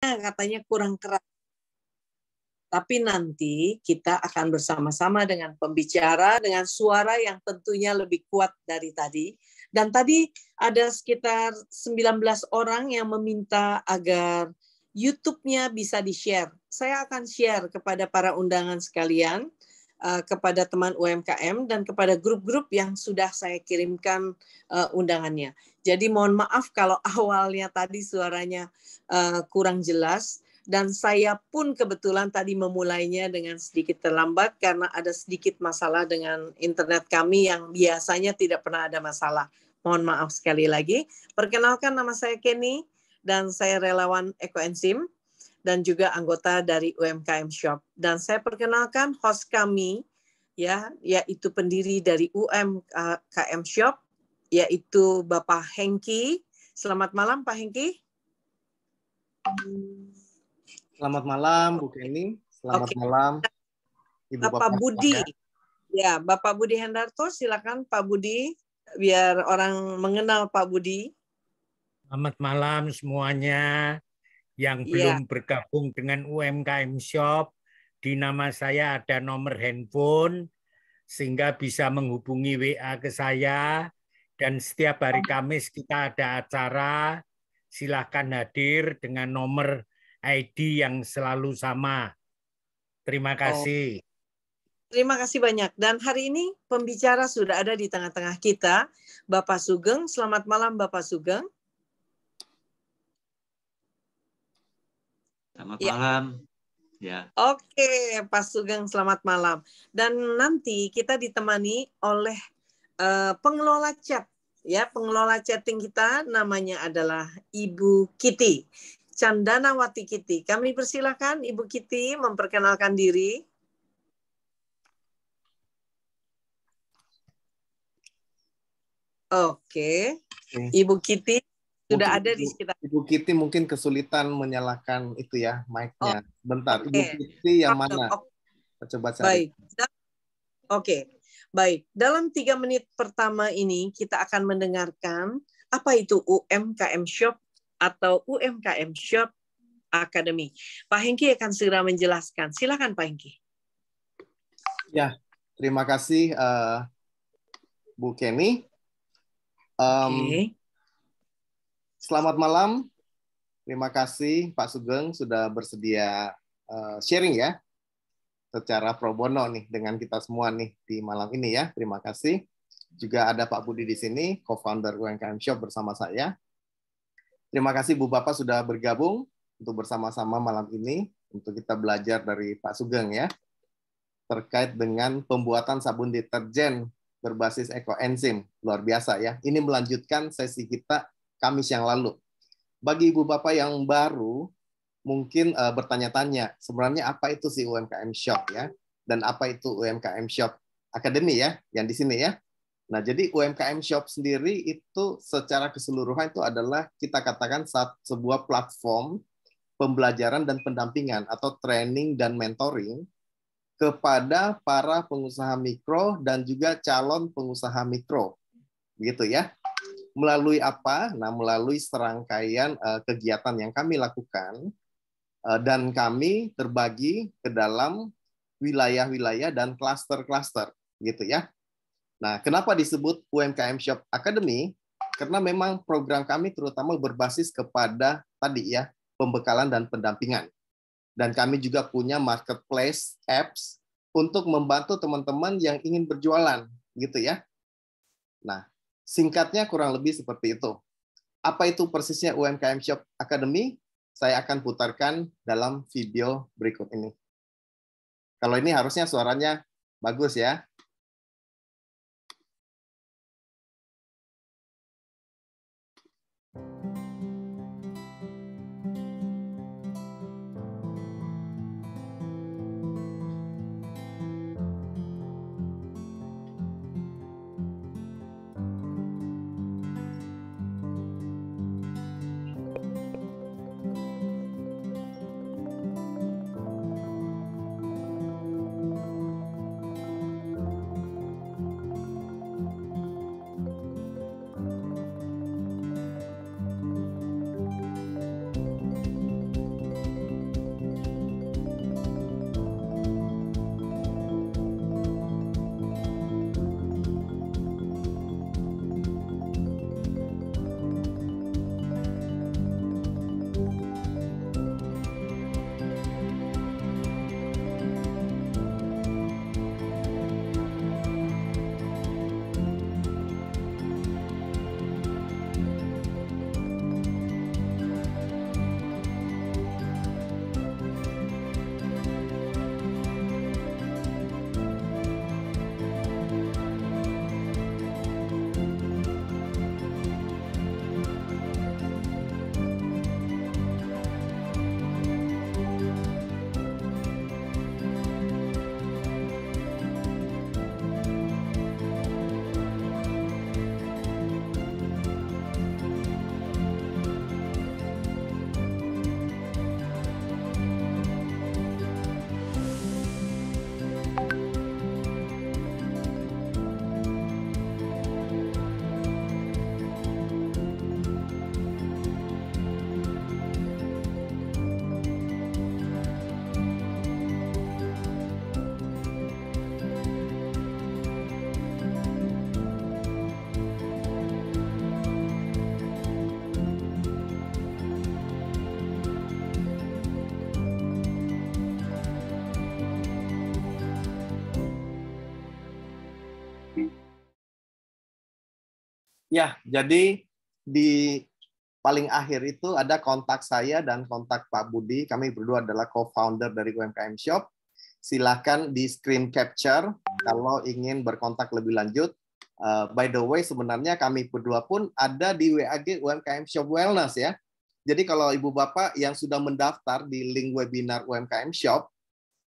katanya kurang keras. Tapi nanti kita akan bersama-sama dengan pembicara dengan suara yang tentunya lebih kuat dari tadi. Dan tadi ada sekitar 19 orang yang meminta agar YouTube-nya bisa di-share. Saya akan share kepada para undangan sekalian Eh, kepada teman UMKM dan kepada grup-grup yang sudah saya kirimkan uh, undangannya. Jadi mohon maaf kalau awalnya tadi suaranya uh, kurang jelas dan saya pun kebetulan tadi memulainya dengan sedikit terlambat karena ada sedikit masalah dengan internet kami yang biasanya tidak pernah ada masalah. Mohon maaf sekali lagi. Perkenalkan nama saya Kenny dan saya relawan Ekoenzim dan juga anggota dari UMKM Shop. Dan saya perkenalkan host kami ya yaitu pendiri dari UMKM Shop yaitu Bapak Hengki. Selamat malam Pak Hengki. Selamat malam Bu Kenny. Selamat okay. malam Ibu Bapak, Bapak Budi. Ya, Bapak Budi Hendarto silakan Pak Budi biar orang mengenal Pak Budi. Selamat malam semuanya yang iya. belum yeah. bergabung dengan UMKM Shop, di nama saya ada nomor handphone sehingga bisa menghubungi WA ke saya dan setiap hari Kamis kita ada acara silahkan hadir dengan nomor ID yang selalu sama. Terima kasih. Oh. Terima kasih banyak. Dan hari ini pembicara sudah ada di tengah-tengah kita, Bapak Sugeng. Selamat malam Bapak Sugeng. Selamat ya. malam. Ya. Oke, Pak Sugeng selamat malam. Dan nanti kita ditemani oleh uh, pengelola chat ya, pengelola chatting kita namanya adalah Ibu Kitty. Candanawati Kitty. Kami persilahkan Ibu Kitty memperkenalkan diri. Oke. Okay. Ibu Kitty sudah ada di sekitar. Ibu Kitty mungkin kesulitan menyalakan itu ya mic-nya. Oh, Bentar, okay. Ibu Kitty yang mana? Okay. Coba cari. Baik. Oke, okay. baik. Dalam tiga menit pertama ini kita akan mendengarkan apa itu UMKM Shop atau UMKM Shop Academy. Pak Hengki akan segera menjelaskan. Silakan Pak Hengki. Ya, terima kasih uh, Bu Kenny. Um, okay Selamat malam. Terima kasih Pak Sugeng sudah bersedia eh, sharing ya secara pro bono nih dengan kita semua nih di malam ini ya. Terima kasih. Juga ada Pak Budi di sini, co-founder UMKM Shop bersama saya. Terima kasih Bu Bapak sudah bergabung untuk bersama-sama malam ini untuk kita belajar dari Pak Sugeng ya terkait dengan pembuatan sabun deterjen berbasis ekoenzim. Luar biasa ya. Ini melanjutkan sesi kita Kamis yang lalu. Bagi ibu bapak yang baru, mungkin uh, bertanya-tanya, sebenarnya apa itu si UMKM Shop ya? Dan apa itu UMKM Shop Academy ya, yang di sini ya? Nah, jadi UMKM Shop sendiri itu secara keseluruhan itu adalah kita katakan saat sebuah platform pembelajaran dan pendampingan atau training dan mentoring kepada para pengusaha mikro dan juga calon pengusaha mikro. Begitu ya melalui apa? Nah, melalui serangkaian uh, kegiatan yang kami lakukan uh, dan kami terbagi ke dalam wilayah-wilayah dan klaster-klaster gitu ya. Nah, kenapa disebut UMKM Shop Academy? Karena memang program kami terutama berbasis kepada tadi ya, pembekalan dan pendampingan. Dan kami juga punya marketplace apps untuk membantu teman-teman yang ingin berjualan gitu ya. Nah, Singkatnya kurang lebih seperti itu. Apa itu persisnya UMKM Shop Academy? Saya akan putarkan dalam video berikut ini. Kalau ini harusnya suaranya bagus ya. Jadi di paling akhir itu ada kontak saya dan kontak Pak Budi. Kami berdua adalah co-founder dari UMKM Shop. Silahkan di screen capture kalau ingin berkontak lebih lanjut. Uh, by the way, sebenarnya kami berdua pun ada di WAG UMKM Shop Wellness ya. Jadi kalau Ibu Bapak yang sudah mendaftar di link webinar UMKM Shop,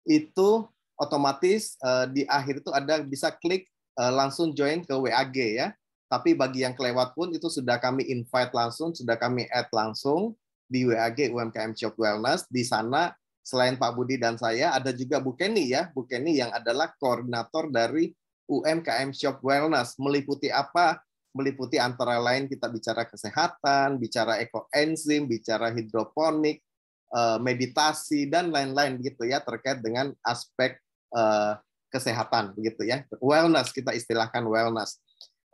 itu otomatis uh, di akhir itu ada bisa klik uh, langsung join ke WAG ya tapi bagi yang kelewat pun itu sudah kami invite langsung, sudah kami add langsung di WAG UMKM Shop Wellness. Di sana selain Pak Budi dan saya ada juga Bu Kenny ya, Bu Kenny yang adalah koordinator dari UMKM Shop Wellness. Meliputi apa? Meliputi antara lain kita bicara kesehatan, bicara ekoenzim, bicara hidroponik, eh, meditasi dan lain-lain gitu ya terkait dengan aspek eh, kesehatan gitu ya. Wellness kita istilahkan wellness.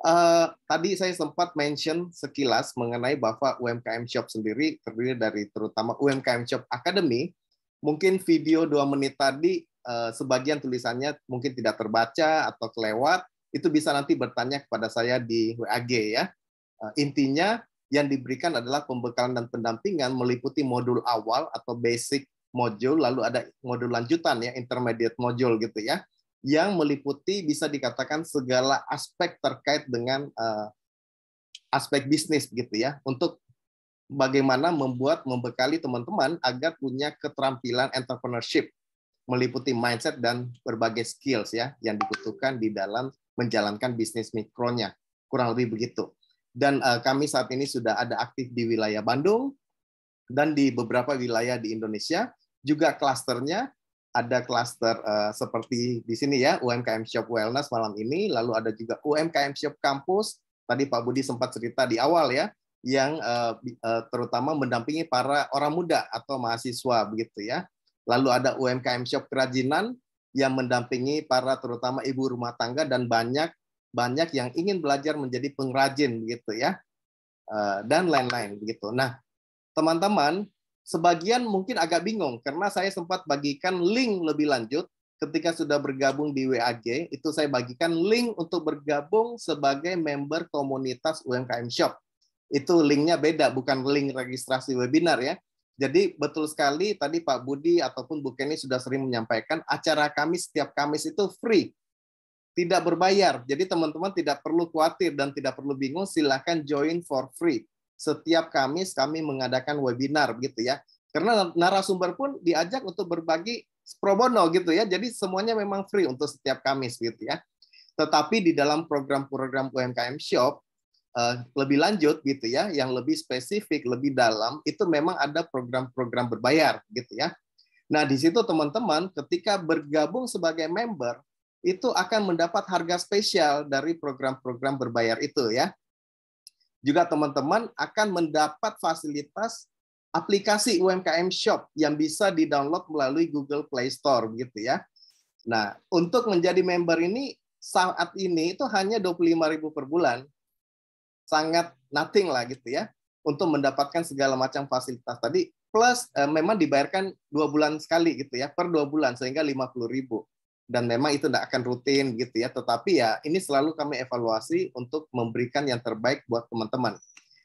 Uh, tadi saya sempat mention sekilas mengenai bahwa UMKM Shop sendiri terdiri dari terutama UMKM Shop Academy. Mungkin video dua menit tadi uh, sebagian tulisannya mungkin tidak terbaca atau kelewat, itu bisa nanti bertanya kepada saya di WAG ya. Uh, intinya yang diberikan adalah pembekalan dan pendampingan meliputi modul awal atau basic module, lalu ada modul lanjutan ya, intermediate module gitu ya yang meliputi bisa dikatakan segala aspek terkait dengan uh, aspek bisnis gitu ya untuk bagaimana membuat membekali teman-teman agar punya keterampilan entrepreneurship meliputi mindset dan berbagai skills ya yang dibutuhkan di dalam menjalankan bisnis mikronya kurang lebih begitu dan uh, kami saat ini sudah ada aktif di wilayah Bandung dan di beberapa wilayah di Indonesia juga klasternya ada klaster uh, eh, seperti di sini ya UMKM Shop Wellness malam ini, lalu ada juga UMKM Shop Kampus. Tadi Pak Budi sempat cerita di awal ya, yang uh, uh, terutama mendampingi para orang muda atau mahasiswa begitu ya. Lalu ada UMKM Shop Kerajinan yang mendampingi para terutama ibu rumah tangga dan banyak banyak yang ingin belajar menjadi pengrajin begitu ya uh, dan lain-lain begitu. Nah, teman-teman sebagian mungkin agak bingung karena saya sempat bagikan link lebih lanjut ketika sudah bergabung di WAG itu saya bagikan link untuk bergabung sebagai member komunitas UMKM Shop itu linknya beda bukan link registrasi webinar ya jadi betul sekali tadi Pak Budi ataupun Bu Kenny sudah sering menyampaikan acara kami setiap Kamis itu free tidak berbayar jadi teman-teman tidak perlu khawatir dan tidak perlu bingung silahkan join for free setiap Kamis kami mengadakan webinar gitu ya. Karena narasumber pun diajak untuk berbagi pro bono gitu ya. Jadi semuanya memang free untuk setiap Kamis gitu ya. Tetapi di dalam program-program UMKM Shop eh, lebih lanjut gitu ya, yang lebih spesifik, lebih dalam itu memang ada program-program berbayar gitu ya. Nah, di situ teman-teman ketika bergabung sebagai member itu akan mendapat harga spesial dari program-program berbayar itu ya juga teman-teman akan mendapat fasilitas aplikasi UMKM Shop yang bisa di-download melalui Google Play Store gitu ya. Nah, untuk menjadi member ini saat ini itu hanya 25.000 per bulan. Sangat nothing lah gitu ya untuk mendapatkan segala macam fasilitas tadi plus eh, memang dibayarkan dua bulan sekali gitu ya per dua bulan sehingga 50.000 dan memang itu tidak akan rutin gitu ya. Tetapi ya ini selalu kami evaluasi untuk memberikan yang terbaik buat teman-teman.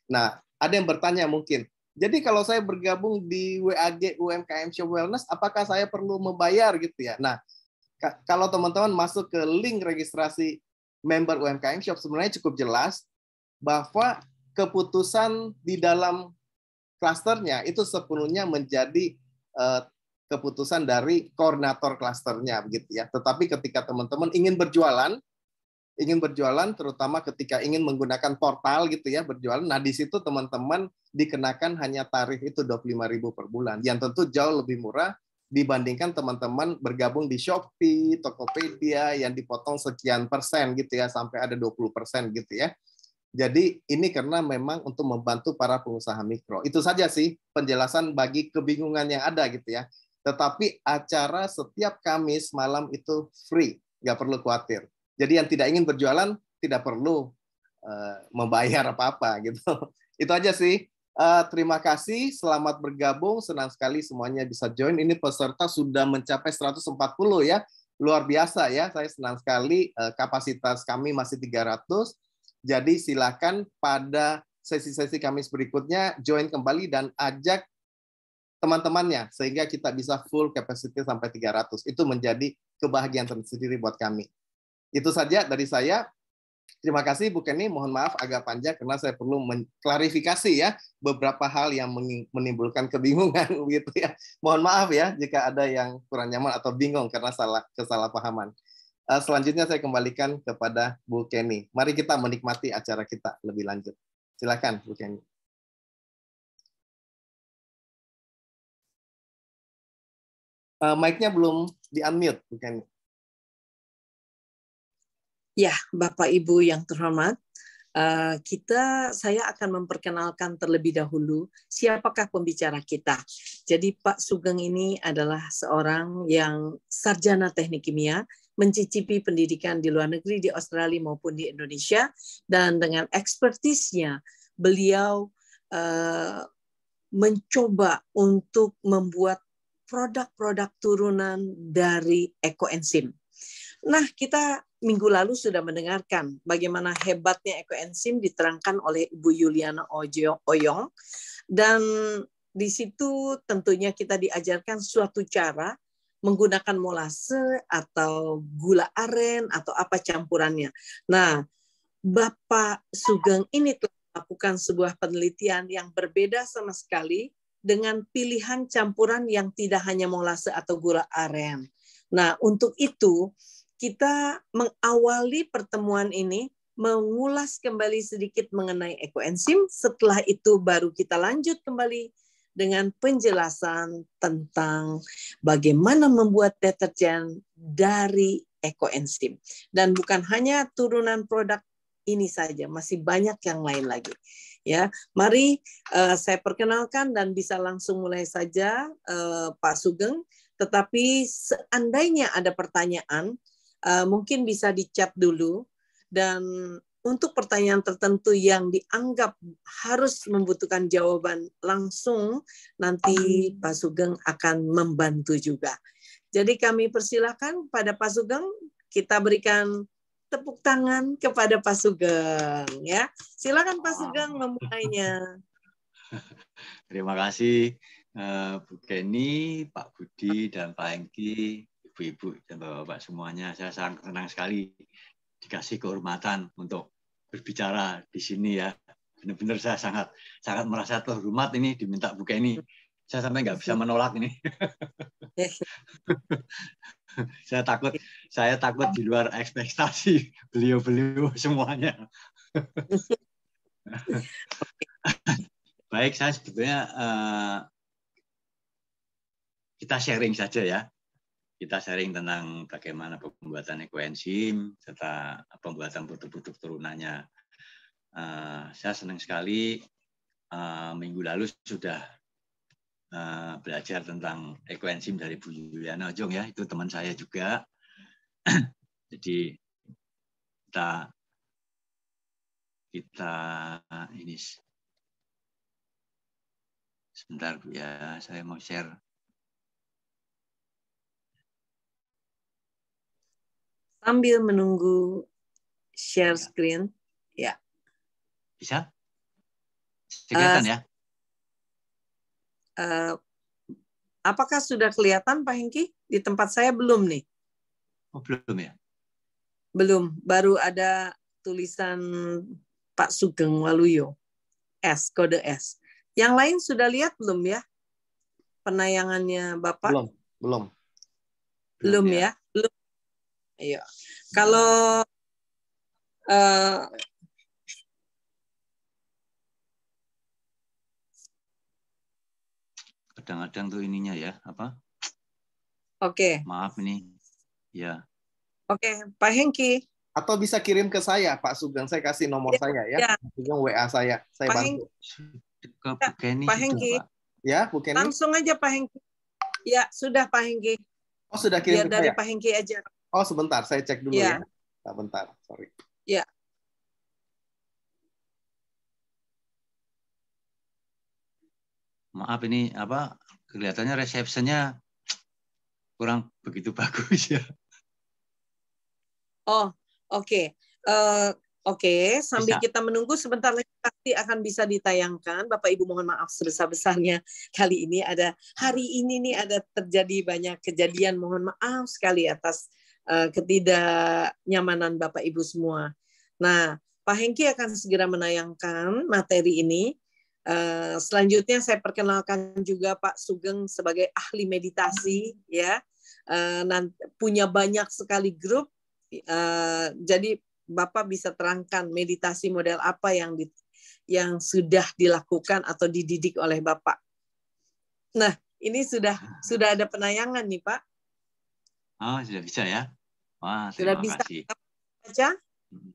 Nah, ada yang bertanya mungkin, jadi kalau saya bergabung di WAG UMKM Show Wellness, apakah saya perlu membayar gitu ya? Nah, kalau teman-teman masuk ke link registrasi member UMKM Shop sebenarnya cukup jelas bahwa keputusan di dalam klasternya itu sepenuhnya menjadi eh, keputusan dari koordinator klasternya begitu ya. Tetapi ketika teman-teman ingin berjualan, ingin berjualan terutama ketika ingin menggunakan portal gitu ya berjualan. Nah, di situ teman-teman dikenakan hanya tarif itu 25.000 per bulan yang tentu jauh lebih murah dibandingkan teman-teman bergabung di Shopee, Tokopedia yang dipotong sekian persen gitu ya sampai ada 20 persen gitu ya. Jadi ini karena memang untuk membantu para pengusaha mikro. Itu saja sih penjelasan bagi kebingungan yang ada gitu ya. Tetapi acara setiap Kamis malam itu free, nggak perlu khawatir. Jadi yang tidak ingin berjualan tidak perlu uh, membayar apa-apa gitu. itu aja sih. Uh, terima kasih, selamat bergabung. Senang sekali semuanya bisa join. Ini peserta sudah mencapai 140 ya. Luar biasa ya. Saya senang sekali uh, kapasitas kami masih 300. Jadi silakan pada sesi-sesi Kamis berikutnya join kembali dan ajak teman-temannya sehingga kita bisa full capacity sampai 300. Itu menjadi kebahagiaan tersendiri buat kami. Itu saja dari saya. Terima kasih Bu Kenny, mohon maaf agak panjang karena saya perlu mengklarifikasi ya beberapa hal yang menimbulkan kebingungan gitu ya. Mohon maaf ya jika ada yang kurang nyaman atau bingung karena salah kesalahpahaman. Eh, selanjutnya saya kembalikan kepada Bu Kenny. Mari kita menikmati acara kita lebih lanjut. Silakan Bu Kenny. uh, mic-nya belum di-unmute, bukan? Ya, Bapak Ibu yang terhormat, Uh, kita saya akan memperkenalkan terlebih dahulu siapakah pembicara kita. Jadi Pak Sugeng ini adalah seorang yang sarjana teknik kimia, mencicipi pendidikan di luar negeri di Australia maupun di Indonesia dan dengan ekspertisnya beliau uh, mencoba untuk membuat produk-produk turunan dari ekoenzim. Nah, kita minggu lalu sudah mendengarkan bagaimana hebatnya ekoenzim diterangkan oleh Ibu Yuliana Oyong dan di situ tentunya kita diajarkan suatu cara menggunakan molase atau gula aren atau apa campurannya. Nah, Bapak Sugeng ini telah melakukan sebuah penelitian yang berbeda sama sekali dengan pilihan campuran yang tidak hanya molase atau gula aren. Nah, untuk itu kita mengawali pertemuan ini mengulas kembali sedikit mengenai ekoenzim. Setelah itu baru kita lanjut kembali dengan penjelasan tentang bagaimana membuat deterjen dari ekoenzim. Dan bukan hanya turunan produk ini saja, masih banyak yang lain lagi. Ya, mari uh, saya perkenalkan dan bisa langsung mulai saja uh, Pak Sugeng. Tetapi seandainya ada pertanyaan, uh, mungkin bisa dicat dulu dan untuk pertanyaan tertentu yang dianggap harus membutuhkan jawaban langsung, nanti Pak Sugeng akan membantu juga. Jadi kami persilahkan pada Pak Sugeng, kita berikan tepuk tangan kepada Pak Sugeng ya. Silakan Pak Sugeng memulainya. Terima kasih eh, Bu Kenny, Pak Budi dan Pak Engki, ibu-ibu dan bapak-bapak semuanya. Saya sangat senang sekali dikasih kehormatan untuk berbicara di sini ya. Benar-benar saya sangat sangat merasa terhormat ini diminta Bu Kenny. Saya sampai nggak bisa menolak ini. saya takut saya takut di luar ekspektasi beliau-beliau semuanya. Baik, saya sebetulnya uh, kita sharing saja ya. Kita sharing tentang bagaimana pembuatan ekoenzim serta pembuatan produk-produk turunannya. Uh, saya senang sekali uh, minggu lalu sudah uh, belajar tentang ekoenzim dari Bu Yuliana Ojong ya, itu teman saya juga. Jadi kita kita ini sebentar Bu ya, saya mau share. Sambil menunggu share ya. screen, ya. Bisa? Bisa eh, kelihatan uh, ya? Uh, apakah sudah kelihatan Pak Hengki? Di tempat saya belum nih. Oh, belum ya? Belum, baru ada tulisan Pak Sugeng Waluyo. S, kode S. Yang lain sudah lihat belum ya? Penayangannya Bapak? Belum, belum. Belum, ya? ya? Belum. Iya. Kalau uh, kadang-kadang tuh ininya ya apa oke okay. maaf nih Ya. Oke, Pak Hengki. Atau bisa kirim ke saya, Pak Sugeng. Saya kasih nomor ya, saya ya. ya. WA saya. Saya Pak bantu. Ke iya, Pak Hengki. Ya, Bu Kenny. Langsung aja Pak Hengki. Ya, sudah Pak Hengki. Oh, sudah kirim Biar ke dari saya. Pak Hengki aja. Oh, sebentar. Saya cek dulu ya. ya. bentar, sorry. Ya. Maaf ini apa kelihatannya resepsinya kurang begitu bagus ya. Oh, oke. Okay. Uh, eh, Oke, okay, sambil bisa. kita menunggu sebentar lagi pasti akan bisa ditayangkan. Bapak Ibu mohon maaf sebesar-besarnya kali ini ada hari ini nih ada terjadi banyak kejadian. Mohon maaf sekali atas uh, ketidaknyamanan Bapak Ibu semua. Nah, Pak Hengki akan segera menayangkan materi ini. Uh, selanjutnya saya perkenalkan juga Pak Sugeng sebagai ahli meditasi ya. Uh, punya banyak sekali grup uh, jadi Bapak bisa terangkan meditasi model apa yang di, yang sudah dilakukan atau dididik oleh Bapak. Nah, ini sudah sudah ada penayangan nih, Pak. Oh, sudah bisa ya. Wah, sudah bisa kasih. baca? Hmm.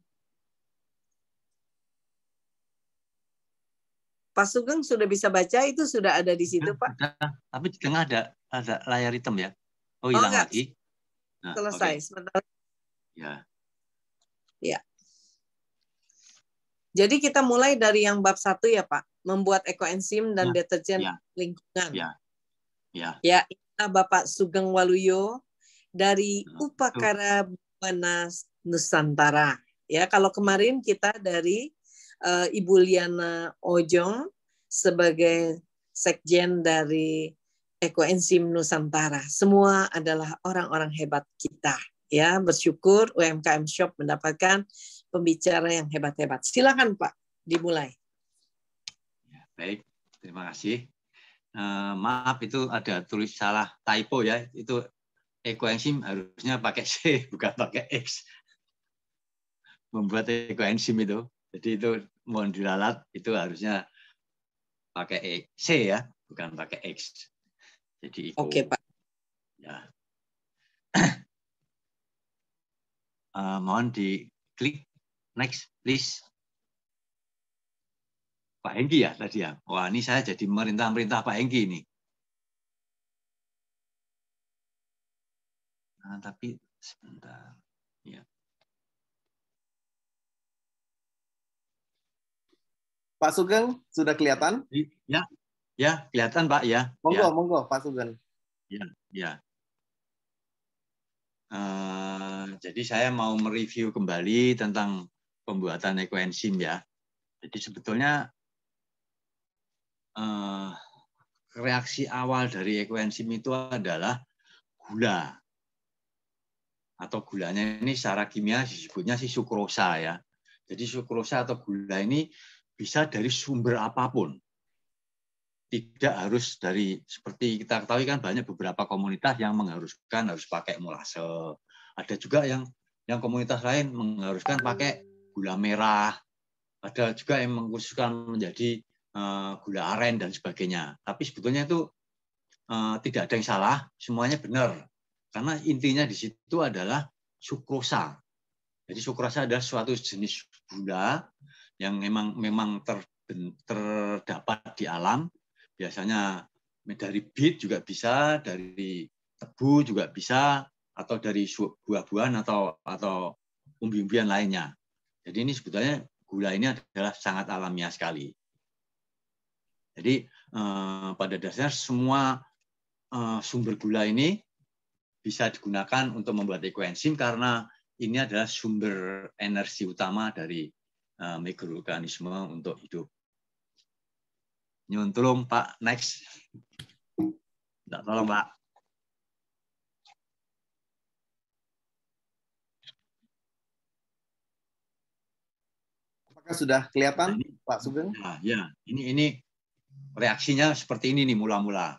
Pak Sugeng sudah bisa baca itu sudah ada di situ Pak. tapi di tengah ada ada layar hitam ya. Oh hilang oh, enggak. lagi. Nah, Selesai. Okay. Sementara Ya. Ya. Jadi kita mulai dari yang bab satu ya Pak, membuat ekoenzim dan ya. deterjen ya. lingkungan. Ya. Ya. Ya, Bapak Sugeng Waluyo dari ya. Upakara Banas Nusantara. Ya, kalau kemarin kita dari uh, Ibu Liana Ojong sebagai sekjen dari Ekoenzim Nusantara. Semua adalah orang-orang hebat kita ya bersyukur UMKM Shop mendapatkan pembicara yang hebat-hebat. Silakan Pak, dimulai. Ya, baik, terima kasih. Uh, maaf itu ada tulis salah typo ya. Itu ekoenzim harusnya pakai C bukan pakai X. Membuat ekoenzim itu. Jadi itu mohon dilalat itu harusnya pakai e, C ya, bukan pakai X. Jadi Oke, okay, Pak. Ya. uh, mohon klik next please. Pak Hengki ya tadi ya. Wah ini saya jadi merintah-merintah Pak Hengki ini. Nah, tapi sebentar. Ya. Pak Sugeng sudah kelihatan? Ya, ya kelihatan Pak ya. Monggo, ya. monggo Pak Sugeng. Ya, ya. Eh, jadi saya mau mereview kembali tentang pembuatan ekoenzim ya. Jadi sebetulnya eh, reaksi awal dari ekoenzim itu adalah gula. Atau gulanya ini secara kimia disebutnya si sukrosa ya. Jadi sukrosa atau gula ini bisa dari sumber apapun. Tidak harus dari seperti kita ketahui kan banyak beberapa komunitas yang mengharuskan harus pakai molase, ada juga yang yang komunitas lain mengharuskan pakai gula merah. Ada juga yang mengkhususkan menjadi uh, gula aren dan sebagainya. Tapi sebetulnya itu uh, tidak ada yang salah, semuanya benar. Karena intinya di situ adalah sukrosa. Jadi sukrosa adalah suatu jenis gula yang memang memang ter, terdapat di alam. Biasanya dari bit juga bisa, dari tebu juga bisa, atau dari buah-buahan atau atau umbi-umbian lainnya. Jadi ini sebetulnya gula ini adalah sangat alamiah sekali. Jadi eh, pada dasarnya semua eh, sumber gula ini bisa digunakan untuk membuat ekoenzim karena ini adalah sumber energi utama dari eh, mikroorganisme untuk hidup. Nyuntulung Pak, next. Tidak tolong Pak. Apakah sudah kelihatan, nah, ini, Pak Sugeng? Ya, ya, ini ini reaksinya seperti ini nih mula-mula.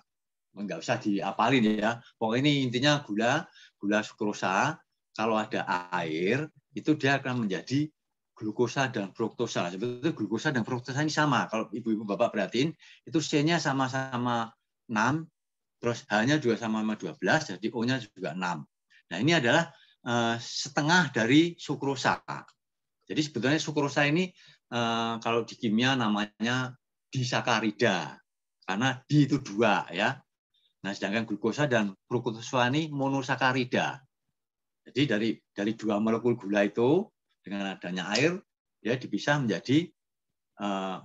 Enggak usah diapalin ya. Pokoknya ini intinya gula, gula sukrosa kalau ada air itu dia akan menjadi glukosa dan fruktosa. Sebetulnya glukosa dan fruktosa ini sama. Kalau ibu-ibu bapak perhatiin, itu C-nya sama-sama 6, terus H-nya juga sama-sama 12, jadi O-nya juga 6. Nah ini adalah eh, setengah dari sukrosa. Jadi sebetulnya sukrosa ini eh, kalau di kimia namanya disakarida karena di itu dua ya. Nah, sedangkan glukosa dan fruktosa ini monosakarida. Jadi dari dari dua molekul gula itu dengan adanya air ya dipisah menjadi eh,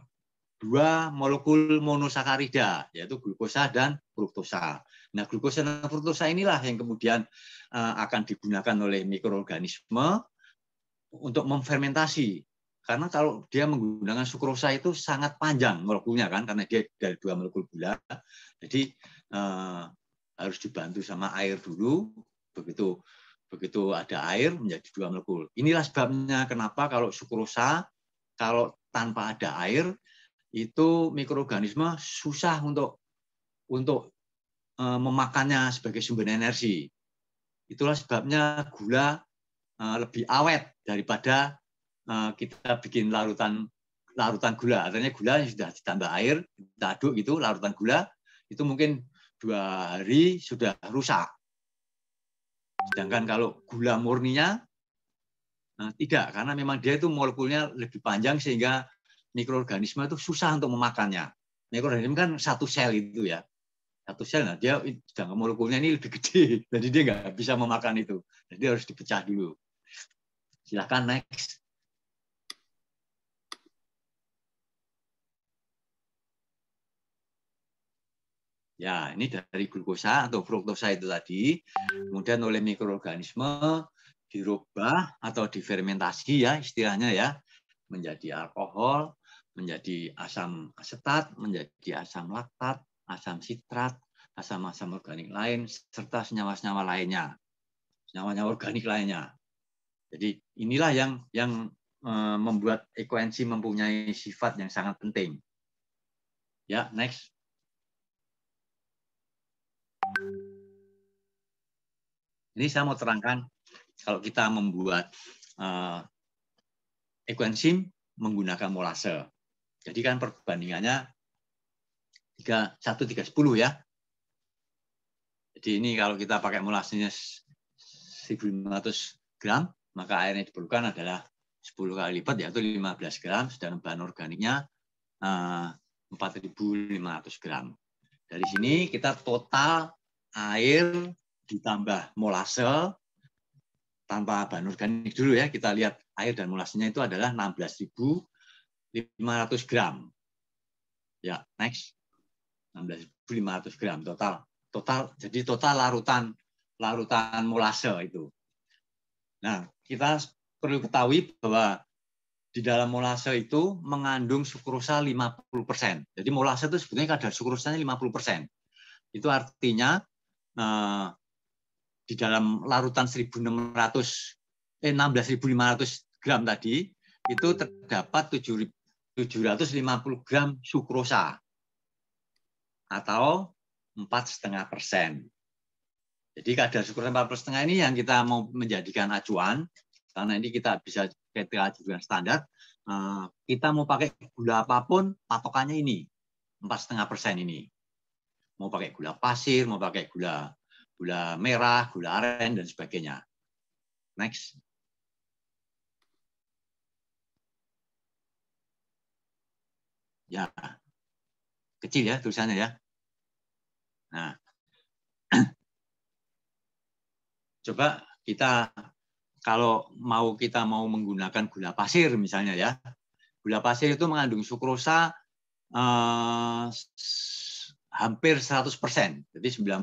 dua molekul monosakarida yaitu glukosa dan fruktosa. Nah, glukosa dan fruktosa inilah yang kemudian eh, akan digunakan oleh mikroorganisme untuk memfermentasi. Karena kalau dia menggunakan sukrosa itu sangat panjang molekulnya kan, karena dia dari dua molekul gula. Jadi eh, harus dibantu sama air dulu. Begitu begitu ada air menjadi dua molekul. Inilah sebabnya kenapa kalau sukrosa kalau tanpa ada air itu mikroorganisme susah untuk untuk eh, memakannya sebagai sumber energi. Itulah sebabnya gula Eh, lebih awet daripada eh, kita bikin larutan larutan gula. Artinya gula yang sudah ditambah air, kita aduk gitu, larutan gula itu mungkin dua hari sudah rusak. Sedangkan kalau gula murninya nah, tidak, karena memang dia itu molekulnya lebih panjang sehingga mikroorganisme itu susah untuk memakannya. Mikroorganisme kan satu sel itu ya, satu sel nah dia sedangkan molekulnya ini lebih gede jadi dia nggak bisa memakan itu jadi harus dipecah dulu Silakan next. Ya, ini dari glukosa atau fruktosa itu tadi. Kemudian oleh mikroorganisme dirubah atau difermentasi ya istilahnya ya menjadi alkohol, menjadi asam asetat, menjadi asam laktat, asam sitrat, asam-asam organik lain serta senyawa-senyawa lainnya. Senyawa-senyawa organik lainnya. Jadi inilah yang yang eh, membuat ekoenzim mempunyai sifat yang sangat penting. Ya, next. Ini saya mau terangkan kalau kita membuat uh, eh, ekoenzim menggunakan molase. Jadi kan perbandingannya 3, 1, 3, 10 ya. Jadi ini kalau kita pakai molasenya 1500 gram, maka air yang diperlukan adalah 10 kali lipat yaitu 15 gram, sedangkan bahan organiknya 4.500 eh, gram. Dari sini kita total air ditambah molase tanpa bahan organik dulu ya, kita lihat air dan molasenya itu adalah 16.500 gram. Ya, next. 16.500 gram total. Total jadi total larutan larutan molase itu. Nah, kita perlu ketahui bahwa di dalam molase itu mengandung sukrosa 50%. Jadi molase itu sebetulnya kadar sukrosanya 50%. Itu artinya eh, di dalam larutan 1600 eh 16500 gram tadi itu terdapat 7, 750 gram sukrosa atau empat setengah persen. Jadi kadar syukur tanpa setengah ini yang kita mau menjadikan acuan karena ini kita bisa kita juga standar. Eh, kita mau pakai gula apapun patokannya ini empat setengah persen ini. Mau pakai gula pasir, mau pakai gula gula merah, gula aren dan sebagainya. Next. Ya, kecil ya tulisannya ya. Nah, coba kita kalau mau kita mau menggunakan gula pasir misalnya ya. Gula pasir itu mengandung sukrosa eh, hampir 100%, jadi 99.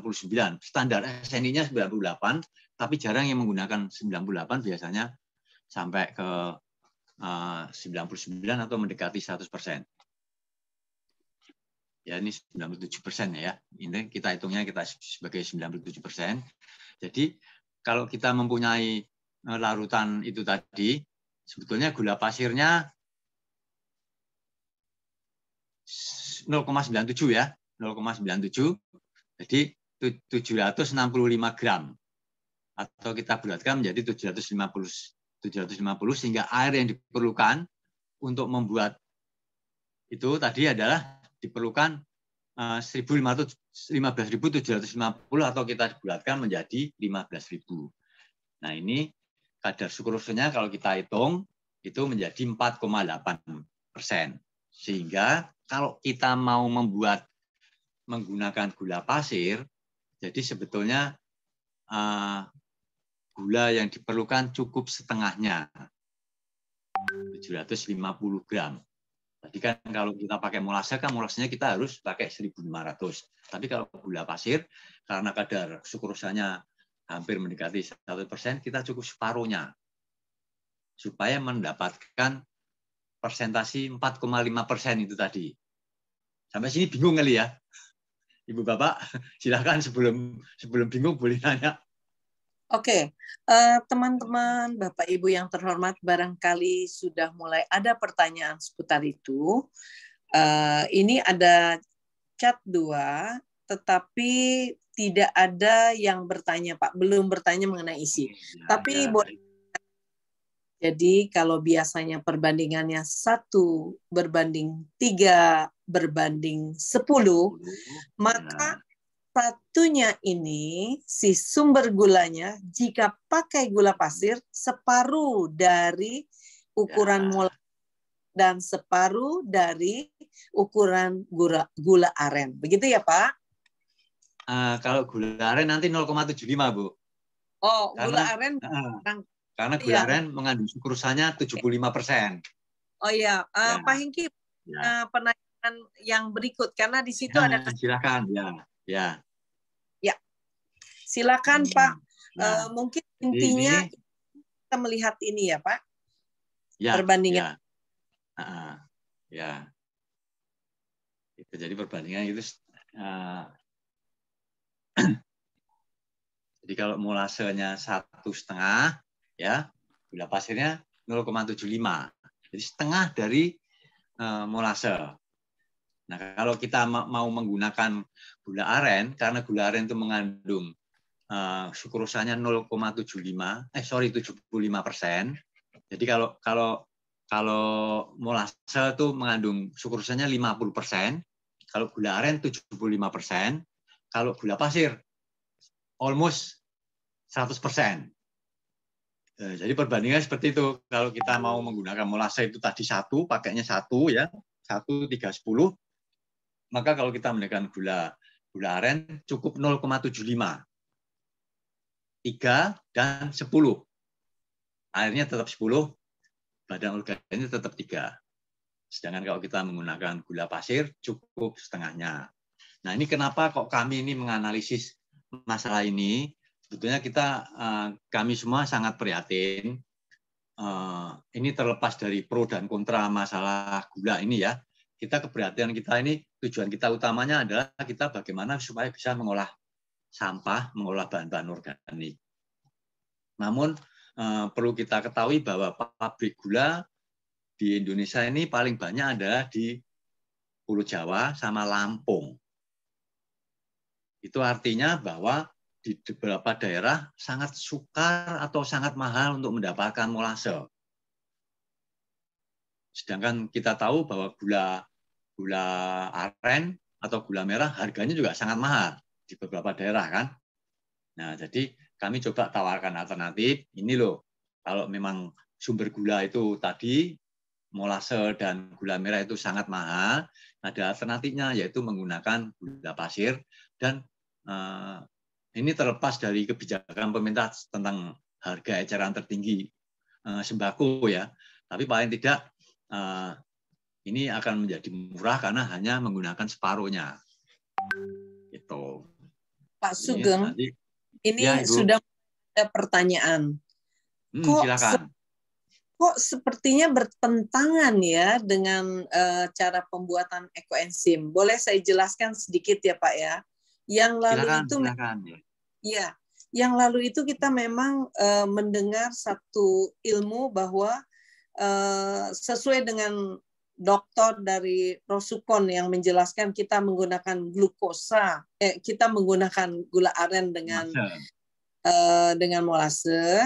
Standar SNI-nya 98, tapi jarang yang menggunakan 98 biasanya sampai ke eh, 99 atau mendekati 100%. Ya ini 97% ya. Ini kita hitungnya kita sebagai 97%. Jadi kalau kita mempunyai eh, larutan itu tadi, sebetulnya gula pasirnya 0,97 ya, 0,97. Jadi 765 gram atau kita bulatkan menjadi 750 750 sehingga air yang diperlukan untuk membuat itu tadi adalah diperlukan 15.750 eh, atau kita bulatkan menjadi 15.000. Nah ini kadar sukrosenya kalau kita hitung itu menjadi 4,8 persen. Sehingga kalau kita mau membuat menggunakan gula pasir, jadi sebetulnya eh, gula yang diperlukan cukup setengahnya, 750 gram. Tadi kan kalau kita pakai molase kan molasenya kita harus pakai 1.500. Tapi kalau gula pasir karena kadar sukrosanya hampir mendekati 1 persen, kita cukup separuhnya supaya mendapatkan persentasi 4,5 persen itu tadi. Sampai sini bingung kali ya, Ibu Bapak. Silahkan sebelum sebelum bingung boleh nanya Oke, okay. Eh, teman-teman, Bapak Ibu yang terhormat, barangkali sudah mulai ada pertanyaan seputar itu. Uh, ini ada chat dua, tetapi tidak ada yang bertanya, Pak. Belum bertanya mengenai isi. Ya, Tapi ya. boleh. Jadi kalau biasanya perbandingannya satu berbanding tiga berbanding sepuluh, ya. maka sepatunya ini, si sumber gulanya, jika pakai gula pasir, separuh dari ukuran ya. dan separuh dari ukuran gula, gula aren. Begitu ya, Pak? Uh, kalau gula aren nanti 0,75, Bu. Oh, karena, gula aren. Uh, karena iya. gula iya. aren mengandung sukrosanya 75%. Oh iya, uh, ya. Pak Hengki, ya. uh, eh, penanyaan yang berikut karena di situ ya, ada silakan ya. Ya. Ya. Silakan hmm. Pak. Nah, e, mungkin intinya ini, kita melihat ini ya Pak. Ya. Perbandingan. Ya. Uh, ya. Itu jadi perbandingan itu. Uh, jadi kalau mulasenya satu setengah, ya gula pasirnya 0,75. Jadi setengah dari uh, eh, molase. Nah, kalau kita mau menggunakan gula aren karena gula aren itu mengandung uh, sukrosanya 0,75 eh sorry 75 persen. Jadi kalau kalau kalau molase itu mengandung sukrosanya 50 persen, kalau gula aren 75 persen, kalau gula pasir almost 100 persen. Eh, jadi perbandingan seperti itu. Kalau kita mau menggunakan molase itu tadi satu, pakainya satu ya, satu tiga sepuluh. Maka kalau kita menekan gula Gula aren cukup 0,75. 3 dan 10. Airnya tetap 10, badan organiknya tetap 3. Sedangkan kalau kita menggunakan gula pasir, cukup setengahnya. Nah ini kenapa kok kami ini menganalisis masalah ini? Sebetulnya kita, eh, kami semua sangat prihatin. Eh, ini terlepas dari pro dan kontra masalah gula ini ya kita keberhatian kita ini tujuan kita utamanya adalah kita bagaimana supaya bisa mengolah sampah, mengolah bahan-bahan organik. Namun eh, perlu kita ketahui bahwa pabrik gula di Indonesia ini paling banyak ada di Pulau Jawa sama Lampung. Itu artinya bahwa di beberapa daerah sangat sukar atau sangat mahal untuk mendapatkan molase. Sedangkan kita tahu bahwa gula gula aren atau gula merah harganya juga sangat mahal di beberapa daerah kan. Nah, jadi kami coba tawarkan alternatif, ini loh, kalau memang sumber gula itu tadi, molase dan gula merah itu sangat mahal, ada alternatifnya yaitu menggunakan gula pasir dan eh, ini terlepas dari kebijakan pemerintah tentang harga eceran tertinggi eh, sembako ya, tapi paling tidak eh, ini akan menjadi murah karena hanya menggunakan separuhnya. Itu. Pak Sugeng, ini, ini ya, sudah ada pertanyaan. Hmm, kok silakan. Se kok sepertinya bertentangan ya dengan uh, cara pembuatan ekoenzim. Boleh saya jelaskan sedikit ya Pak ya. Yang lalu silakan, itu silakan, ya. Iya. yang lalu itu kita memang uh, mendengar satu ilmu bahwa eh, sesuai dengan dokter dari Rosupon yang menjelaskan kita menggunakan glukosa, eh, kita menggunakan gula aren dengan uh, dengan molase.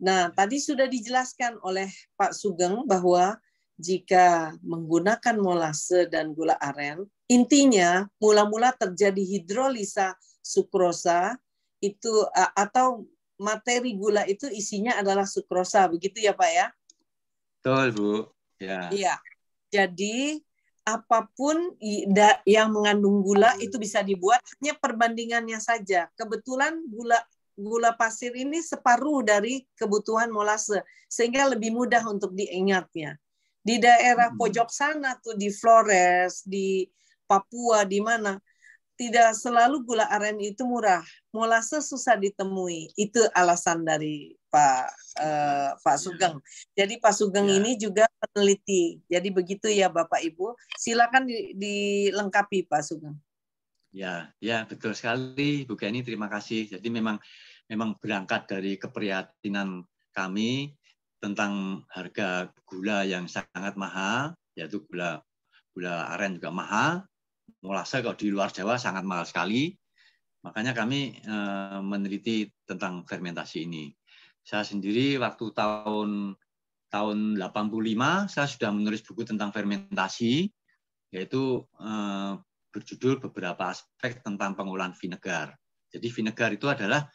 Nah, tadi sudah dijelaskan oleh Pak Sugeng bahwa jika menggunakan molase dan gula aren, intinya mula-mula terjadi hidrolisa sukrosa itu uh, atau materi gula itu isinya adalah sukrosa, begitu ya Pak ya? Betul Bu. Ya. Iya. Jadi apapun yang mengandung gula hmm. itu bisa dibuat hanya perbandingannya saja. Kebetulan gula gula pasir ini separuh dari kebutuhan molase sehingga lebih mudah untuk diingatnya. Di daerah hmm. pojok sana tuh di Flores, di Papua di mana tidak selalu gula aren itu murah. Molase susah ditemui. Itu alasan dari Pak uh, Pak iya. Sugeng. Jadi Pak Sugeng ya. ini juga peneliti. Jadi begitu ya Bapak Ibu. Silakan di, dilengkapi Pak Sugeng. Ya, ya betul sekali Bu ini Terima kasih. Jadi memang memang berangkat dari keprihatinan kami tentang harga gula yang sangat mahal, yaitu gula gula aren juga mahal molase kalau di luar Jawa sangat mahal sekali. Makanya kami eh, meneliti tentang fermentasi ini. Saya sendiri waktu tahun tahun 85 saya sudah menulis buku tentang fermentasi yaitu eh, berjudul beberapa aspek tentang pengolahan vinegar. Jadi vinegar itu adalah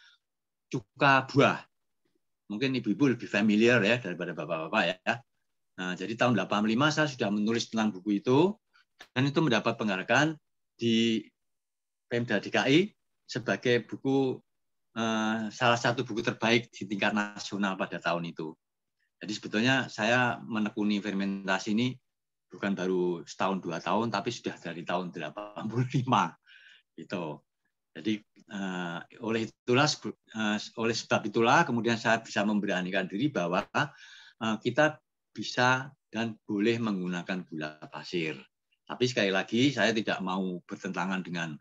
cuka buah. Mungkin ibu-ibu lebih familiar ya daripada bapak-bapak ya. Nah, jadi tahun 85 saya sudah menulis tentang buku itu dan itu mendapat penghargaan di Pemda DKI sebagai buku eh, salah satu buku terbaik di tingkat nasional pada tahun itu. Jadi sebetulnya saya menekuni fermentasi ini bukan baru setahun dua tahun, tapi sudah dari tahun 85 gitu. Jadi uh, oleh itulah uh, oleh sebab itulah kemudian saya bisa memberanikan diri bahwa uh, kita bisa dan boleh menggunakan gula pasir tapi sekali lagi saya tidak mau bertentangan dengan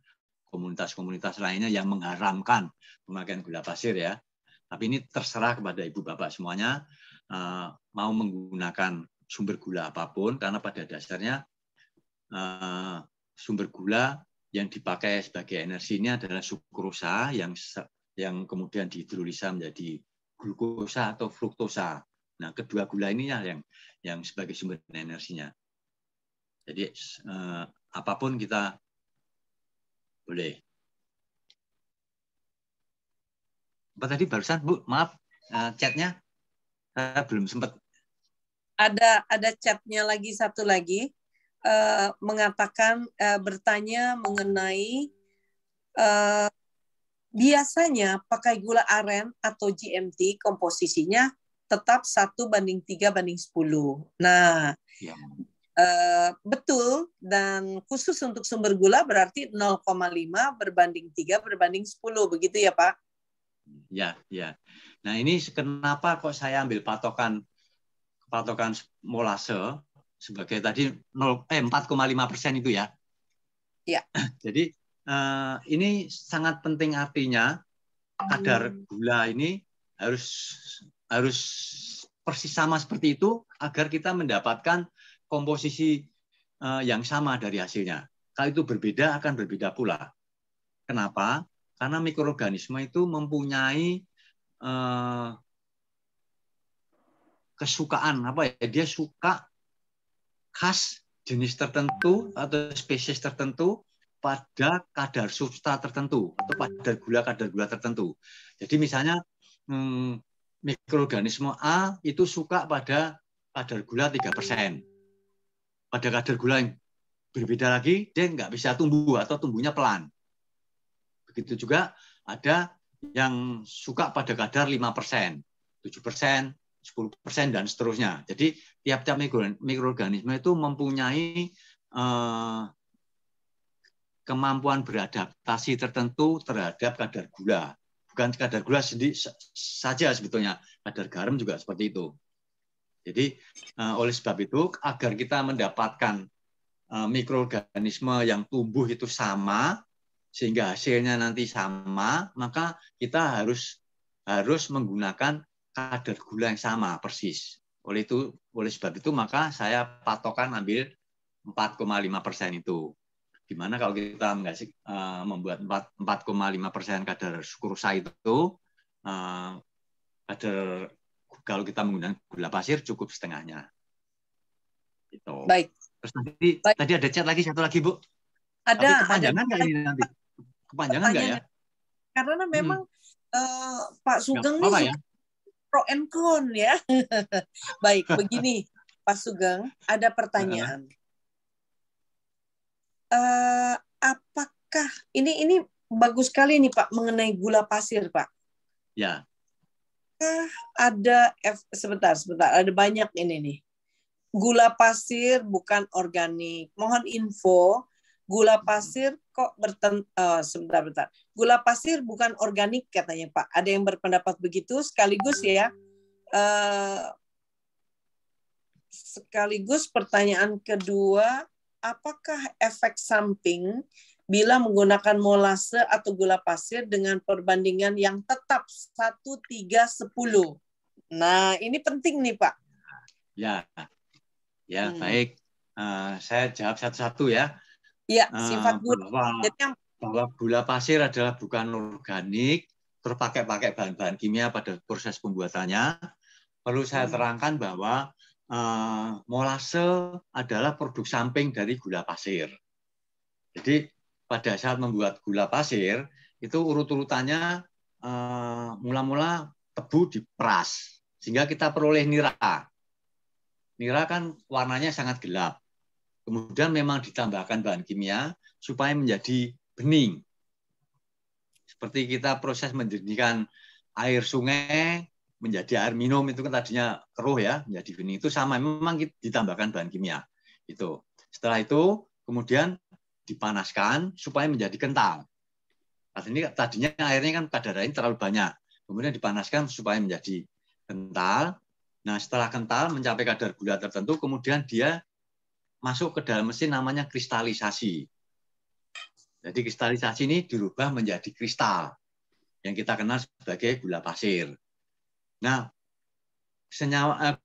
komunitas-komunitas lainnya yang mengharamkan pemakaian gula pasir ya. Tapi ini terserah kepada ibu bapak semuanya eh, mau menggunakan sumber gula apapun karena pada dasarnya eh, sumber gula yang dipakai sebagai energi ini adalah sukrosa yang yang kemudian dihidrolisa menjadi glukosa atau fruktosa. Nah, kedua gula ini yang yang sebagai sumber energinya. Jadi eh, apapun kita boleh. Apa tadi barusan Bu? Maaf eh, chatnya saya eh, belum sempat. Ada ada chatnya lagi satu lagi eh, mengatakan eh, bertanya mengenai eh, biasanya pakai gula aren atau GMT komposisinya tetap satu banding tiga banding sepuluh. Nah, ya. Eh, betul dan khusus untuk sumber gula berarti 0,5 berbanding 3 berbanding 10 begitu ya Pak? Ya, ya. Nah, ini kenapa kok saya ambil patokan patokan molase sebagai tadi 0 eh 4,5% persen itu ya. Ya. Jadi uh, ini sangat penting artinya kadar hmm. gula ini harus harus persis sama seperti itu agar kita mendapatkan komposisi eh, yang sama dari hasilnya. Kalau itu berbeda akan berbeda pula. Kenapa? Karena mikroorganisme itu mempunyai uh, kesukaan apa ya? Dia suka khas jenis tertentu atau spesies tertentu pada kadar substrat tertentu atau pada gula kadar gula tertentu. Jadi misalnya hmm, mikroorganisme A itu suka pada kadar gula 3% pada kadar gula yang berbeda lagi, dia nggak bisa tumbuh atau tumbuhnya pelan. Begitu juga ada yang suka pada kadar 5%, 7%, 10%, dan seterusnya. Jadi tiap-tiap mikroorganisme itu mempunyai eh, kemampuan beradaptasi tertentu terhadap kadar gula. Bukan kadar gula sendiri saja sebetulnya, kadar garam juga seperti itu. Jadi uh, oleh sebab itu agar kita mendapatkan uh, mikroorganisme yang tumbuh itu sama sehingga hasilnya nanti sama, maka kita harus harus menggunakan kadar gula yang sama persis. Oleh itu, oleh sebab itu maka saya patokan ambil 4,5 persen itu. Gimana kalau kita menghasil, uh, eh, membuat 4,5 persen kadar sukrosa itu, kadar kalau kita menggunakan gula pasir cukup setengahnya. Itu. Baik. Terus nanti Baik. tadi ada chat lagi satu lagi Bu. Ada. Tapi kepanjangan nggak ini nanti? Kepanjangan nggak ya? Karena hmm. memang hmm. uh, Pak Sugeng ini ya? pro and con ya. Baik, begini Pak Sugeng, ada pertanyaan. Uh, apakah ini ini bagus sekali nih Pak mengenai gula pasir Pak. Ya apakah ada sebentar sebentar ada banyak ini nih gula pasir bukan organik mohon info gula pasir kok berten uh, sebentar bentar gula pasir bukan organik katanya pak ada yang berpendapat begitu sekaligus ya uh, sekaligus pertanyaan kedua apakah efek samping bila menggunakan molase atau gula pasir dengan perbandingan yang tetap 1 3 10. Nah, ini penting nih, Pak. Ya. Ya, hmm. baik. Uh, saya jawab satu-satu ya. Iya, sifat gula. bahwa, yang... bahwa gula pasir adalah bukan organik, terpakai-pakai bahan-bahan kimia pada proses pembuatannya. Perlu saya hmm. terangkan bahwa uh, molase adalah produk samping dari gula pasir. Jadi pada saat membuat gula pasir itu urut-urutannya mula eh, mula-mula tebu diperas sehingga kita peroleh nira. Nira kan warnanya sangat gelap. Kemudian memang ditambahkan bahan kimia supaya menjadi bening. Seperti kita proses menjadikan air sungai menjadi air minum itu kan tadinya keruh ya menjadi bening itu sama memang ditambahkan bahan kimia itu setelah itu kemudian dipanaskan supaya menjadi kental. Artinya nah, tadinya airnya kan kadar airnya terlalu banyak. Kemudian dipanaskan supaya menjadi kental. Nah, setelah kental mencapai kadar gula tertentu, kemudian dia masuk ke dalam mesin namanya kristalisasi. Jadi kristalisasi ini dirubah menjadi kristal yang kita kenal sebagai gula pasir. Nah, senyawa eh,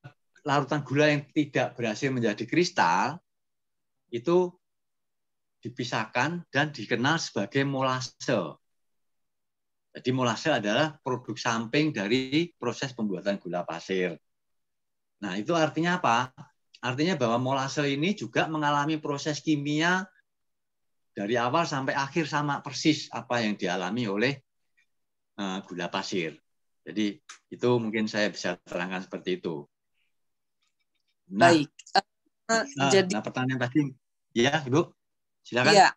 larutan gula yang tidak berhasil menjadi kristal itu dipisahkan dan dikenal sebagai molase. Jadi molase adalah produk samping dari proses pembuatan gula pasir. Nah, itu artinya apa? Artinya bahwa molase ini juga mengalami proses kimia dari awal sampai akhir sama persis apa yang dialami oleh eh, gula pasir. Jadi itu mungkin saya bisa terangkan seperti itu. Nah, Baik. Uh, nah, jadi nah, pertanyaan tadi, ya Ibu? Silakan. Iya.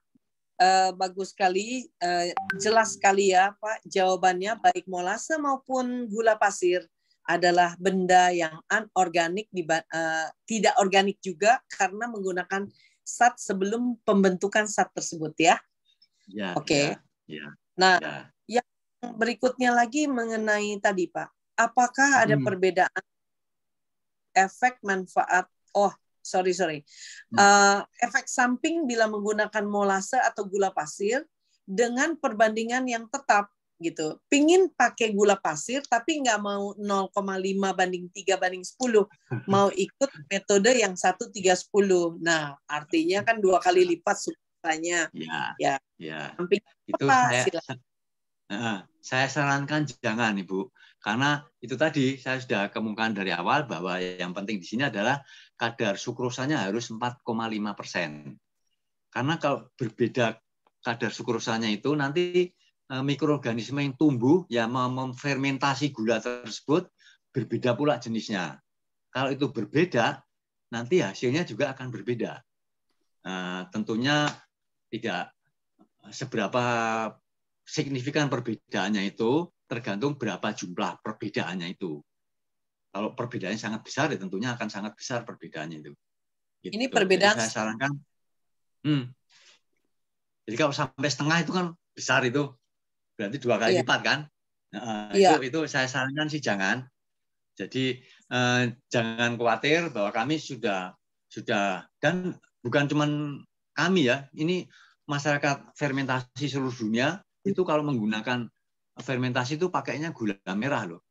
Uh, bagus sekali, uh, jelas sekali ya Pak jawabannya baik molase maupun gula pasir adalah benda yang anorganik uh, tidak organik juga karena menggunakan sat sebelum pembentukan sat tersebut ya. ya Oke. Okay. Ya, ya, nah, ya. yang berikutnya lagi mengenai tadi Pak, apakah ada hmm. perbedaan efek manfaat? Oh, sorry sorry. Uh, efek samping bila menggunakan molase atau gula pasir dengan perbandingan yang tetap gitu. Pingin pakai gula pasir tapi nggak mau 0,5 banding 3 banding 10. Mau ikut metode yang 1 3 10. Nah, artinya kan dua kali lipat sukanya. Iya. Ya. Ya. ya. Samping itu apa? saya Silahkan. saya sarankan jangan Ibu. Karena itu tadi saya sudah kemukakan dari awal bahwa yang penting di sini adalah kadar sukrosanya harus 4,5 persen. Karena kalau berbeda kadar sukrosanya itu nanti e, mikroorganisme yang tumbuh ya memfermentasi gula tersebut berbeda pula jenisnya. Kalau itu berbeda, nanti hasilnya juga akan berbeda. E, tentunya tidak seberapa signifikan perbedaannya itu tergantung berapa jumlah perbedaannya itu. Kalau perbedaannya sangat besar, ya tentunya akan sangat besar perbedaannya itu. Gitu. Ini perbedaan. Jadi saya sarankan. Hmm, jadi kalau sampai setengah itu kan besar itu, berarti dua kali yeah. lipat kan? Nah, yeah. itu, iya. itu saya sarankan sih jangan. Jadi eh, jangan khawatir bahwa kami sudah sudah dan bukan cuman kami ya, ini masyarakat fermentasi seluruh dunia hmm. itu kalau menggunakan fermentasi itu pakainya gula merah loh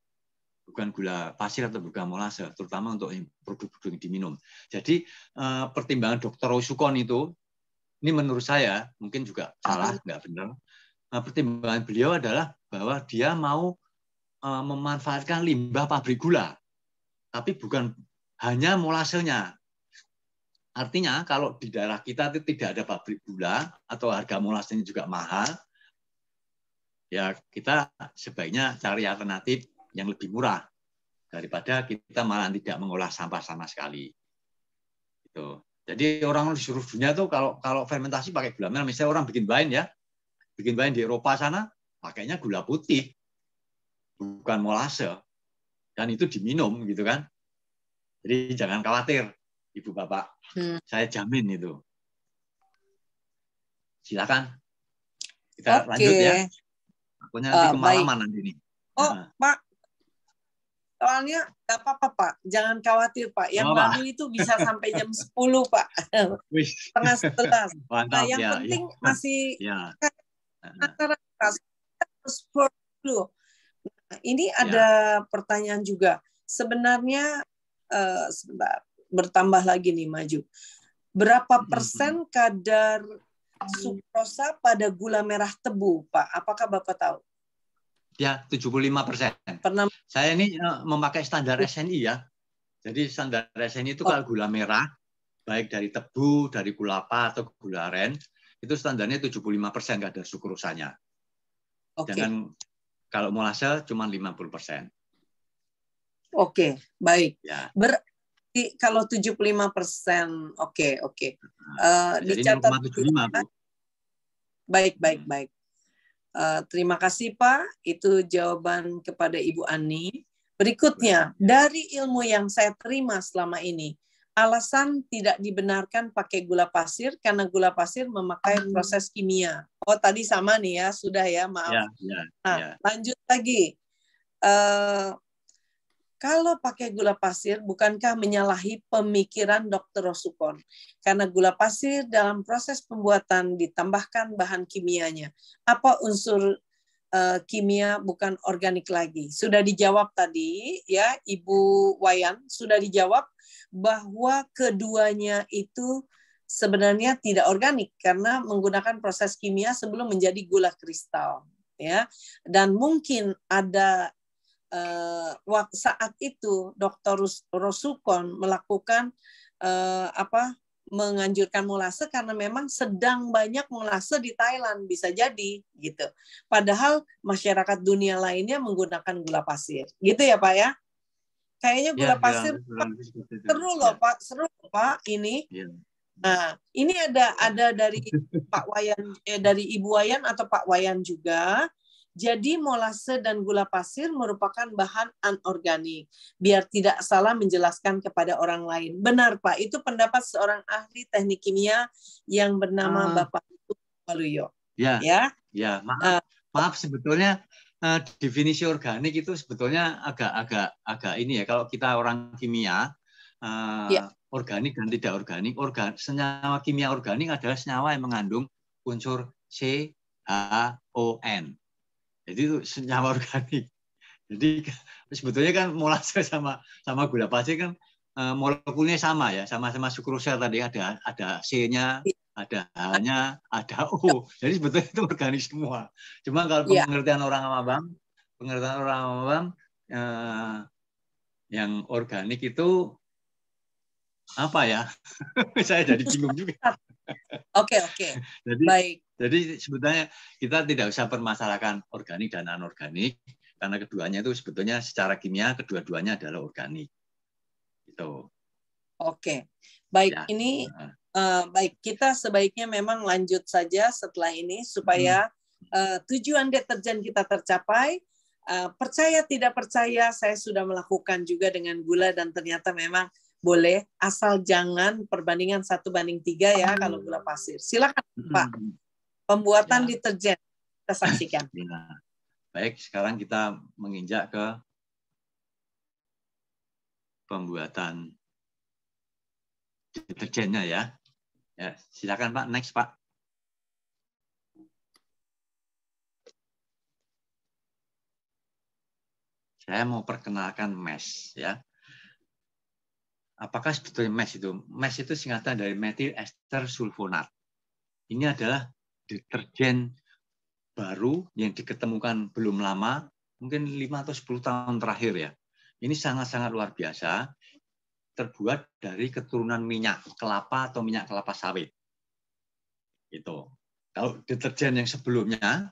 bukan gula pasir atau gula molase, terutama untuk produk-produk yang diminum. Jadi eh, pertimbangan dokter Sukon itu, ini menurut saya mungkin juga salah, nggak benar. Eh, pertimbangan beliau adalah bahwa dia mau eh, memanfaatkan limbah pabrik gula, tapi bukan hanya molasenya. Artinya kalau di daerah kita itu tidak ada pabrik gula atau harga molasenya juga mahal, ya kita sebaiknya cari alternatif yang lebih murah daripada kita malah tidak mengolah sampah sama sekali. Itu. Jadi orang di seluruh dunia tuh kalau kalau fermentasi pakai gula merah, misalnya orang bikin wine ya, bikin wine di Eropa sana pakainya gula putih, bukan molase, dan itu diminum gitu kan. Jadi jangan khawatir, ibu bapak, hmm. saya jamin itu. Silakan kita okay. lanjut ya. Akunya nanti uh, kemalaman nanti nih. Oh, nah. Pak, soalnya nggak apa-apa Pak, jangan khawatir Pak. Yang oh, baru itu bisa sampai jam 10 Pak, tengah sebelas. Nah yang ya, ya. penting nah, ya. masih antara ya. Terus Nah, ini ya. ada pertanyaan juga. Sebenarnya uh, sebentar bertambah lagi nih maju. Berapa hmm, persen hmm. kadar sukrosa pada gula merah tebu Pak? Apakah Bapak tahu? ya 75 persen. Pernah... Saya ini eh, memakai standar SNI ya. Jadi standar SNI itu oh. kalau gula merah, baik dari tebu, dari gula apa, atau gula aren, itu standarnya 75 persen nggak ada sukrosanya. Okay. Jangan kalau molase cuma 50 persen. Oke, okay, baik. Ya. Ber kalau 75 persen, oke oke. Uh, Jadi eh, dicatat. 75, persen. Baik baik hmm. baik. Eh, terima kasih Pak, itu jawaban kepada Ibu Ani. Berikutnya, dari ilmu yang saya terima selama ini, alasan tidak dibenarkan pakai gula pasir karena gula pasir memakai hmm. proses kimia. Oh tadi sama nih ya, sudah ya, maaf. Ya, ya, nah, ya. Lanjut lagi. Uh, kalau pakai gula pasir, bukankah menyalahi pemikiran Dr. Rosukon? Karena gula pasir dalam proses pembuatan ditambahkan bahan kimianya. Apa unsur uh, kimia bukan organik lagi? Sudah dijawab tadi, ya Ibu Wayan, sudah dijawab bahwa keduanya itu sebenarnya tidak organik karena menggunakan proses kimia sebelum menjadi gula kristal ya dan mungkin ada Eh, waktu saat itu Dr. Rosukon melakukan eh, apa menganjurkan molase karena memang sedang banyak molase di Thailand bisa jadi gitu. Padahal masyarakat dunia lainnya menggunakan gula pasir. Gitu ya, Pak ya? Kayaknya gula ya, pasir ya, Pak, seru loh, ya. Pak. Seru Pak ini. Ya. Nah, ini ada ada dari Pak Wayan eh, dari Ibu Wayan atau Pak Wayan juga jadi molase dan gula pasir merupakan bahan anorganik. Biar tidak salah menjelaskan kepada orang lain. Benar Pak, itu pendapat seorang ahli teknik kimia yang bernama uh, Bapak Waluyo. Ya, ya, ya. Maaf, uh, maaf sebetulnya uh, definisi organik itu sebetulnya agak-agak agak ini ya. Kalau kita orang kimia, uh, ya. organik dan tidak organik, organ senyawa kimia organik adalah senyawa yang mengandung unsur C, O, N. Jadi itu senyawa organik. Jadi kan, sebetulnya kan molase sama sama gula pasir kan eh, molekulnya sama ya, sama-sama sukrosa tadi ada ada C-nya, ada H-nya, ada O. Jadi sebetulnya itu organik semua. Cuma kalau yeah. pengertian orang bang, pengertian orang awam eh, yang organik itu apa ya? Saya jadi bingung juga. Oke, oke. Okay, okay. Baik. Jadi sebetulnya kita tidak usah permasalahkan organik dan anorganik karena keduanya itu sebetulnya secara kimia kedua-duanya adalah organik. Itu. Oke. Baik, ya. ini uh, baik kita sebaiknya memang lanjut saja setelah ini supaya uh, tujuan deterjen kita tercapai. Uh, percaya tidak percaya saya sudah melakukan juga dengan gula dan ternyata memang boleh asal jangan perbandingan satu banding tiga ya hmm. kalau gula pasir. Silakan Pak. Hmm pembuatan ya. deterjen. Kita saksikan. Ya. Baik, sekarang kita menginjak ke pembuatan deterjennya ya. Ya, silakan Pak, next Pak. Saya mau perkenalkan mesh ya. Apakah sebetulnya mesh itu? Mesh itu singkatan dari metil ester sulfonat. Ini adalah deterjen baru yang diketemukan belum lama, mungkin 5 atau 10 tahun terakhir ya. Ini sangat-sangat luar biasa, terbuat dari keturunan minyak kelapa atau minyak kelapa sawit. Itu. Kalau deterjen yang sebelumnya,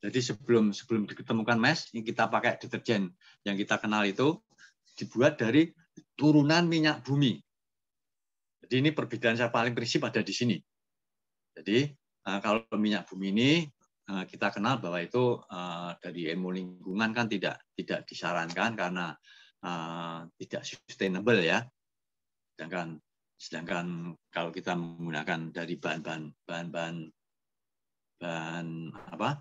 jadi sebelum sebelum diketemukan mes, ini kita pakai deterjen yang kita kenal itu dibuat dari turunan minyak bumi. Jadi ini perbedaan saya paling prinsip ada di sini. Jadi Nah, kalau minyak bumi ini eh, kita kenal bahwa itu eh, dari ilmu lingkungan kan tidak tidak disarankan karena eh, tidak sustainable ya. Sedangkan sedangkan kalau kita menggunakan dari bahan-bahan bahan-bahan bahan apa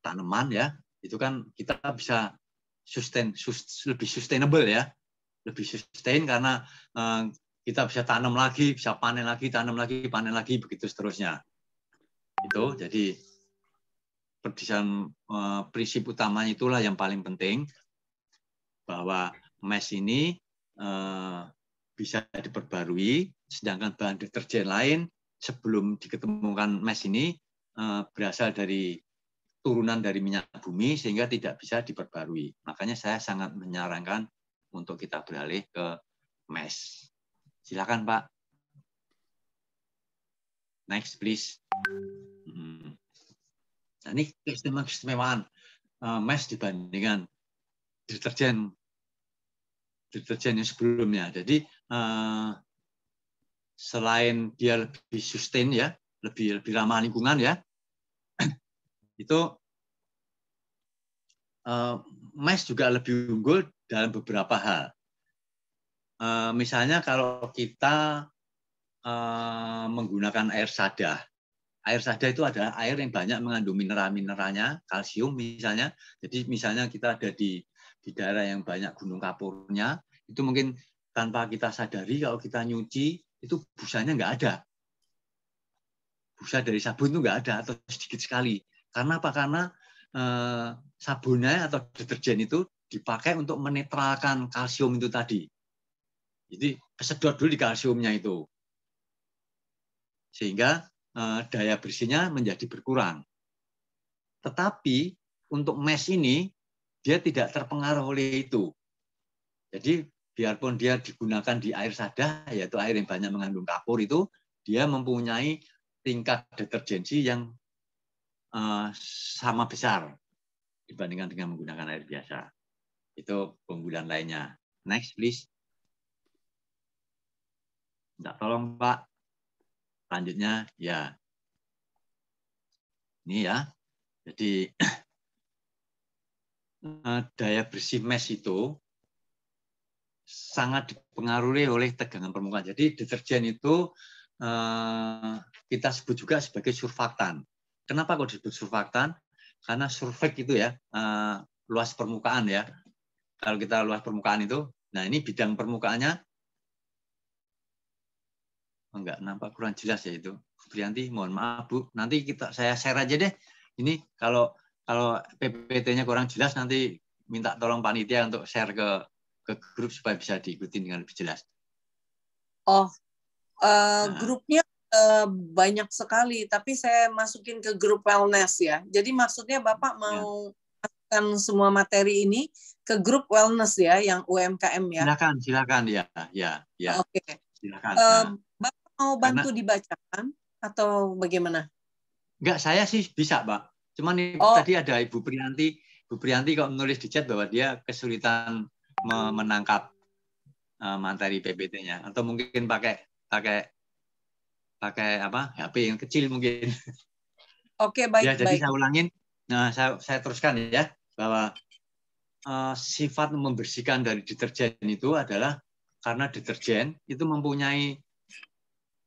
tanaman ya itu kan kita bisa sustain lebih sustainable ya lebih sustain karena kita bisa tanam lagi, bisa panen lagi, tanam lagi, panen lagi, begitu seterusnya. Itu jadi perdesan eh, prinsip utama itulah yang paling penting bahwa mes ini eh, bisa diperbarui, sedangkan bahan deterjen lain sebelum diketemukan mes ini eh, berasal dari turunan dari minyak bumi sehingga tidak bisa diperbarui. Makanya saya sangat menyarankan untuk kita beralih ke mes. Silakan Pak. Next please. Hmm. Nah, ini keistimewaan uh, eh, mesh dibandingkan deterjen deterjen yang sebelumnya. Jadi uh, selain dia lebih sustain ya, lebih lebih ramah lingkungan ya, itu uh, mes juga lebih unggul dalam beberapa hal. Eh, misalnya kalau kita eh, menggunakan air sadah, air sadah itu adalah air yang banyak mengandung mineral-mineralnya, kalsium misalnya. Jadi misalnya kita ada di di daerah yang banyak gunung kapurnya, itu mungkin tanpa kita sadari kalau kita nyuci itu busanya nggak ada. Busa dari sabun itu nggak ada atau sedikit sekali. Karena apa? Karena eh, sabunnya atau deterjen itu dipakai untuk menetralkan kalsium itu tadi. Jadi kesedot dulu di kalsiumnya itu. Sehingga eh, daya bersihnya menjadi berkurang. Tetapi untuk mesh ini dia tidak terpengaruh oleh itu. Jadi biarpun dia digunakan di air sadah yaitu air yang banyak mengandung kapur itu dia mempunyai tingkat detergensi yang eh, sama besar dibandingkan dengan menggunakan air biasa. Itu keunggulan lainnya. Next please. Minta tolong Pak. Selanjutnya ya. Ini ya. Jadi eh, daya bersih mesh itu sangat dipengaruhi oleh tegangan permukaan. Jadi deterjen itu eh, kita sebut juga sebagai surfaktan. Kenapa kok disebut surfaktan? Karena surfek itu ya eh, luas permukaan ya. Kalau kita luas permukaan itu, nah ini bidang permukaannya enggak nampak kurang jelas ya itu. Brianti, mohon maaf Bu. Nanti kita saya share aja deh. Ini kalau kalau PPT-nya kurang jelas nanti minta tolong panitia untuk share ke ke grup supaya bisa diikuti dengan lebih jelas. Oh, uh, nah. grupnya uh, banyak sekali, tapi saya masukin ke grup wellness ya. Jadi maksudnya Bapak ya. mau ya. masukkan semua materi ini ke grup wellness ya, yang UMKM ya. Silakan, silakan ya, ya, ya. Oke. Okay. Silakan. Uh, nah mau bantu Karena, dibacakan atau bagaimana? Enggak, saya sih bisa, pak. Cuman oh. tadi ada Ibu Prianti, ibu Prianti kok menulis di chat bahwa dia kesulitan menangkap eh, materi PPT-nya atau mungkin pakai pakai pakai apa? HP yang kecil mungkin. Oke, baik. Ya, jadi baik. saya ulangin. Nah, saya saya teruskan ya bahwa eh, sifat membersihkan dari deterjen itu adalah karena deterjen itu mempunyai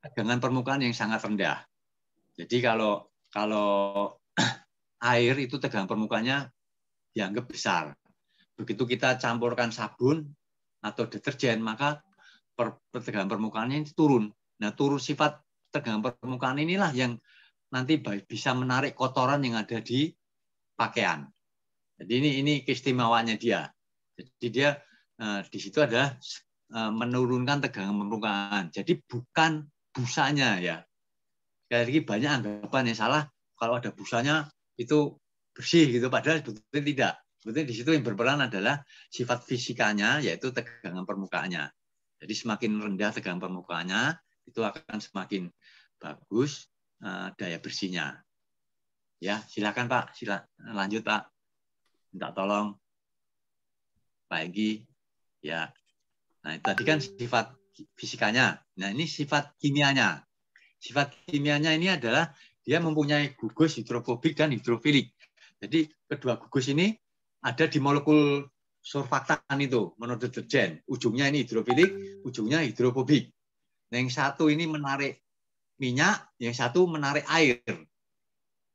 dengan permukaan yang sangat rendah. Jadi kalau kalau air itu tegangan permukaannya dianggap besar. Begitu kita campurkan sabun atau deterjen, maka per, tegangan permukaannya itu turun. Nah, turun sifat tegangan permukaan inilah yang nanti bisa menarik kotoran yang ada di pakaian. Jadi ini ini keistimewaannya dia. Jadi dia eh, di situ ada eh, menurunkan tegangan permukaan. Jadi bukan busanya ya. Sekali lagi banyak anggapan yang salah kalau ada busanya itu bersih gitu padahal sebetulnya tidak. Sebetulnya di situ yang berperan adalah sifat fisikanya yaitu tegangan permukaannya. Jadi semakin rendah tegangan permukaannya itu akan semakin bagus eh, daya bersihnya. Ya, silakan Pak, sila lanjut Pak. Minta tolong. Pak Egi. Ya. Nah, tadi kan sifat fisikanya. Nah, ini sifat kimianya. Sifat kimianya ini adalah dia mempunyai gugus hidrofobik dan hidrofilik. Jadi kedua gugus ini ada di molekul surfaktan itu menurut deterjen. Ujungnya ini hidrofilik, ujungnya hidrofobik. Nah, yang satu ini menarik minyak, yang satu menarik air.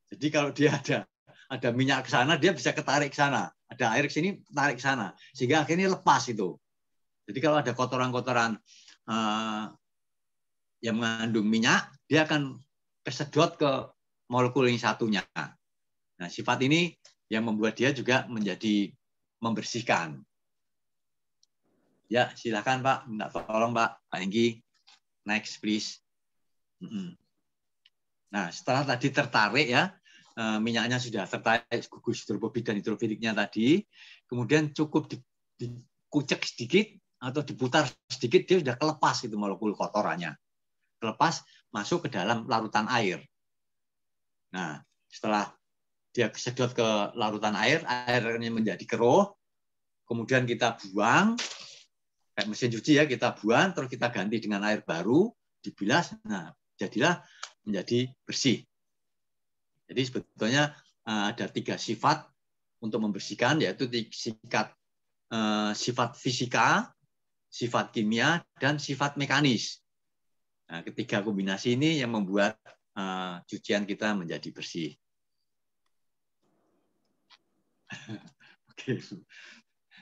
Jadi kalau dia ada ada minyak ke sana, dia bisa ketarik ke sana. Ada air ke sini, tarik ke sana. Sehingga akhirnya lepas itu. Jadi kalau ada kotoran-kotoran uh, yang mengandung minyak, dia akan kesedot ke molekul yang satunya. Nah, sifat ini yang membuat dia juga menjadi membersihkan. Ya, silakan Pak, minta tolong Pak, Pak Enggi. Next, please. Nah, setelah tadi tertarik ya, eh, minyaknya sudah tertarik gugus hidrofobik dan hidrofiliknya tadi, kemudian cukup dikucek sedikit, atau diputar sedikit dia sudah kelepas itu molekul kotorannya. Kelepas masuk ke dalam larutan air. Nah, setelah dia sedot ke larutan air, airnya menjadi keruh, kemudian kita buang, kayak mesin cuci ya, kita buang, terus kita ganti dengan air baru, dibilas, nah jadilah menjadi bersih. Jadi sebetulnya eh, ada tiga sifat untuk membersihkan, yaitu sifat, eh, sifat fisika, sifat kimia, dan sifat mekanis. Nah, ketiga kombinasi ini yang membuat uh, cucian kita menjadi bersih. Oke.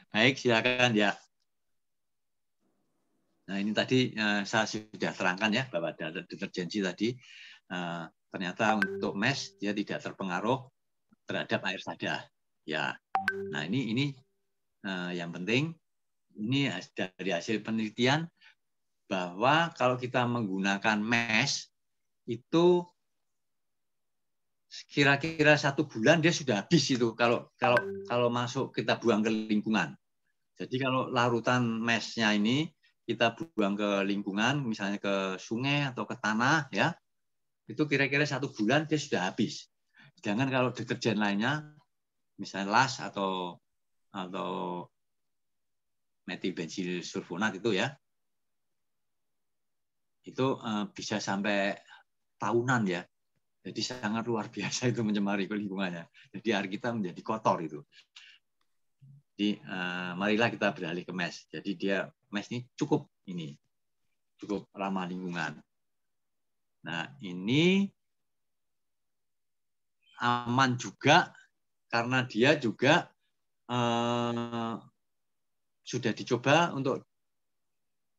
Baik, silakan ya. Nah, ini tadi uh, saya sudah terangkan ya bahwa deterjensi tadi uh, ternyata untuk mesh dia tidak terpengaruh terhadap air saja. Ya. Nah, ini ini uh, yang penting ini dari hasil penelitian bahwa kalau kita menggunakan mesh itu kira-kira satu bulan dia sudah habis itu kalau kalau kalau masuk kita buang ke lingkungan. Jadi kalau larutan meshnya ini kita buang ke lingkungan, misalnya ke sungai atau ke tanah ya, itu kira-kira satu bulan dia sudah habis. Jangan kalau deterjen lainnya, misalnya las atau atau metil bensil sulfonat itu ya itu eh, bisa sampai tahunan ya jadi sangat luar biasa itu mencemari lingkungannya jadi air kita menjadi kotor itu jadi eh, marilah kita beralih ke mesh jadi dia mesh ini cukup ini cukup ramah lingkungan nah ini aman juga karena dia juga eh, sudah dicoba untuk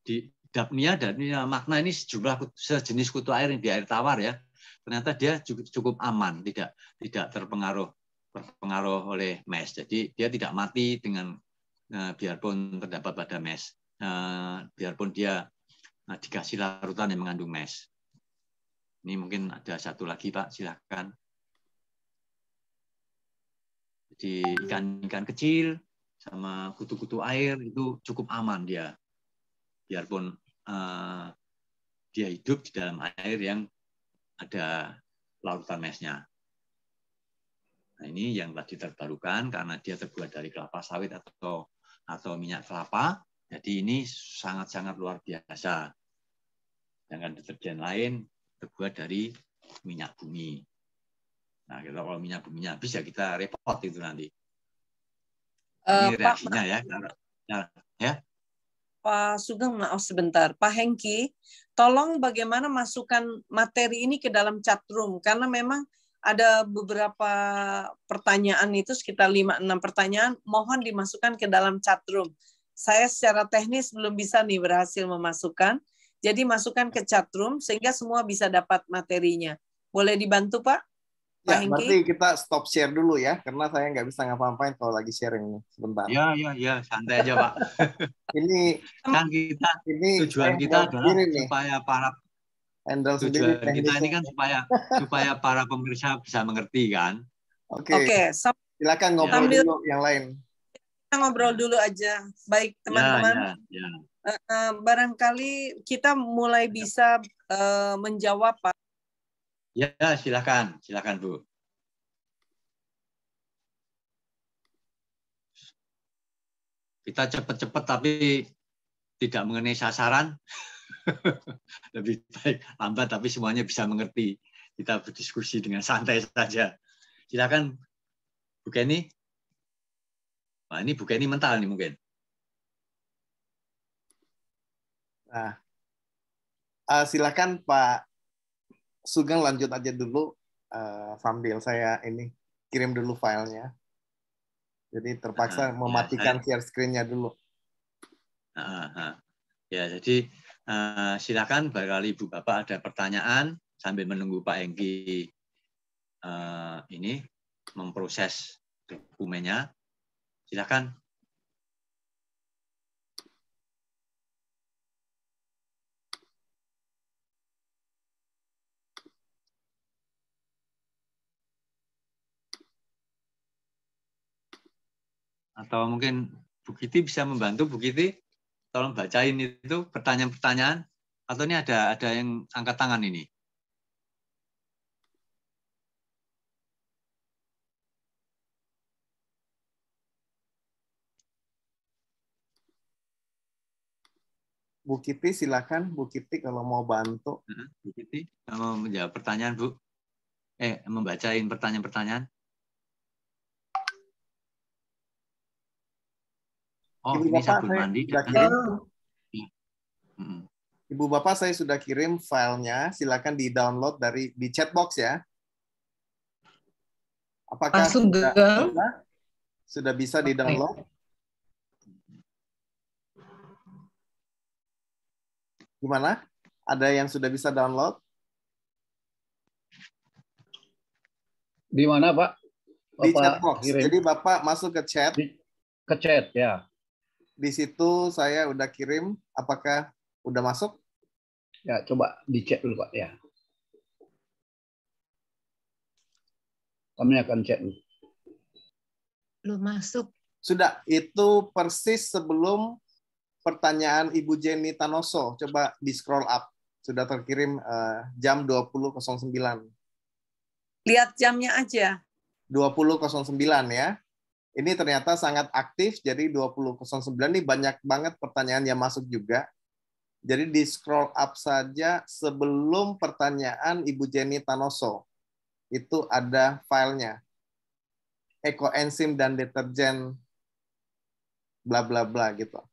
di dapnia dapnia makna ini sejumlah sejenis kutu air yang di air tawar ya ternyata dia cukup aman tidak tidak terpengaruh terpengaruh oleh mes jadi dia tidak mati dengan eh, biarpun terdapat pada mes eh, biarpun dia eh, dikasih larutan yang mengandung mes ini mungkin ada satu lagi pak silahkan di ikan-ikan kecil sama kutu-kutu air itu cukup aman dia. Biarpun uh, dia hidup di dalam air yang ada larutan mesnya. Nah, ini yang tadi terbarukan karena dia terbuat dari kelapa sawit atau atau minyak kelapa. Jadi ini sangat-sangat luar biasa. Sedangkan deterjen lain terbuat dari minyak bumi. Nah, kita kalau minyak bumi habis ya kita repot itu nanti. Eh, reaksinya Pak, ya. Nah, ya. Pak Sugeng, maaf sebentar. Pak Hengki, tolong bagaimana masukkan materi ini ke dalam chat room karena memang ada beberapa pertanyaan itu sekitar 5 6 pertanyaan mohon dimasukkan ke dalam chat room. Saya secara teknis belum bisa nih berhasil memasukkan. Jadi masukkan ke chat room sehingga semua bisa dapat materinya. Boleh dibantu, Pak? Ya, berarti kita stop share dulu ya, karena saya nggak bisa ngapa-ngapain kalau lagi sharing nih sebentar. Ya, ya, ya, santai aja Pak. ini kan kita ini tujuan kita adalah nih. supaya para Endel tujuan kita ini kan supaya supaya para pemirsa bisa mengerti kan. Oke. Okay. Oke. Okay, Silakan ya. ngobrol ya. dulu yang lain. Kita ngobrol dulu aja, baik ya, teman-teman. Ya, ya, ya. barangkali kita mulai bisa uh, menjawab Pak. Ya, silakan, silakan Bu. Kita cepat-cepat tapi tidak mengenai sasaran. Lebih baik lambat tapi semuanya bisa mengerti. Kita berdiskusi dengan santai saja. Silakan Bu Keni. Wah, ini Bu Keni mental nih mungkin. Nah, uh, silakan Pak Sugeng lanjut aja dulu uh, sambil saya ini kirim dulu filenya. Jadi terpaksa uh, mematikan ya, share screen-nya dulu. Uh, uh. Ya, jadi uh, silakan barangkali Ibu Bapak ada pertanyaan sambil menunggu Pak Engki uh, eh, ini memproses dokumennya. Silakan atau mungkin Bu Giti bisa membantu Bu Giti tolong bacain itu pertanyaan-pertanyaan atau ini ada ada yang angkat tangan ini Bu Kiti silakan Bu Kiti kalau mau bantu. Mm-hmm. Bu Kiti kalau menjawab pertanyaan Bu, eh membacain pertanyaan-pertanyaan. Oh, Ibu ini Bapak, sabun mandi. Kirim. Hmm. Ibu Bapak, saya sudah kirim filenya. Silakan di download dari di chat box ya. Apakah Langsung sudah, sudah, sudah bisa di download? Gimana? Ada yang sudah bisa download? Di mana, Pak? Bapak di chat box. Kirim. Jadi Bapak masuk ke chat. Di, ke chat, ya di situ saya udah kirim. Apakah udah masuk? Ya, coba dicek dulu, Pak. Ya. Kami akan cek dulu. Belum masuk. Sudah, itu persis sebelum pertanyaan Ibu Jenny Tanoso. Coba di-scroll up. Sudah terkirim uh, jam 20.09. Lihat jamnya aja. 20.09 ya. Ini ternyata sangat aktif, jadi 2009 ini banyak banget pertanyaan yang masuk juga. Jadi di scroll up saja sebelum pertanyaan Ibu Jenny Tanoso. Itu ada filenya. Ekoenzim dan deterjen bla bla bla gitu.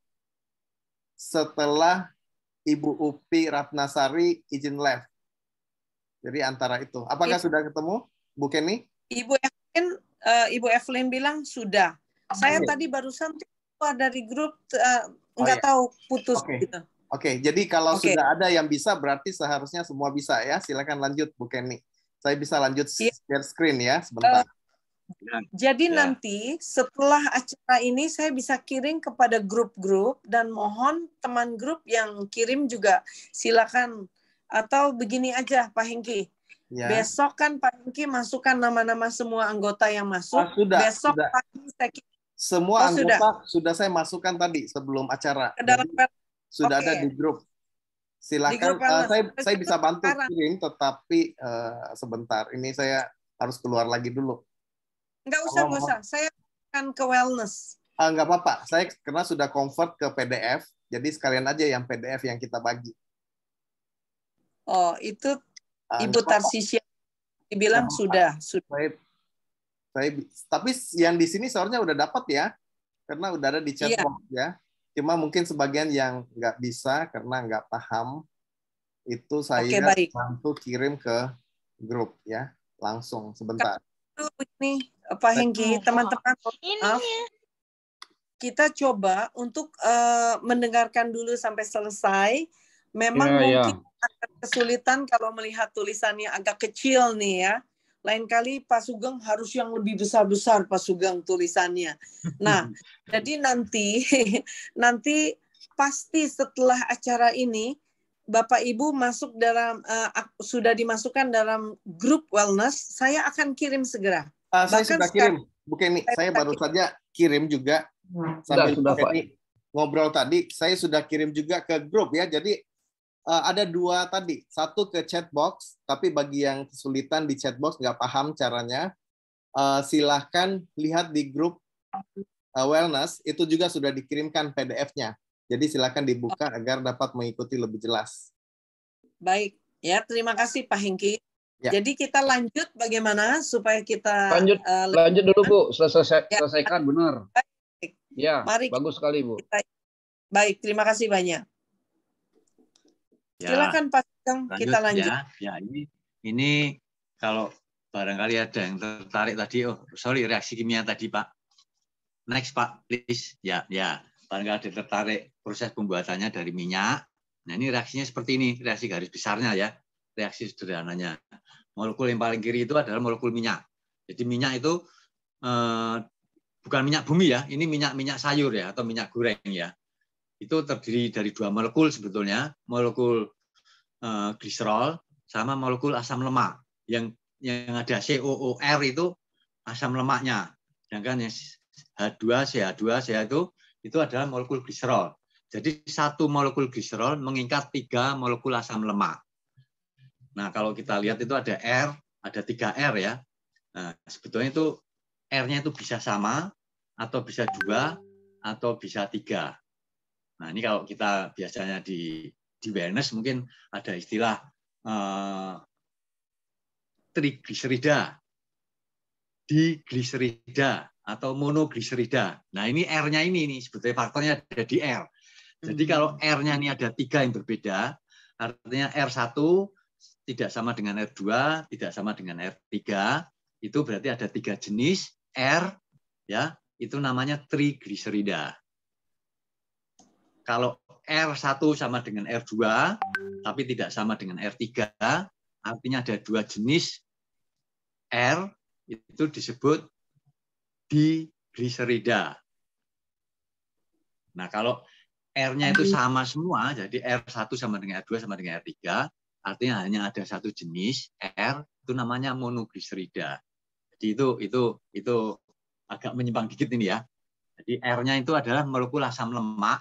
Setelah Ibu Upi Ratnasari izin left. Jadi antara itu. Apakah Ibu. Iya. sudah ketemu Bu Kenny? Ibu yang uh, Ibu Evelyn bilang sudah. Saya tadi barusan keluar dari grup uh, nggak oh, tahu putus okay. gitu. Oke, okay. jadi kalau okay. sudah ada yang bisa berarti seharusnya semua bisa ya. Silakan lanjut Bu Kenny. Saya bisa lanjut yeah. share screen ya sebentar. Uh, jadi ya. nanti setelah acara ini saya bisa kirim kepada grup-grup dan mohon teman grup yang kirim juga silakan atau begini aja Pak Hengki. Ya. Besok kan Pak Yuki masukkan nama-nama semua anggota yang masuk. Ah, sudah. Besok sudah. pagi saya semua oh, anggota sudah. sudah saya masukkan tadi sebelum acara. Jadi, sudah okay. ada di grup. Silakan uh, saya saya bisa bantu kirim tetapi uh, sebentar ini saya harus keluar lagi dulu. Enggak usah, enggak oh, usah. Saya akan ke wellness. Ah, enggak apa-apa. Saya karena sudah convert ke PDF, jadi sekalian aja yang PDF yang kita bagi. Oh, itu Ah, Ibu Tarsisya dibilang ya, sudah, sudah. Baik. Baik. tapi yang di sini seharusnya udah dapat ya, karena udah ada di chat iya. box ya. Cuma mungkin sebagian yang nggak bisa karena nggak paham itu saya okay, baik. bantu kirim ke grup ya, langsung sebentar. Ini apa Hengki, teman-teman, ya. Kita coba untuk uh, mendengarkan dulu sampai selesai Memang yeah, iya. mungkin yeah. kesulitan kalau melihat tulisannya agak kecil nih ya. Lain kali Pak Sugeng harus yang lebih besar-besar Pak Sugeng tulisannya. Nah, jadi nanti nanti pasti setelah acara ini Bapak Ibu masuk dalam uh, sudah dimasukkan dalam grup wellness, saya akan kirim segera. Uh, saya Bahkan sudah kirim, Bukan ini, Saya, saya baru kirim. saja kirim juga sambil sudah, sudah, Pak. ngobrol tadi. Saya sudah kirim juga ke grup ya. Jadi uh, ada dua tadi. Satu ke chatbox, tapi bagi yang kesulitan di chatbox nggak paham caranya, uh, silahkan lihat di grup uh, wellness itu juga sudah dikirimkan PDF-nya. Jadi silahkan dibuka agar dapat mengikuti lebih jelas. Baik, ya terima kasih Pak Hengki. Ya. Jadi kita lanjut bagaimana supaya kita lanjut uh, lanjut dulu Bu, selesai ya. selesaikan benar. Baik. Ya, Mari bagus sekali Bu. Baik, terima kasih banyak. Ya, Silakan Pak Sugeng, kita lanjut. Ya, ya ini, ini kalau barangkali ada yang tertarik tadi, oh sorry reaksi kimia tadi Pak. Next Pak, please. Ya, ya. Barangkali ada yang tertarik proses pembuatannya dari minyak. Nah ini reaksinya seperti ini, reaksi garis besarnya ya, reaksi sederhananya. Molekul yang paling kiri itu adalah molekul minyak. Jadi minyak itu eh, bukan minyak bumi ya, ini minyak minyak sayur ya atau minyak goreng ya itu terdiri dari dua molekul sebetulnya, molekul uh, eh, gliserol sama molekul asam lemak. Yang yang ada COOR itu asam lemaknya, sedangkan yang H2 CH2 CH itu itu adalah molekul gliserol. Jadi satu molekul gliserol mengikat tiga molekul asam lemak. Nah kalau kita lihat itu ada R, ada tiga R ya. Nah, sebetulnya itu R-nya itu bisa sama atau bisa dua atau bisa tiga. Nah ini kalau kita biasanya di di wellness mungkin ada istilah uh, eh, trigliserida, digliserida atau monogliserida. Nah ini R-nya ini, nih sebetulnya faktornya ada di R. Jadi hmm. kalau R-nya ini ada tiga yang berbeda, artinya R1 tidak sama dengan R2, tidak sama dengan R3, itu berarti ada tiga jenis R, ya itu namanya trigliserida. Kalau R1 sama dengan R2, tapi tidak sama dengan R3, artinya ada dua jenis R, itu disebut diglycerida. Nah, kalau R-nya itu sama semua, jadi R1 sama dengan R2 sama dengan R3, artinya hanya ada satu jenis R, itu namanya monoglycerida. Jadi itu itu itu agak menyimpang dikit ini ya. Jadi R-nya itu adalah molekul asam lemak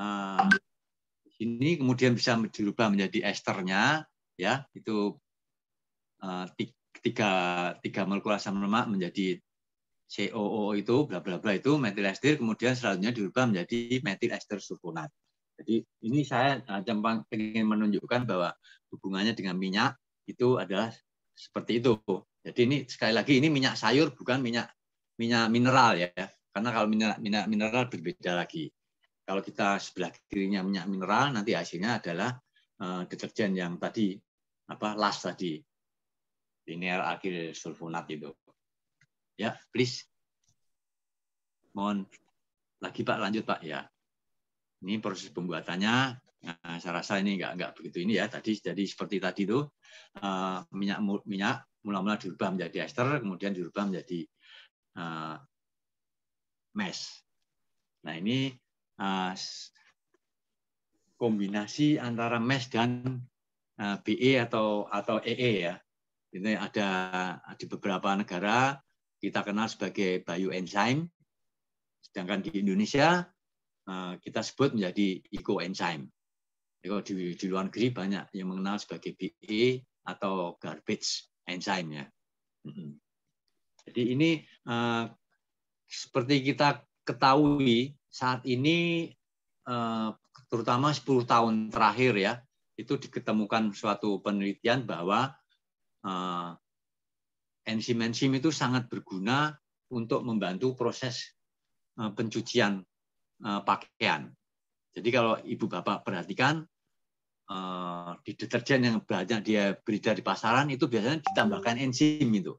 uh, ini kemudian bisa dirubah menjadi esternya ya itu uh, tiga tiga molekul asam lemak menjadi COO itu bla bla bla itu metil ester kemudian selanjutnya dirubah menjadi metil ester sulfonat. Jadi ini saya jampang ah, ingin menunjukkan bahwa hubungannya dengan minyak itu adalah seperti itu. Jadi ini sekali lagi ini minyak sayur bukan minyak minyak mineral ya. Karena kalau minyak minyak mineral berbeda lagi. Kalau kita sebelah kirinya minyak mineral, nanti hasilnya adalah eh, deterjen yang tadi apa las tadi linear alkil sulfonat itu. Ya, please. Mohon lagi Pak lanjut Pak ya. Ini proses pembuatannya Nah, saya rasa ini nggak nggak begitu ini ya. Tadi jadi seperti tadi itu eh, minyak minyak mula-mula diubah menjadi ester, kemudian diubah menjadi uh, eh, mesh. Nah ini Ah, kombinasi antara mesh dan BE ah, atau atau EE e ya. Ini ada di beberapa negara kita kenal sebagai bioenzyme, sedangkan di Indonesia ah, kita sebut menjadi ecoenzyme. Kalau di, di luar negeri banyak yang mengenal sebagai BE atau garbage enzyme ya. Mm-hmm. Jadi ini seperti kita ketahui saat ini eh, terutama 10 tahun terakhir ya itu diketemukan suatu penelitian bahwa eh, enzim-enzim itu sangat berguna untuk membantu proses eh, pencucian pakaian. Jadi kalau ibu bapak perhatikan di deterjen yang banyak dia beredar di pasaran itu biasanya ditambahkan enzim itu.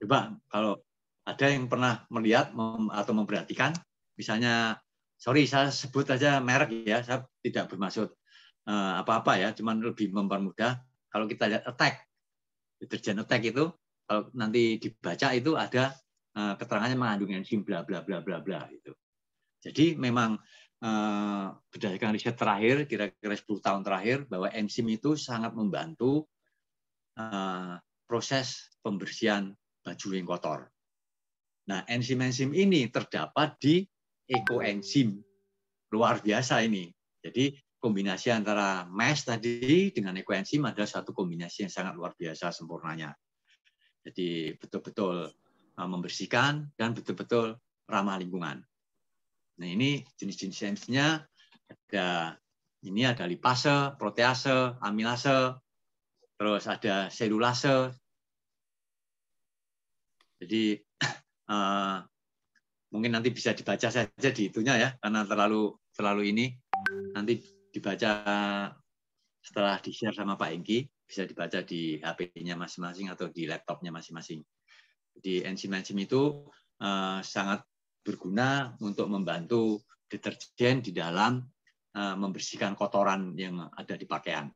Coba kalau ada yang pernah melihat atau memperhatikan misalnya sorry saya sebut aja merek ya, saya tidak bermaksud eh, apa-apa ya, cuman lebih mempermudah kalau kita lihat attack deterjen attack itu kalau nanti dibaca itu ada eh, keterangannya mengandung enzim bla bla bla bla bla itu. Jadi memang eh, berdasarkan riset terakhir kira-kira 10 tahun terakhir bahwa enzim itu sangat membantu proses pembersihan baju yang kotor. Nah, enzim-enzim ini terdapat di ekoenzim. Luar biasa ini. Jadi kombinasi antara mesh tadi dengan ekoenzim adalah satu kombinasi yang sangat luar biasa sempurnanya. Jadi betul-betul eh, membersihkan dan betul-betul ramah lingkungan. Nah ini jenis-jenis enzimnya ada ini ada lipase, protease, amilase, terus ada selulase. Jadi eh, mungkin nanti bisa dibaca saja di itunya ya karena terlalu terlalu ini nanti dibaca setelah di share sama Pak Engki bisa dibaca di HP-nya masing-masing atau di laptopnya masing-masing. Di enzim-enzim itu uh, sangat berguna untuk membantu deterjen di dalam uh, membersihkan kotoran yang ada di pakaian.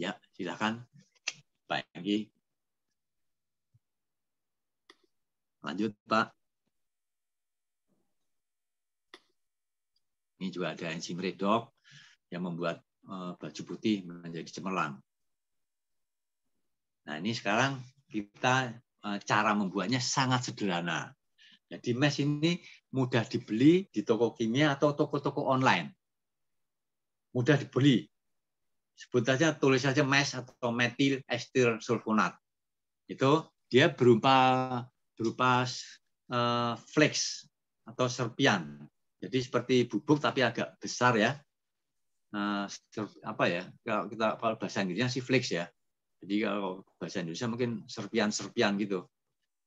Ya, silakan Pak Engki. Lanjut, Pak. Ini juga ada enzim redox yang membuat eh, baju putih menjadi cemerlang. Nah, ini sekarang kita eh, cara membuatnya sangat sederhana. Jadi mesh ini mudah dibeli di toko kimia atau toko-toko online. Mudah dibeli. Sebut saja tulis saja mesh atau metil ester sulfonat. Itu dia berupa berupa uh, flex atau serpian. Jadi seperti bubuk tapi agak besar ya. Uh, apa ya? Kalau kita kalau bahasa Inggrisnya sih flex ya. Jadi kalau bahasa Indonesia mungkin serpian-serpian gitu.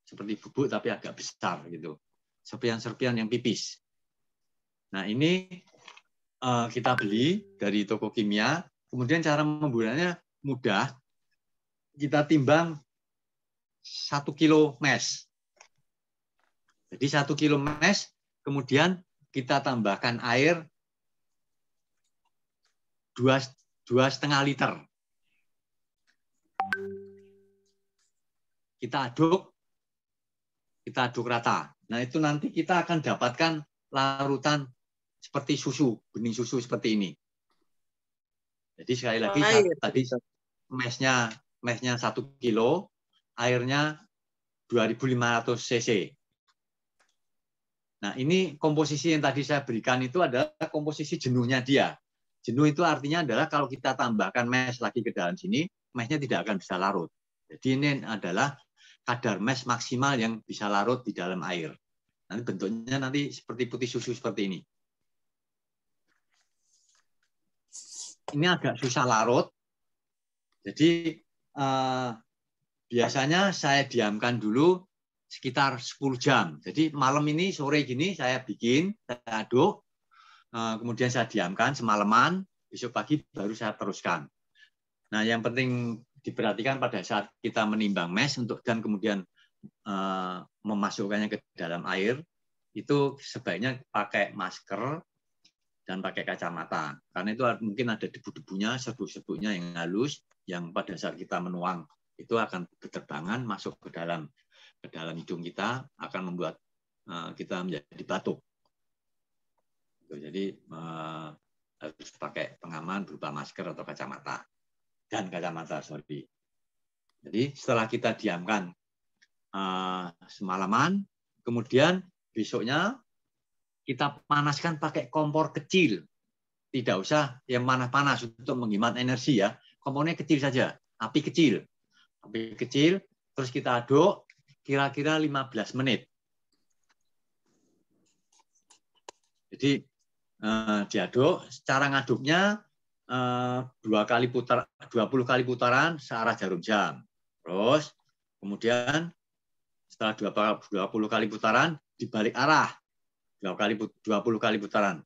Seperti bubuk tapi agak besar gitu. Serpian-serpian yang pipis. Nah, ini uh, kita beli dari toko kimia. Kemudian cara membuatnya mudah. Kita timbang satu kilo mesh jadi satu kilo mesh, kemudian kita tambahkan air dua dua setengah liter. Kita aduk, kita aduk rata. Nah itu nanti kita akan dapatkan larutan seperti susu, bening susu seperti ini. Jadi sekali lagi tadi mesnya mesnya satu kilo, airnya 2.500 cc. Nah, ini komposisi yang tadi saya berikan itu adalah komposisi jenuhnya dia. Jenuh itu artinya adalah kalau kita tambahkan mesh lagi ke dalam sini, meshnya tidak akan bisa larut. Jadi ini adalah kadar mesh maksimal yang bisa larut di dalam air. Nanti bentuknya nanti seperti putih susu seperti ini. Ini agak susah larut. Jadi eh, biasanya saya diamkan dulu sekitar 10 jam. Jadi malam ini sore gini saya bikin, saya aduk, eh, kemudian saya diamkan semalaman, besok pagi baru saya teruskan. Nah, yang penting diperhatikan pada saat kita menimbang mesh untuk dan kemudian uh, memasukkannya ke dalam air itu sebaiknya pakai masker dan pakai kacamata karena itu mungkin ada debu-debunya, serbuk-serbuknya yang halus yang pada saat kita menuang itu akan berterbangan masuk ke dalam ke dalam hidung kita akan membuat eh, kita menjadi batuk. Gitu. Jadi eh, harus pakai pengaman berupa masker atau kacamata dan kacamata sorry. Jadi setelah kita diamkan eh, semalaman, kemudian besoknya kita panaskan pakai kompor kecil. Tidak usah yang panas-panas untuk menghemat energi ya. Kompornya kecil saja, api kecil. Api kecil, terus kita aduk, kira-kira 15 menit. Jadi eh, diaduk, cara ngaduknya eh, dua eh, kali putar 20 kali putaran searah jarum jam. Terus kemudian setelah 20 kali putaran dibalik arah. 20 kali 20 kali putaran.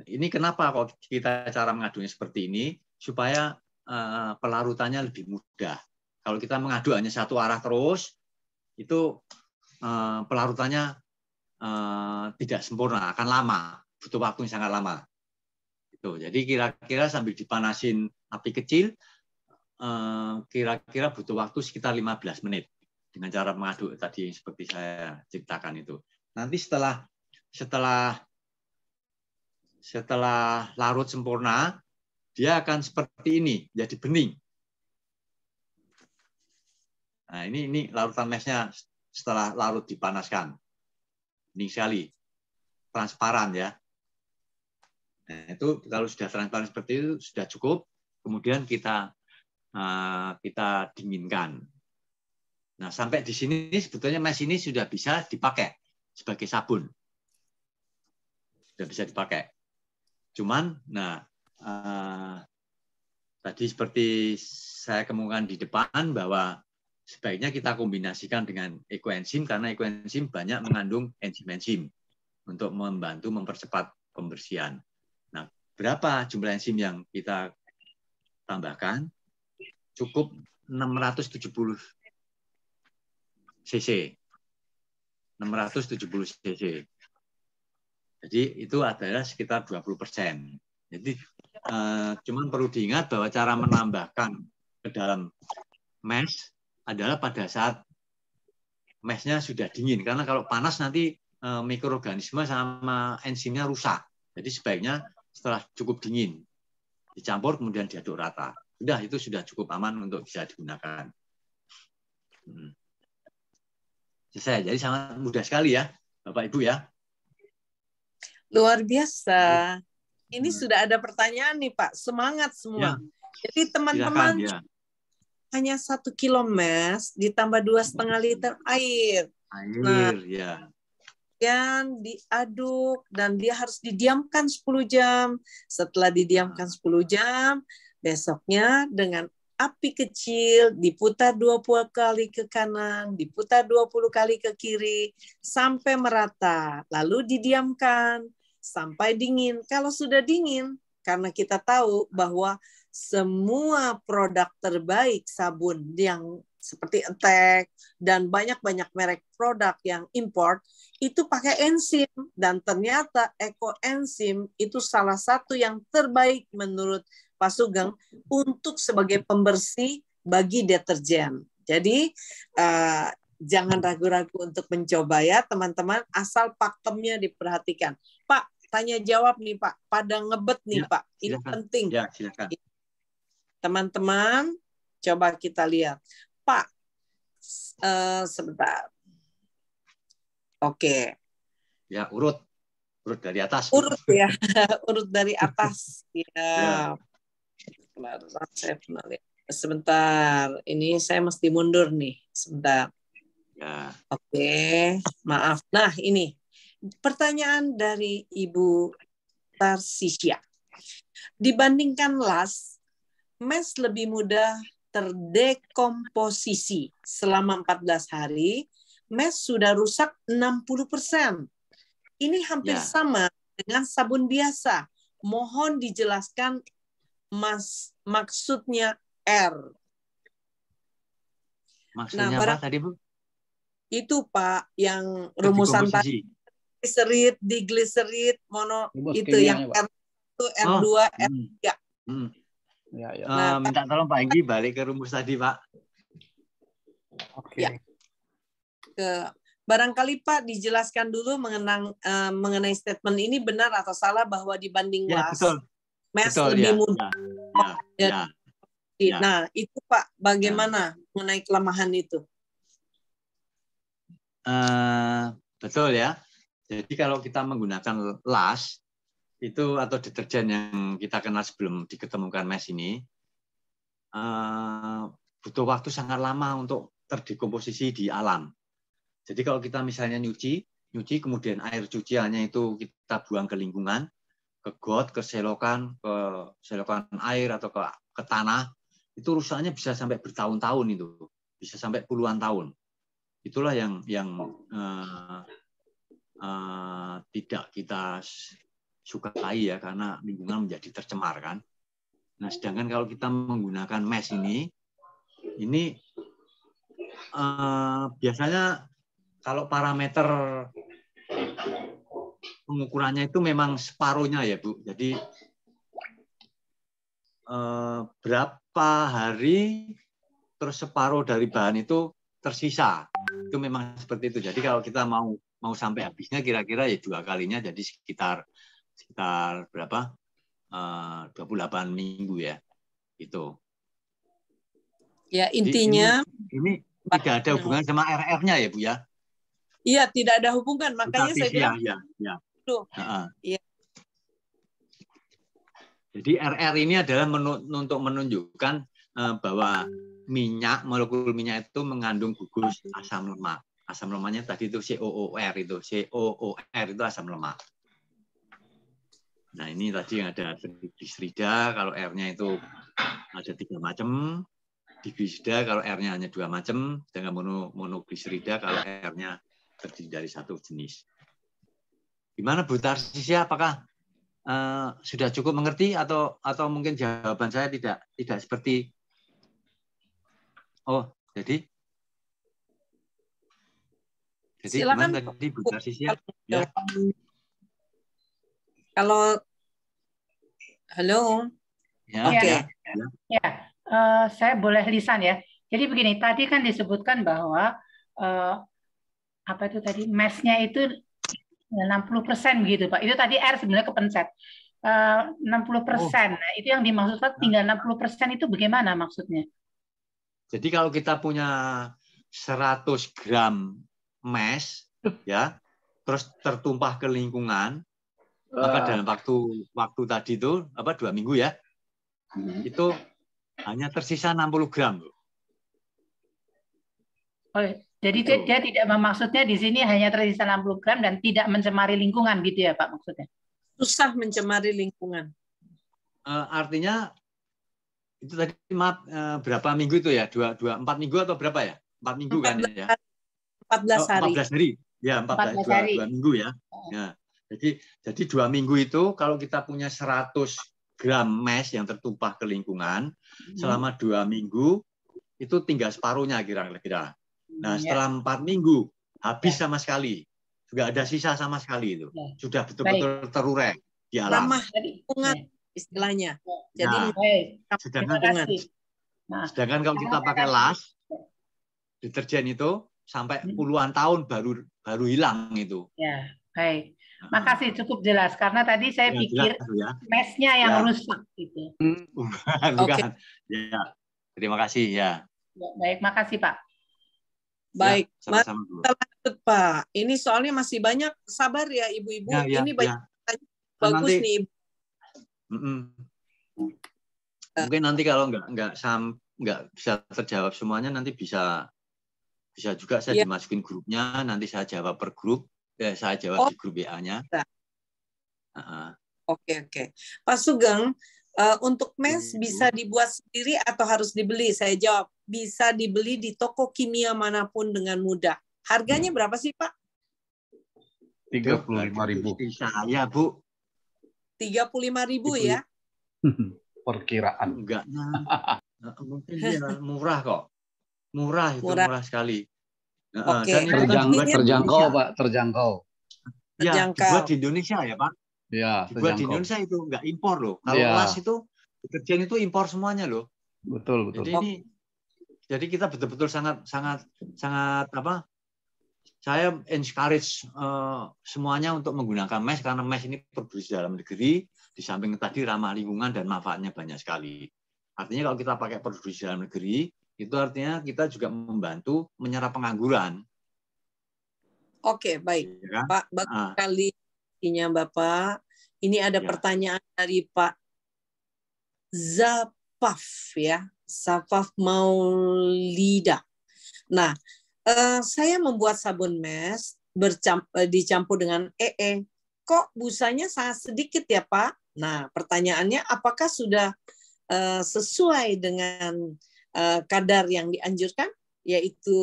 Nah, ini kenapa kok kita cara mengaduknya seperti ini supaya eh, pelarutannya lebih mudah. Kalau kita mengaduk hanya satu arah terus, itu uh, pelarutannya uh, tidak sempurna, akan lama, butuh waktu yang sangat lama. Itu. Jadi kira-kira sambil dipanasin api kecil, eh, kira-kira butuh waktu sekitar 15 menit dengan cara mengaduk tadi seperti saya ciptakan itu. Nanti setelah setelah setelah larut sempurna, dia akan seperti ini, jadi bening. Nah, ini ini larutan mesnya setelah larut dipanaskan. Ini sekali. Transparan ya. Nah, itu kalau sudah transparan seperti itu sudah cukup. Kemudian kita eh, kita dinginkan. Nah, sampai di sini sebetulnya mes ini sudah bisa dipakai sebagai sabun. Sudah bisa dipakai. Cuman, nah, uh, tadi seperti saya kemukakan di depan bahwa sebaiknya kita kombinasikan dengan ekoenzim karena ekoenzim banyak mengandung enzim-enzim untuk membantu mempercepat pembersihan. Nah, berapa jumlah enzim yang kita tambahkan? Cukup 670 cc. 670 cc. Jadi itu adalah sekitar 20 persen. Jadi eh, cuman perlu diingat bahwa cara menambahkan ke dalam mesh adalah pada saat mesnya sudah dingin karena kalau panas nanti e, mikroorganisme sama enzimnya rusak. Jadi sebaiknya setelah cukup dingin dicampur kemudian diaduk rata. Sudah itu sudah cukup aman untuk bisa digunakan. Hmm. Selesai. Jadi sangat mudah sekali ya, Bapak Ibu ya. Luar biasa. Ini hmm. sudah ada pertanyaan nih Pak. Semangat semua. Ya. Jadi teman-teman ya hanya satu kilometer ditambah dua setengah liter air. Nah, air nah, ya. Dan diaduk dan dia harus didiamkan 10 jam. Setelah didiamkan 10 jam, besoknya dengan api kecil diputar 20 kali ke kanan, diputar 20 kali ke kiri sampai merata. Lalu didiamkan sampai dingin. Kalau sudah dingin, karena kita tahu bahwa semua produk terbaik sabun yang seperti Etek dan banyak-banyak merek produk yang import itu pakai enzim dan ternyata eco enzim itu salah satu yang terbaik menurut Pak Sugeng untuk sebagai pembersih bagi deterjen. Jadi uh, jangan ragu-ragu untuk mencoba ya teman-teman asal pakemnya diperhatikan. Pak, tanya jawab nih Pak, pada ngebet nih ya, Pak. Ini silakan. penting. Ya, silakan. Teman-teman, coba kita lihat. Pak, uh, sebentar. Oke. Okay. Ya, urut. Urut dari atas. Urut ya, urut dari atas. Ya. ya. Sebentar, ini saya mesti mundur nih. Sebentar. Ya. Oke, okay. maaf. Nah, ini pertanyaan dari Ibu Tarsisia Dibandingkan LAS mes lebih mudah terdekomposisi selama 14 hari, mes sudah rusak 60%. Ini hampir ya. sama dengan sabun biasa. Mohon dijelaskan mas maksudnya R. Maksudnya nah, apa tadi, Bu? Itu, Pak, yang rumusan tadi. Gliserit, digliserit, mono, Bos, itu yang ya, R1, R2, oh. R3. Hmm. hmm. Ya, ya. Uh, minta tolong Pak Enggi balik ke rumus tadi, Pak. Oke. Okay. Ya. Ke barangkali Pak dijelaskan dulu mengenang uh, mengenai statement ini benar atau salah bahwa dibanding ya, las, Mes lebih ya. mudah. Ya, ya, ya, ya. Nah, itu Pak bagaimana ya. mengenai kelemahan itu? Uh, betul ya. Jadi kalau kita menggunakan las itu atau deterjen yang kita kenal sebelum diketemukan mes ini uh, butuh waktu sangat lama untuk terdekomposisi di alam. Jadi kalau kita misalnya nyuci, nyuci kemudian air cuciannya itu kita buang ke lingkungan, ke got, ke selokan, ke selokan air atau ke ke tanah, itu rusaknya bisa sampai bertahun-tahun itu, bisa sampai puluhan tahun. Itulah yang yang uh, uh, tidak kita sukai ya karena lingkungan menjadi tercemar kan. Nah, sedangkan kalau kita menggunakan mesh ini ini uh, biasanya kalau parameter pengukurannya itu memang separuhnya ya Bu. Jadi uh, berapa hari terus separuh dari bahan itu tersisa. Itu memang seperti itu. Jadi kalau kita mau mau sampai habisnya kira-kira ya dua kalinya jadi sekitar sekitar berapa? Eh, uh, 28 minggu ya. Itu. Ya, intinya Jadi ini, ini tidak ada hubungan sama RR-nya ya, Bu ya. Iya, tidak ada hubungan, makanya Tetapi, saya iya, bilang. Iya, iya. Iya. Jadi RR ini adalah untuk menunjukkan eh, bahwa minyak molekul minyak itu mengandung gugus asam lemak. Asam lemaknya tadi itu COOR itu, COOR itu asam lemak. Nah ini tadi yang ada Bisrida, kalau R-nya itu ada tiga macam, diglisida kalau R-nya hanya dua macam, dengan mono monoglisrida kalau R-nya terdiri dari satu jenis. Gimana Bu Tarsisya, apakah uh, sudah cukup mengerti atau atau mungkin jawaban saya tidak tidak seperti Oh, jadi jadi silakan tadi Bu Tarsisya ya. Kalau halo. Ya. Oke. Okay. Ya. ya. Uh, saya boleh lisan ya. Jadi begini, tadi kan disebutkan bahwa uh, apa itu tadi mesnya itu 60% begitu Pak. Itu tadi R sebenarnya kepencet. Eh, uh, 60%. Oh. Nah, itu yang dimaksud pak. Nah. tinggal 60% itu bagaimana maksudnya? Jadi kalau kita punya 100 gram mes, ya, terus tertumpah ke lingkungan, maka eh. dalam waktu waktu tadi itu apa dua minggu ya hmm. itu hanya tersisa 60 gram oh jadi itu. dia tidak maksudnya di sini hanya tersisa 60 gram dan tidak mencemari lingkungan gitu ya pak maksudnya susah mencemari lingkungan uh, artinya itu tadi maaf uh, eh, berapa minggu itu ya dua dua empat minggu atau berapa ya empat minggu 14, kan ya empat belas hari oh, empat belas hari ya empat belas dua, dua minggu ya oh. ya jadi jadi dua minggu itu kalau kita punya 100 gram mesh yang tertumpah ke lingkungan hmm. selama dua minggu itu tinggal separuhnya kira-kira. Hmm, nah ya. setelah empat minggu habis ya. sama sekali, nggak ada sisa sama sekali itu, ya. sudah betul-betul terurai di alam. Ramah lingkungan istilahnya. Jadi nah, baik. sedangkan dengan, nah, sedangkan kalau kita pakai las deterjen itu sampai hmm. puluhan tahun baru baru hilang itu. Ya, baik. Makasih cukup jelas karena tadi saya ya, pikir ya. mesnya yang ya. rusak gitu. Hmm. Bukan. Okay. Ya. Terima kasih ya. ya baik, makasih Pak. Ya, baik, ya, sama -sama. lanjut Pak. Ini soalnya masih banyak, sabar ya ibu-ibu. Ya, ya, ini banyak ya. Nah, bagus Nanti, nih. Ibu. Mm -mm. Mungkin nanti kalau nggak nggak sam nggak bisa terjawab semuanya nanti bisa bisa juga saya ya. dimasukin grupnya nanti saya jawab per grup Ya saya jawab oh. di grup WA-nya. Iya. Oke oke. Okay, Pak Sugeng, uh, untuk mes hmm. Iya. bisa dibuat sendiri atau harus dibeli? Saya jawab bisa dibeli di toko kimia manapun dengan mudah. Harganya hmm. berapa sih Pak? Tiga puluh lima ribu. Saya Bu. Tiga puluh lima ribu ya? Perkiraan. Enggak. Mungkin murah kok. Murah itu murah, murah sekali. Oke. Okay. Terjangkau, terjangkau Pak, terjangkau. Ya, terjangkau. dibuat di Indonesia ya Pak. Ya, dibuat di Indonesia itu nggak impor loh. Kalau ya. las itu kerjaan itu impor semuanya loh. Betul betul. Jadi ini, jadi kita betul-betul sangat sangat sangat apa? Saya encourage uh, semuanya untuk menggunakan mesh karena mesh ini produksi dalam negeri. Di samping tadi ramah lingkungan dan manfaatnya banyak sekali. Artinya kalau kita pakai produksi dalam negeri, itu artinya kita juga membantu menyerap pengangguran. Oke, baik. Ya kan? Pak, kali ah. Bapak. Ini ada ya. pertanyaan dari Pak Zapaf ya. Zapaf Maulida. Nah, eh, saya membuat sabun mes bercampur, eh, dicampur dengan EE. E. Kok busanya sangat sedikit ya Pak? Nah, pertanyaannya apakah sudah eh, sesuai dengan Eh, kadar yang dianjurkan yaitu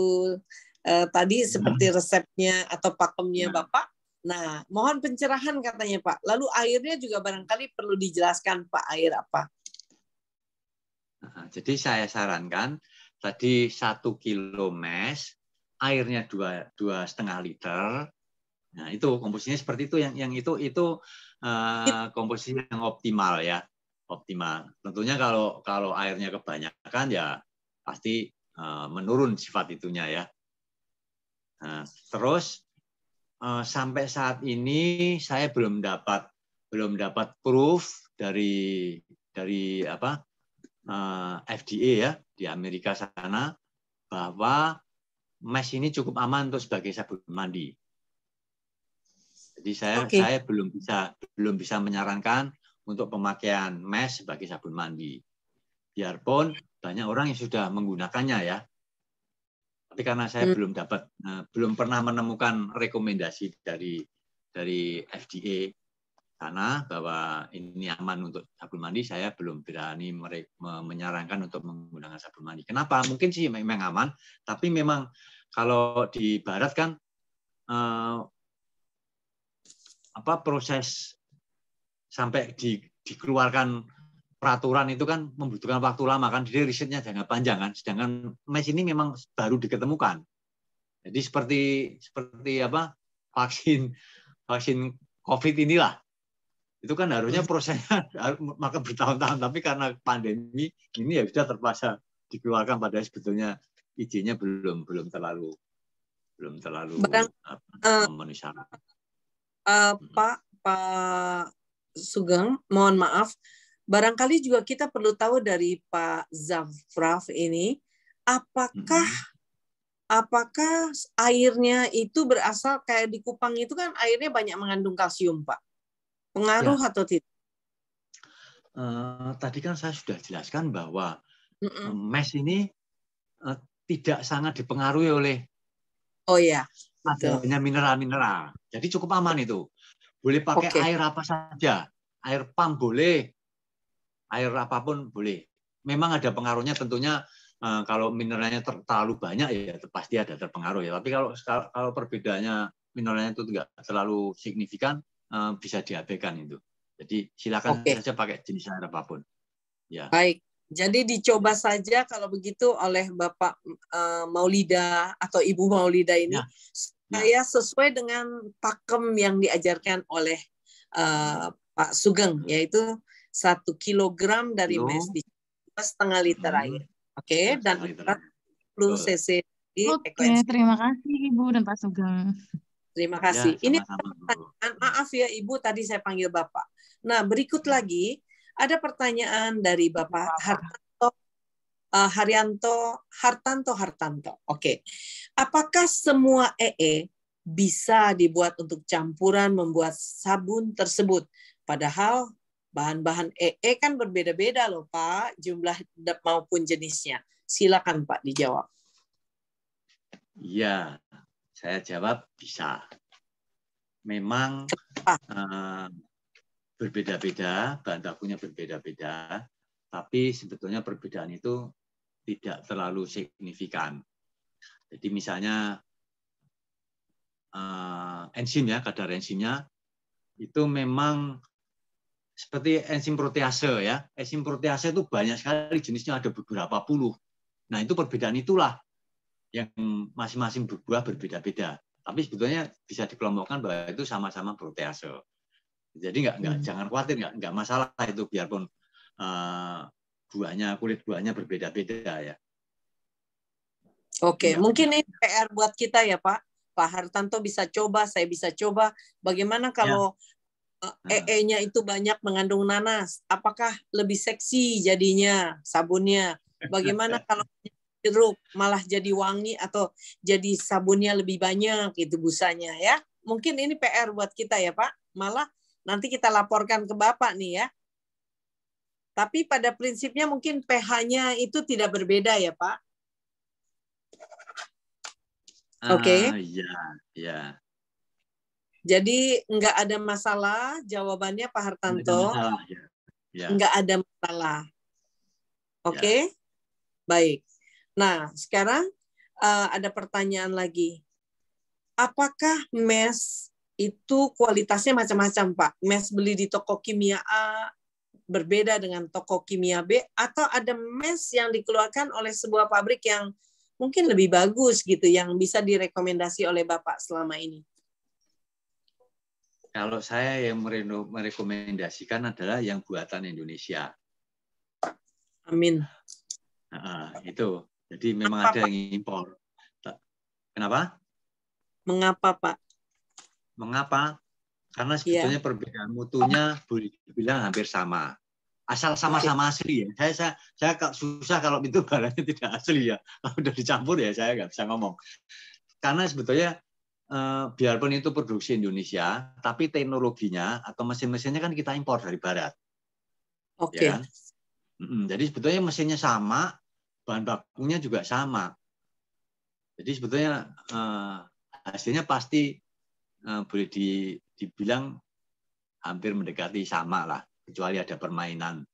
uh, tadi seperti hmm. resepnya atau pakemnya hmm. Bapak. Nah, mohon pencerahan katanya Pak. Lalu airnya juga barangkali perlu dijelaskan Pak air apa. jadi saya sarankan tadi satu kilo mesh, airnya dua dua setengah liter. Nah itu komposisinya seperti itu yang yang itu itu uh, komposisi yang optimal ya optimal. Tentunya kalau kalau airnya kebanyakan ya pasti uh, menurun sifat itunya ya. Nah, terus uh, sampai saat ini saya belum dapat belum dapat proof dari dari apa uh, eh, FDA ya di Amerika sana bahwa mesh ini cukup aman untuk sebagai sabun mandi. Jadi saya okay. saya belum bisa belum bisa menyarankan untuk pemakaian mesh sebagai sabun mandi. Biarpun banyak orang yang sudah menggunakannya ya. Tapi karena saya hmm. belum dapat eh, belum pernah menemukan rekomendasi dari dari FDA sana bahwa ini aman untuk sabun mandi, saya belum berani menyarankan untuk menggunakan sabun mandi. Kenapa? Mungkin sih memang aman, tapi memang kalau di barat kan eh, apa proses sampai di, dikeluarkan peraturan itu kan membutuhkan waktu lama kan jadi risetnya jangka panjang kan sedangkan mes ini memang baru diketemukan jadi seperti seperti apa vaksin vaksin covid inilah itu kan harusnya prosesnya maka bertahun-tahun tapi karena pandemi ini ya sudah terpaksa dikeluarkan padahal sebetulnya izinnya belum belum terlalu belum terlalu Barang, eh, memenuhi syarat. Uh, Pak Pak Sugeng, mohon maaf. Barangkali juga kita perlu tahu dari Pak Zafraf ini, apakah apakah airnya itu berasal kayak di Kupang itu kan airnya banyak mengandung kalsium, Pak? Pengaruh ya. atau tidak? Uh, tadi kan saya sudah jelaskan bahwa mm -mm. mes ini uh, tidak sangat dipengaruhi oleh oh ya adanya mineral-mineral. Jadi cukup aman itu. Boleh pakai okay. air apa saja. Air pump boleh. Air apapun boleh. Memang ada pengaruhnya tentunya eh, kalau mineralnya terlalu banyak ya pasti ada terpengaruh ya. Tapi kalau kalau perbedaannya mineralnya itu tidak terlalu signifikan uh, bisa diabaikan itu. Jadi silakan okay. saja pakai jenis air apapun. Ya. Baik. Jadi dicoba saja kalau begitu oleh Bapak eh, Maulida atau Ibu Maulida ini ya. Nah, ya sesuai dengan pakem yang diajarkan oleh uh, Pak Sugeng yaitu satu kilogram dari no. mes setengah liter hmm. air. Oke okay? dan 40 cc. Oke, okay, terima kasih Ibu dan Pak Sugeng. Terima kasih. Ya, sama -sama, Ini pertanyaan, maaf ya Ibu tadi saya panggil Bapak. Nah, berikut lagi ada pertanyaan dari Bapak Harta uh, Haryanto Hartanto Hartanto. Oke. Okay. Apakah semua EE e bisa dibuat untuk campuran membuat sabun tersebut? Padahal bahan-bahan EE e kan berbeda-beda loh Pak, jumlah maupun jenisnya. Silakan Pak dijawab. Iya, saya jawab bisa. Memang uh, berbeda-beda, bahan bakunya berbeda-beda, tapi sebetulnya perbedaan itu tidak terlalu signifikan. Jadi misalnya uh, enzim ya kadar enzimnya itu memang seperti enzim protease ya. Enzim protease itu banyak sekali jenisnya ada beberapa puluh. Nah, itu perbedaan itulah yang masing-masing berbuah berbeda-beda. Tapi sebetulnya bisa dikelompokkan bahwa itu sama-sama protease. Jadi nggak nggak hmm. jangan khawatir nggak nggak masalah itu biarpun uh, buahnya kulit buahnya berbeda-beda ya. Oke, ya. mungkin ini PR buat kita ya Pak. Pak Hartanto bisa coba, saya bisa coba. Bagaimana iya. kalau ya. EE-nya eh, itu banyak mengandung nanas? Apakah lebih seksi jadinya sabunnya? Bagaimana kalau jeruk malah jadi wangi atau jadi sabunnya lebih banyak gitu busanya ya? Mungkin ini PR buat kita ya Pak. Malah nanti kita laporkan ke Bapak nih ya tapi pada prinsipnya mungkin pH-nya itu tidak berbeda ya, Pak? Ah, Oke. Okay. ya, ya. Jadi nggak ada masalah jawabannya Pak Hartanto. Nggak ada masalah. Ya. Ya. masalah. Oke, okay? ya. baik. Nah, sekarang uh, ada pertanyaan lagi. Apakah mes itu kualitasnya macam-macam, Pak? Mes beli di toko kimia A, berbeda dengan toko kimia B atau ada mes yang dikeluarkan oleh sebuah pabrik yang mungkin lebih bagus gitu yang bisa direkomendasi oleh Bapak selama ini? Kalau saya yang merekomendasikan adalah yang buatan Indonesia. Amin. Nah, itu. Jadi memang ada yang impor. Kenapa? Mengapa, Pak? Mengapa? Karena iya. sebetulnya yeah. perbedaan mutunya boleh dibilang hampir sama. Asal sama-sama asli ya. Saya saya, saya susah kalau itu barangnya tidak asli ya. Kalau udah dicampur ya saya nggak bisa ngomong. Karena sebetulnya eh, biarpun itu produksi Indonesia, tapi teknologinya atau mesin-mesinnya kan kita impor dari barat. Oke. Okay. Ya? Kan? Jadi sebetulnya mesinnya sama, bahan bakunya juga sama. Jadi sebetulnya eh, hasilnya pasti eh, boleh di dibilang hampir mendekati sama lah, kecuali ada permainan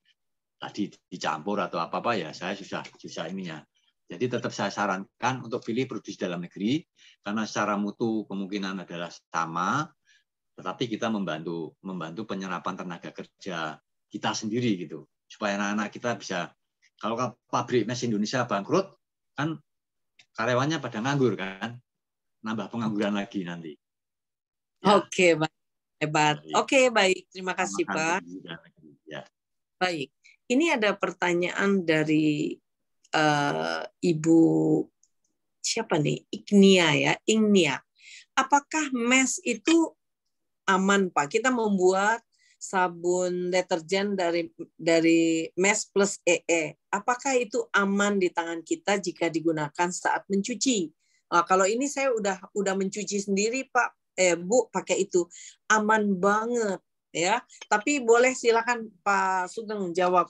tadi dicampur atau apa apa ya, saya susah susah ininya. Jadi tetap saya sarankan untuk pilih produksi dalam negeri karena secara mutu kemungkinan adalah sama, tetapi kita membantu membantu penyerapan tenaga kerja kita sendiri gitu supaya anak-anak kita bisa kalau pabrik mes Indonesia bangkrut kan karyawannya pada nganggur kan nambah pengangguran lagi nanti Iya. Oke, okay, Hebat. Oke, okay, baik. Terima kasih, Pak. Ya. Baik. Ini ada pertanyaan dari uh, Ibu siapa nih? Ignia ya, Ignia. Apakah mes itu aman, Pak? Kita membuat sabun deterjen dari dari mes plus EE. E. Apakah itu aman di tangan kita jika digunakan saat mencuci? Nah, kalau ini saya udah udah mencuci sendiri, Pak eh Bu pakai itu aman banget ya. Tapi boleh silakan Pak Sugeng jawab.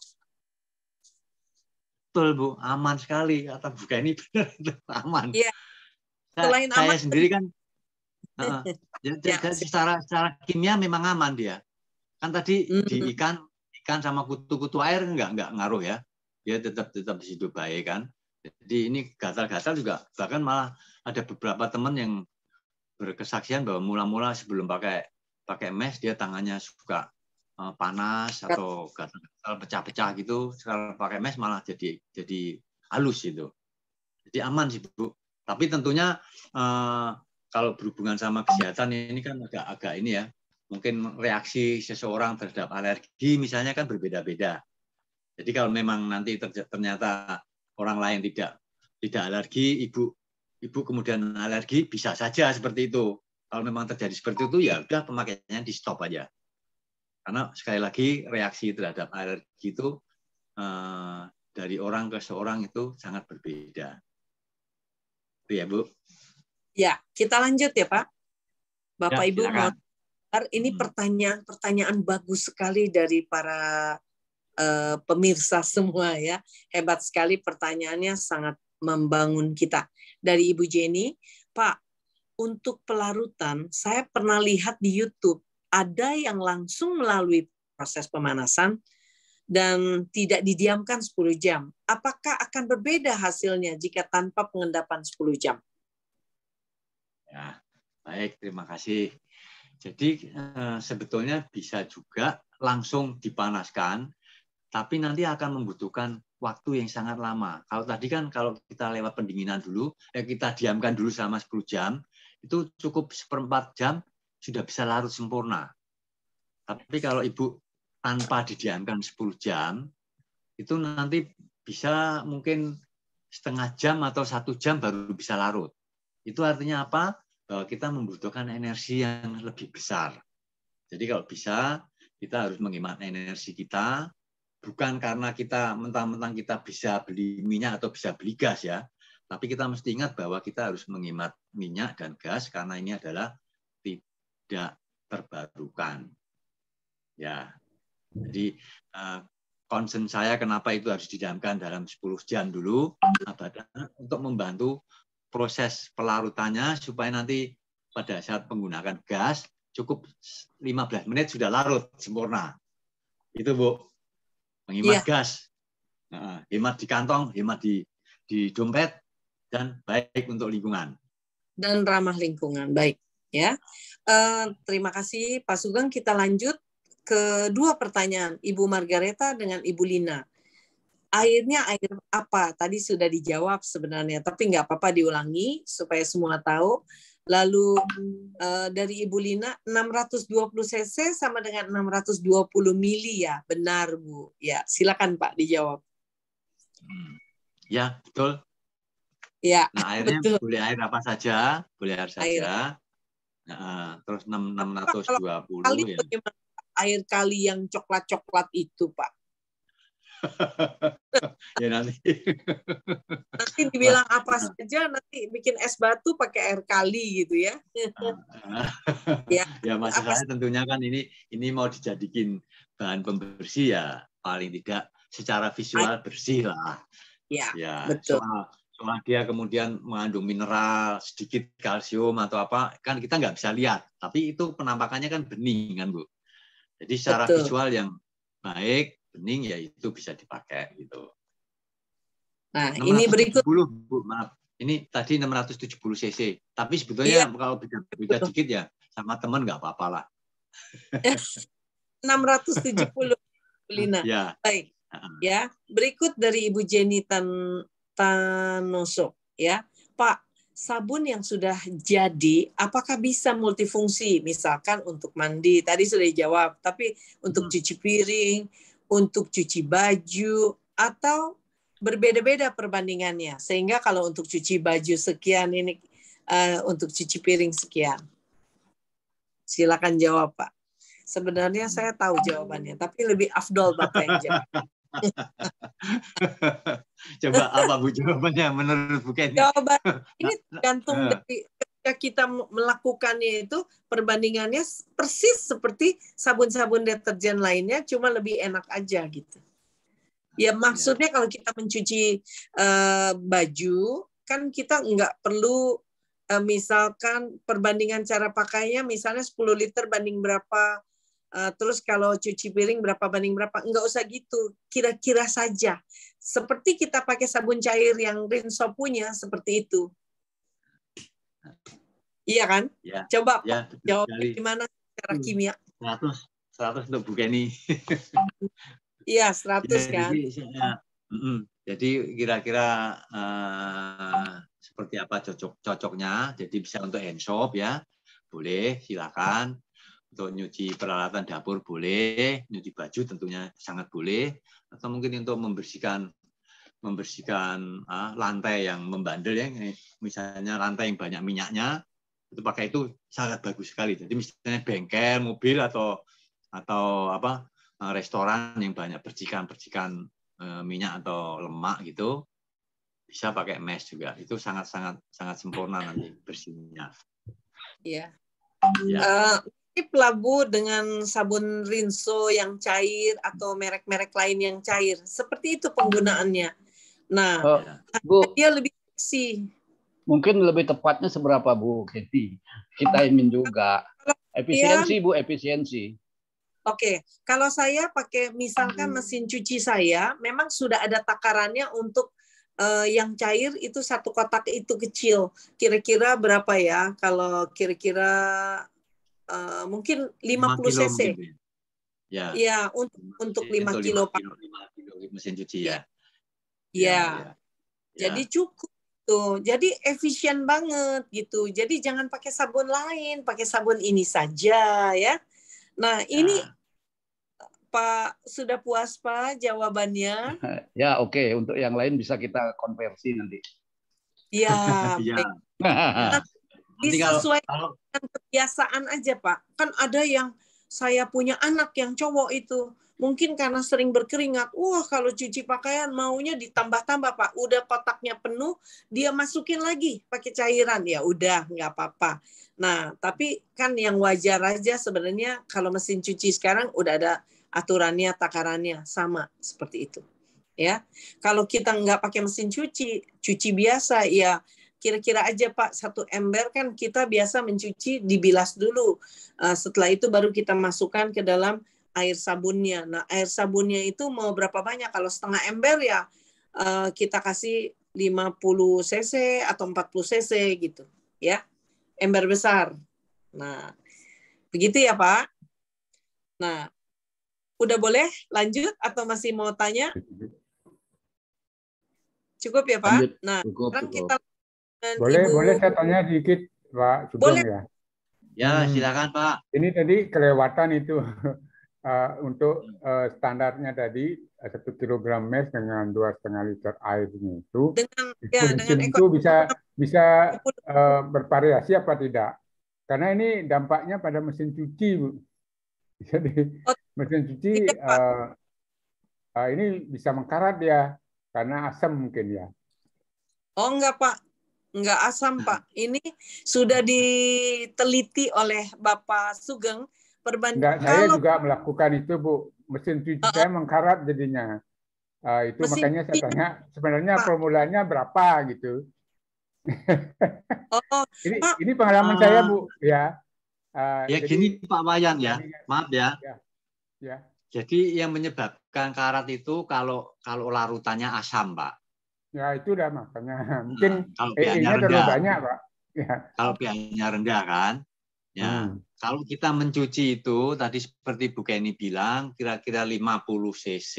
Betul Bu, aman sekali kata Bu ini benar aman. Iya. Selain saya, aman, saya sendiri kan uh, ya, ya. ya secara secara kimia memang aman dia. Kan tadi mm di ikan ikan sama kutu-kutu air enggak enggak ngaruh ya. Dia tetap tetap hidup baik kan. Jadi ini gatal-gatal juga bahkan malah ada beberapa teman yang berkesaksian bahwa mula-mula sebelum pakai pakai mesh dia tangannya suka eh, panas atau gatal-gatal pecah-pecah gitu. Sekarang pakai mesh malah jadi jadi halus gitu. Jadi aman sih bu. Tapi tentunya eh, kalau berhubungan sama kesehatan ini kan agak-agak ini ya. Mungkin reaksi seseorang terhadap alergi misalnya kan berbeda-beda. Jadi kalau memang nanti ternyata orang lain tidak tidak alergi, ibu ibu kemudian alergi bisa saja seperti itu. Kalau memang terjadi seperti itu ya udah pemakaiannya di stop aja. Karena sekali lagi reaksi terhadap alergi itu eh, dari orang ke seorang itu sangat berbeda. Itu ya Bu. Ya, kita lanjut ya Pak. Bapak ya, Ibu silakan. ini hmm. pertanyaan pertanyaan bagus sekali dari para eh, pemirsa semua ya. Hebat sekali pertanyaannya sangat membangun kita. Dari Ibu Jenny, Pak, untuk pelarutan, saya pernah lihat di YouTube ada yang langsung melalui proses pemanasan dan tidak didiamkan 10 jam. Apakah akan berbeda hasilnya jika tanpa pengendapan 10 jam? Ya, baik, terima kasih. Jadi eh, sebetulnya bisa juga langsung dipanaskan tapi nanti akan membutuhkan waktu yang sangat lama. Kalau tadi kan kalau kita lewat pendinginan dulu, ya kita diamkan dulu selama 10 jam, itu cukup seperempat jam sudah bisa larut sempurna. Tapi kalau ibu tanpa didiamkan 10 jam, itu nanti bisa mungkin setengah jam atau satu jam baru bisa larut. Itu artinya apa? Bahwa kita membutuhkan energi yang lebih besar. Jadi kalau bisa, kita harus menghemat energi kita, bukan karena kita mentang-mentang kita bisa beli minyak atau bisa beli gas ya, tapi kita mesti ingat bahwa kita harus menghemat minyak dan gas karena ini adalah tidak terbarukan. Ya. Jadi eh, concern saya kenapa itu harus didiamkan dalam 10 jam dulu nah, untuk membantu proses pelarutannya supaya nanti pada saat menggunakan gas cukup 15 menit sudah larut sempurna. Itu Bu menghemat yeah. gas, nah, hemat di kantong, hemat di di dompet dan baik untuk lingkungan. Dan ramah lingkungan, baik ya. Uh, terima kasih Pak Sugeng. Kita lanjut ke dua pertanyaan Ibu Margareta dengan Ibu Lina. Airnya air apa? Tadi sudah dijawab sebenarnya, tapi nggak apa-apa diulangi supaya semua tahu Lalu uh, dari Ibu Lina 620 cc sama dengan 620 mili ya, benar Bu. Ya, silakan Pak dijawab. Hmm. Ya, betul. Ya, nah, airnya betul. boleh air apa saja, boleh air saja. Air. Nah, terus 6, 620 Kalau ya. Bagaimana air kali yang coklat-coklat itu, Pak? ya nanti. nanti dibilang apa saja nanti bikin es batu pakai air kali gitu ya. ya. ya masalahnya tentunya kan ini ini mau dijadikan bahan pembersih ya paling tidak secara visual bersih lah. Ya, ya betul. Soal, soal dia kemudian mengandung mineral, sedikit kalsium atau apa, kan kita nggak bisa lihat. Tapi itu penampakannya kan bening kan, Bu. Jadi secara Betul. visual yang baik, bening ya itu bisa dipakai gitu. Nah, ini berikut. Bu, maaf. Ini tadi 670 cc, tapi sebetulnya iya. kalau beda, beda dikit ya sama teman nggak apa apalah 670 Lina. Ya. Baik. Ya, berikut dari Ibu Jenny Tan Tanoso ya. Pak, sabun yang sudah jadi apakah bisa multifungsi misalkan untuk mandi tadi sudah dijawab tapi untuk cuci piring untuk cuci baju, atau berbeda-beda perbandingannya. Sehingga kalau untuk cuci baju sekian, ini uh, untuk cuci piring sekian. Silakan jawab, Pak. Sebenarnya saya tahu jawabannya, tapi lebih afdol Bapak yang jawab. Coba apa Bu jawabannya menurut Bu Kenny? Jawaban ini tergantung eh. dari ketika kita melakukannya itu perbandingannya persis seperti sabun-sabun deterjen lainnya cuma lebih enak aja gitu. Ya, ya. maksudnya kalau kita mencuci uh, baju kan kita nggak perlu uh, misalkan perbandingan cara pakainya misalnya 10 liter banding berapa uh, terus kalau cuci piring berapa banding berapa nggak usah gitu kira-kira saja seperti kita pakai sabun cair yang Rinso punya seperti itu Iya kan? Ya. Coba ya, jawab sekali. gimana cara hmm. kimia? 100 100 untuk Bu Kenny. iya, 100 ya, kan. Jadi, ya, jadi kira-kira uh, seperti apa cocok cocoknya? Jadi bisa untuk hand shop ya. Boleh, silakan. Untuk nyuci peralatan dapur boleh, nyuci baju tentunya sangat boleh atau mungkin untuk membersihkan membersihkan uh, lantai yang membandel ya misalnya lantai yang banyak minyaknya itu pakai itu sangat bagus sekali jadi misalnya bengkel mobil atau atau apa eh, restoran yang banyak percikan-percikan eh, minyak atau lemak gitu bisa pakai mesh juga itu sangat sangat sangat sempurna nanti bersihnya yeah. ya. uh, labu dengan sabun rinso yang cair atau merek-merek lain yang cair. Seperti itu penggunaannya. Nah, oh, Bu, dia lebih seksi. Mungkin lebih tepatnya seberapa Bu jadi Kita ingin juga efisiensi Bu, efisiensi. Oke, okay. kalau saya pakai misalkan hmm. mesin cuci saya, memang sudah ada takarannya untuk uh, yang cair itu satu kotak itu kecil. Kira-kira berapa ya? Kalau kira-kira uh, mungkin 50 cc. ya. ya, untuk untuk 5 kilo, 5 kilo, 5 kilo mesin cuci ya ya. ya. Jadi cukup tuh. Gitu. Jadi efisien banget gitu. Jadi jangan pakai sabun lain, pakai sabun ini saja ya. Nah, ini ya. Pak sudah puas Pak jawabannya? ya, oke. Okay. Untuk yang lain bisa kita konversi nanti. Iya, ya. ya. Disesuaikan nah, kalau, kalau... kebiasaan aja Pak. Kan ada yang saya punya anak yang cowok itu mungkin karena sering berkeringat, wah kalau cuci pakaian maunya ditambah-tambah Pak. Udah kotaknya penuh, dia masukin lagi pakai cairan. Ya udah, nggak apa-apa. Nah, tapi kan yang wajar aja sebenarnya kalau mesin cuci sekarang udah ada aturannya, takarannya sama seperti itu. Ya, kalau kita nggak pakai mesin cuci, cuci biasa ya kira-kira aja Pak satu ember kan kita biasa mencuci dibilas dulu. Eh, setelah itu baru kita masukkan ke dalam air sabunnya. Nah, air sabunnya itu mau berapa banyak? Kalau setengah ember ya eh, kita kasih 50 cc atau 40 cc gitu, ya. Ember besar. Nah, begitu ya, Pak. Nah, udah boleh lanjut atau masih mau tanya? Cukup ya, Pak. Lanjut. Nah, cukup, sekarang cukup. kita boleh, Ibu. boleh saya tanya sedikit, Pak. Cukup boleh. ya. Ya, hmm. silakan Pak. Ini tadi kelewatan itu uh, untuk uh, standarnya tadi eh, satu kilogram mes dengan dua setengah liter airnya itu dengan, ya, dengan itu bisa bisa uh, bervariasi apa tidak? Karena ini dampaknya pada mesin cuci, Bu. Jadi oh, mesin cuci tidak, iya, uh, uh, ini bisa mengkarat ya karena asam mungkin ya. Oh enggak Pak, enggak asam Pak. Ini sudah hmm. diteliti oleh Bapak Sugeng perbandingan. Enggak, saya juga melakukan itu Bu. Mesin cuci uh, saya mengkarat jadinya. Uh, itu makanya saya tanya sebenarnya Pak. formulanya berapa gitu. oh, ini, ini pengalaman uh, saya Bu ah. ya. Uh, ya jadi, gini Pak Wayan ya, maaf ya. ya. ya. Jadi yang menyebabkan karat itu kalau kalau larutannya asam Pak. Ya itu udah makanya nah, mungkin nah, kalau ph terlalu banyak Pak. Ya. Kalau pH-nya rendah kan. Ya, hmm. kalau kita mencuci itu tadi seperti Bu Kenny bilang kira-kira 50 cc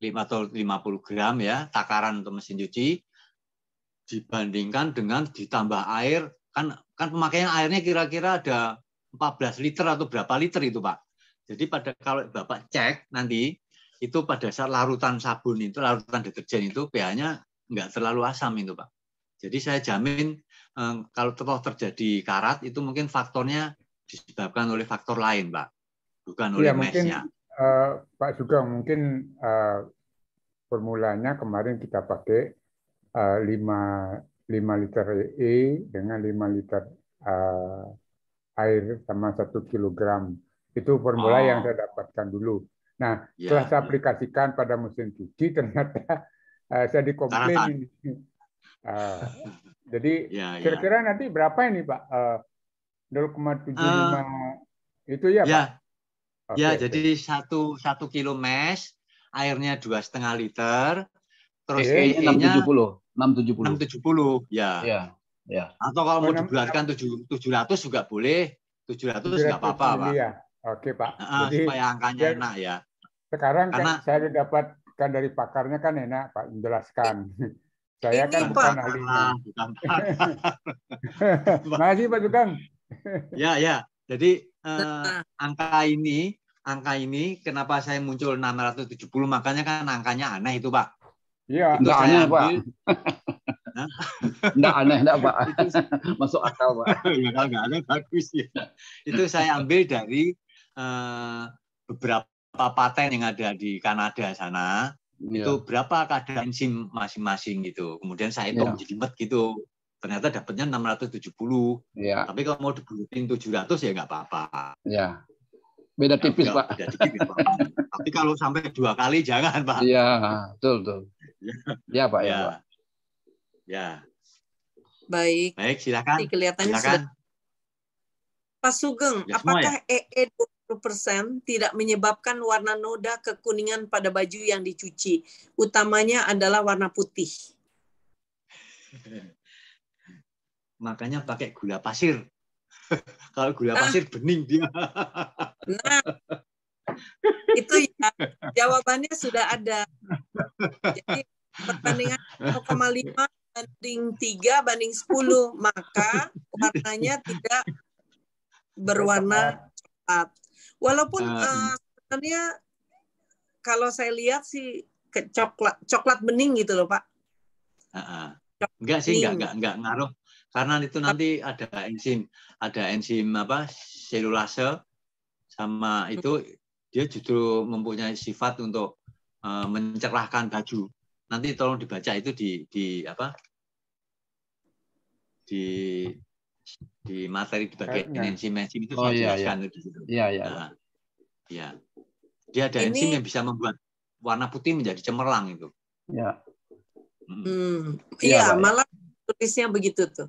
5 atau 50 gram ya takaran untuk mesin cuci dibandingkan dengan ditambah air kan kan pemakaian airnya kira-kira ada 14 liter atau berapa liter itu Pak. Jadi pada kalau Bapak cek nanti itu pada saat larutan sabun itu larutan deterjen itu pH-nya nggak terlalu asam itu Pak. Jadi saya jamin Eh, kalau tetap terjadi karat itu mungkin faktornya disebabkan oleh faktor lain, Pak, bukan iya, oleh mungkin, Uh, Pak juga mungkin uh, formulanya kemarin kita pakai uh, 5, 5 liter E dengan 5 liter uh, air sama 1 kilogram. Itu formula oh. yang saya dapatkan dulu. Nah, ya, setelah saya ya. aplikasikan pada mesin cuci, ternyata uh, saya dikomplain. Jadi ya, ya. kira-kira ya. nanti berapa ini Pak? Uh, 0,75 uh, itu ya, ya Pak? Okay. Ya, jadi satu satu kilo mes airnya dua setengah liter, terus e nya 670. 670. 670, ya. ya. ya. Atau kalau mau dibulatkan 7, 700 juga boleh. 700 nggak apa-apa, Pak. Ya. Oke, Pak. Uh, jadi, supaya angkanya ya, enak ya. Sekarang kan Karena, kan saya dapatkan dari pakarnya kan enak, Pak, menjelaskan. Eh, saya ini kan Pak. bukan ahlinya. Ah, kasih Pak Tukang. ya, ya. Jadi eh, angka ini, angka ini kenapa saya muncul 670 makanya kan angkanya aneh itu, Pak. Iya, enggak aneh, Pak. enggak aneh, enggak, Pak. Masuk akal, Pak. ya, enggak aneh bagus ya. Itu saya ambil dari eh, beberapa paten yang ada di Kanada sana yeah. itu iya. berapa keadaan SIM masing-masing gitu. Kemudian saya hitung yeah. jelimet gitu. Ternyata dapatnya 670. Yeah. Iya. Tapi kalau mau dibulutin 700 ya nggak apa-apa. Yeah. Beda tipis, ya, Pak. Beda tipis, Pak. Tapi kalau sampai dua kali jangan, Pak. Iya, betul, betul. Iya, iya Pak, ya, Ya. Baik. Baik, silakan. Ini kelihatannya silakan. Sudah... Pak Sugeng, ya, ya? apakah ya? E e EE 50% tidak menyebabkan warna noda kekuningan pada baju yang dicuci. Utamanya adalah warna putih. Makanya pakai gula pasir. Kalau gula nah, pasir bening dia. nah, itu ya jawabannya sudah ada. Jadi perbandingan 0,5 banding 3 banding 10, maka warnanya tidak berwarna coklat. Walaupun um, uh, sebenarnya kalau saya lihat sih ke coklat coklat bening gitu loh Pak. Uh, uh. Enggak sih, enggak, enggak, enggak ngaruh. Karena itu nanti ada enzim, ada enzim apa selulase sama hmm. itu dia justru mempunyai sifat untuk uh, mencerahkan baju. Nanti tolong dibaca itu di di apa? di di materi di bagian Kayaknya. enzim enzim itu oh, saya jelaskan iya, iya. Itu. Gitu. Iya, iya. Nah, ya. Dia ada Ini... enzim yang bisa membuat warna putih menjadi cemerlang itu. Ya. Hmm. Iya, iya ya, malah tulisnya begitu tuh.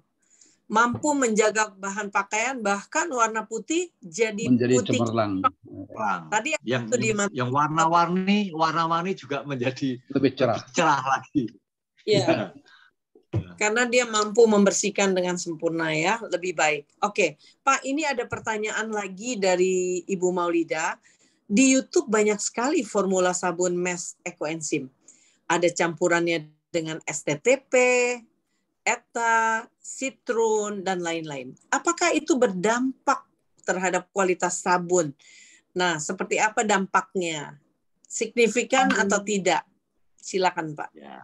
Mampu menjaga bahan pakaian bahkan warna putih jadi menjadi putih cemerlang. cemerlang. Tadi yang yang warna-warni, warna-warni juga menjadi lebih cerah. Lebih cerah lagi. Iya. iya. Ya. karena dia mampu membersihkan dengan sempurna ya, lebih baik. Oke, Pak, ini ada pertanyaan lagi dari Ibu Maulida. Di YouTube banyak sekali formula sabun mes ekoenzim. Ada campurannya dengan STTP, ETA, Citrun, dan lain-lain. Apakah itu berdampak terhadap kualitas sabun? Nah, seperti apa dampaknya? Signifikan hmm. atau tidak? Silakan, Pak. Ya.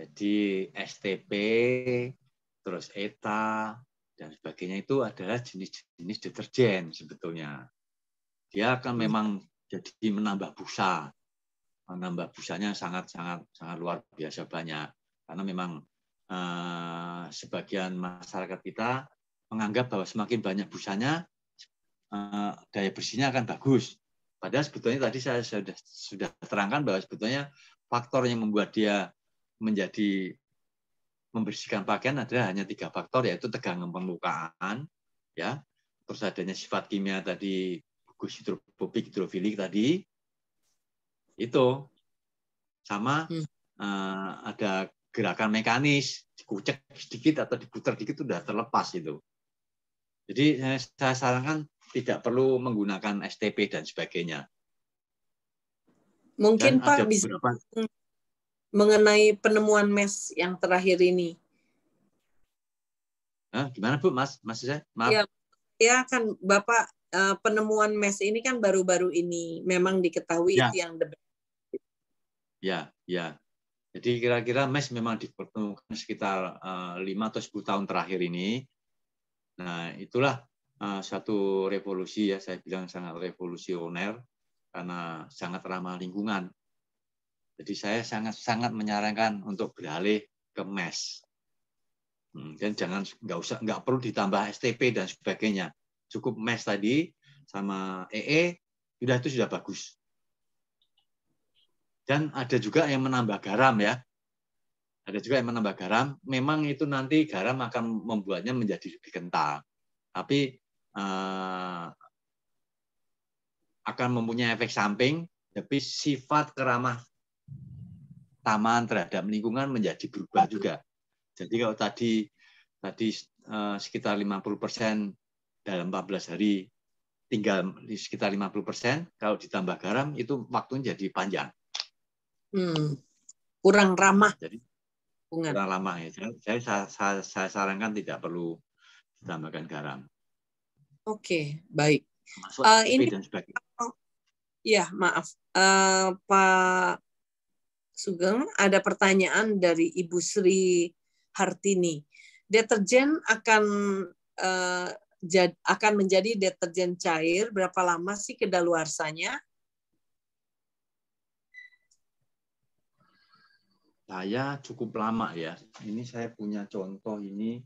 Jadi STP, terus ETA, dan sebagainya itu adalah jenis-jenis deterjen sebetulnya. Dia akan hmm. memang jadi menambah busa. Menambah busanya sangat-sangat sangat luar biasa banyak. Karena memang eh, sebagian masyarakat kita menganggap bahwa semakin banyak busanya, eh, daya bersihnya akan bagus. Padahal sebetulnya tadi saya sudah sudah terangkan bahwa sebetulnya faktor yang membuat dia menjadi membersihkan pakaian adalah hanya tiga faktor yaitu tegangan pembukaan ya terus adanya sifat kimia tadi gugus hidrofobik hidrofilik tadi itu sama hmm. uh, ada gerakan mekanis dikucek sedikit atau diputar dikit sudah terlepas itu jadi eh, saya, sarankan tidak perlu menggunakan STP dan sebagainya mungkin dan Pak bisa beberapa, hmm mengenai penemuan MES yang terakhir ini. Eh, gimana Bu, Mas? Mas saya, maaf. Ya, ya kan Bapak eh, penemuan MES ini kan baru-baru ini memang diketahui ya. itu yang the best. Ya, ya. Jadi kira-kira MES memang dipertemukan sekitar uh, eh, 5 atau 10 tahun terakhir ini. Nah, itulah uh, satu revolusi ya, saya bilang sangat revolusioner karena sangat ramah lingkungan. Jadi saya sangat-sangat menyarankan untuk beralih ke mes. Hmm, dan jangan nggak usah nggak perlu ditambah STP dan sebagainya. Cukup mes tadi sama EE e, sudah itu sudah bagus. Dan ada juga yang menambah garam ya. Ada juga yang menambah garam. Memang itu nanti garam akan membuatnya menjadi lebih kental. Tapi eh, akan mempunyai efek samping. Tapi sifat keramah taman terhadap lingkungan menjadi berubah juga. Jadi kalau tadi tadi eh, sekitar 50% persen dalam 14 hari tinggal di sekitar 50%, persen, kalau ditambah garam itu waktunya jadi panjang. Hmm. Kurang ramah. Jadi kurang ramah ya. Jadi saya, saya, saya sarankan tidak perlu ditambahkan garam. Oke, okay, baik. uh, ini dan sebagainya. Ya, maaf. Uh, Pak Sugeng, ada pertanyaan dari Ibu Sri Hartini. Deterjen akan uh, jad, akan menjadi deterjen cair berapa lama sih kedaluarsanya? Saya cukup lama ya. Ini saya punya contoh ini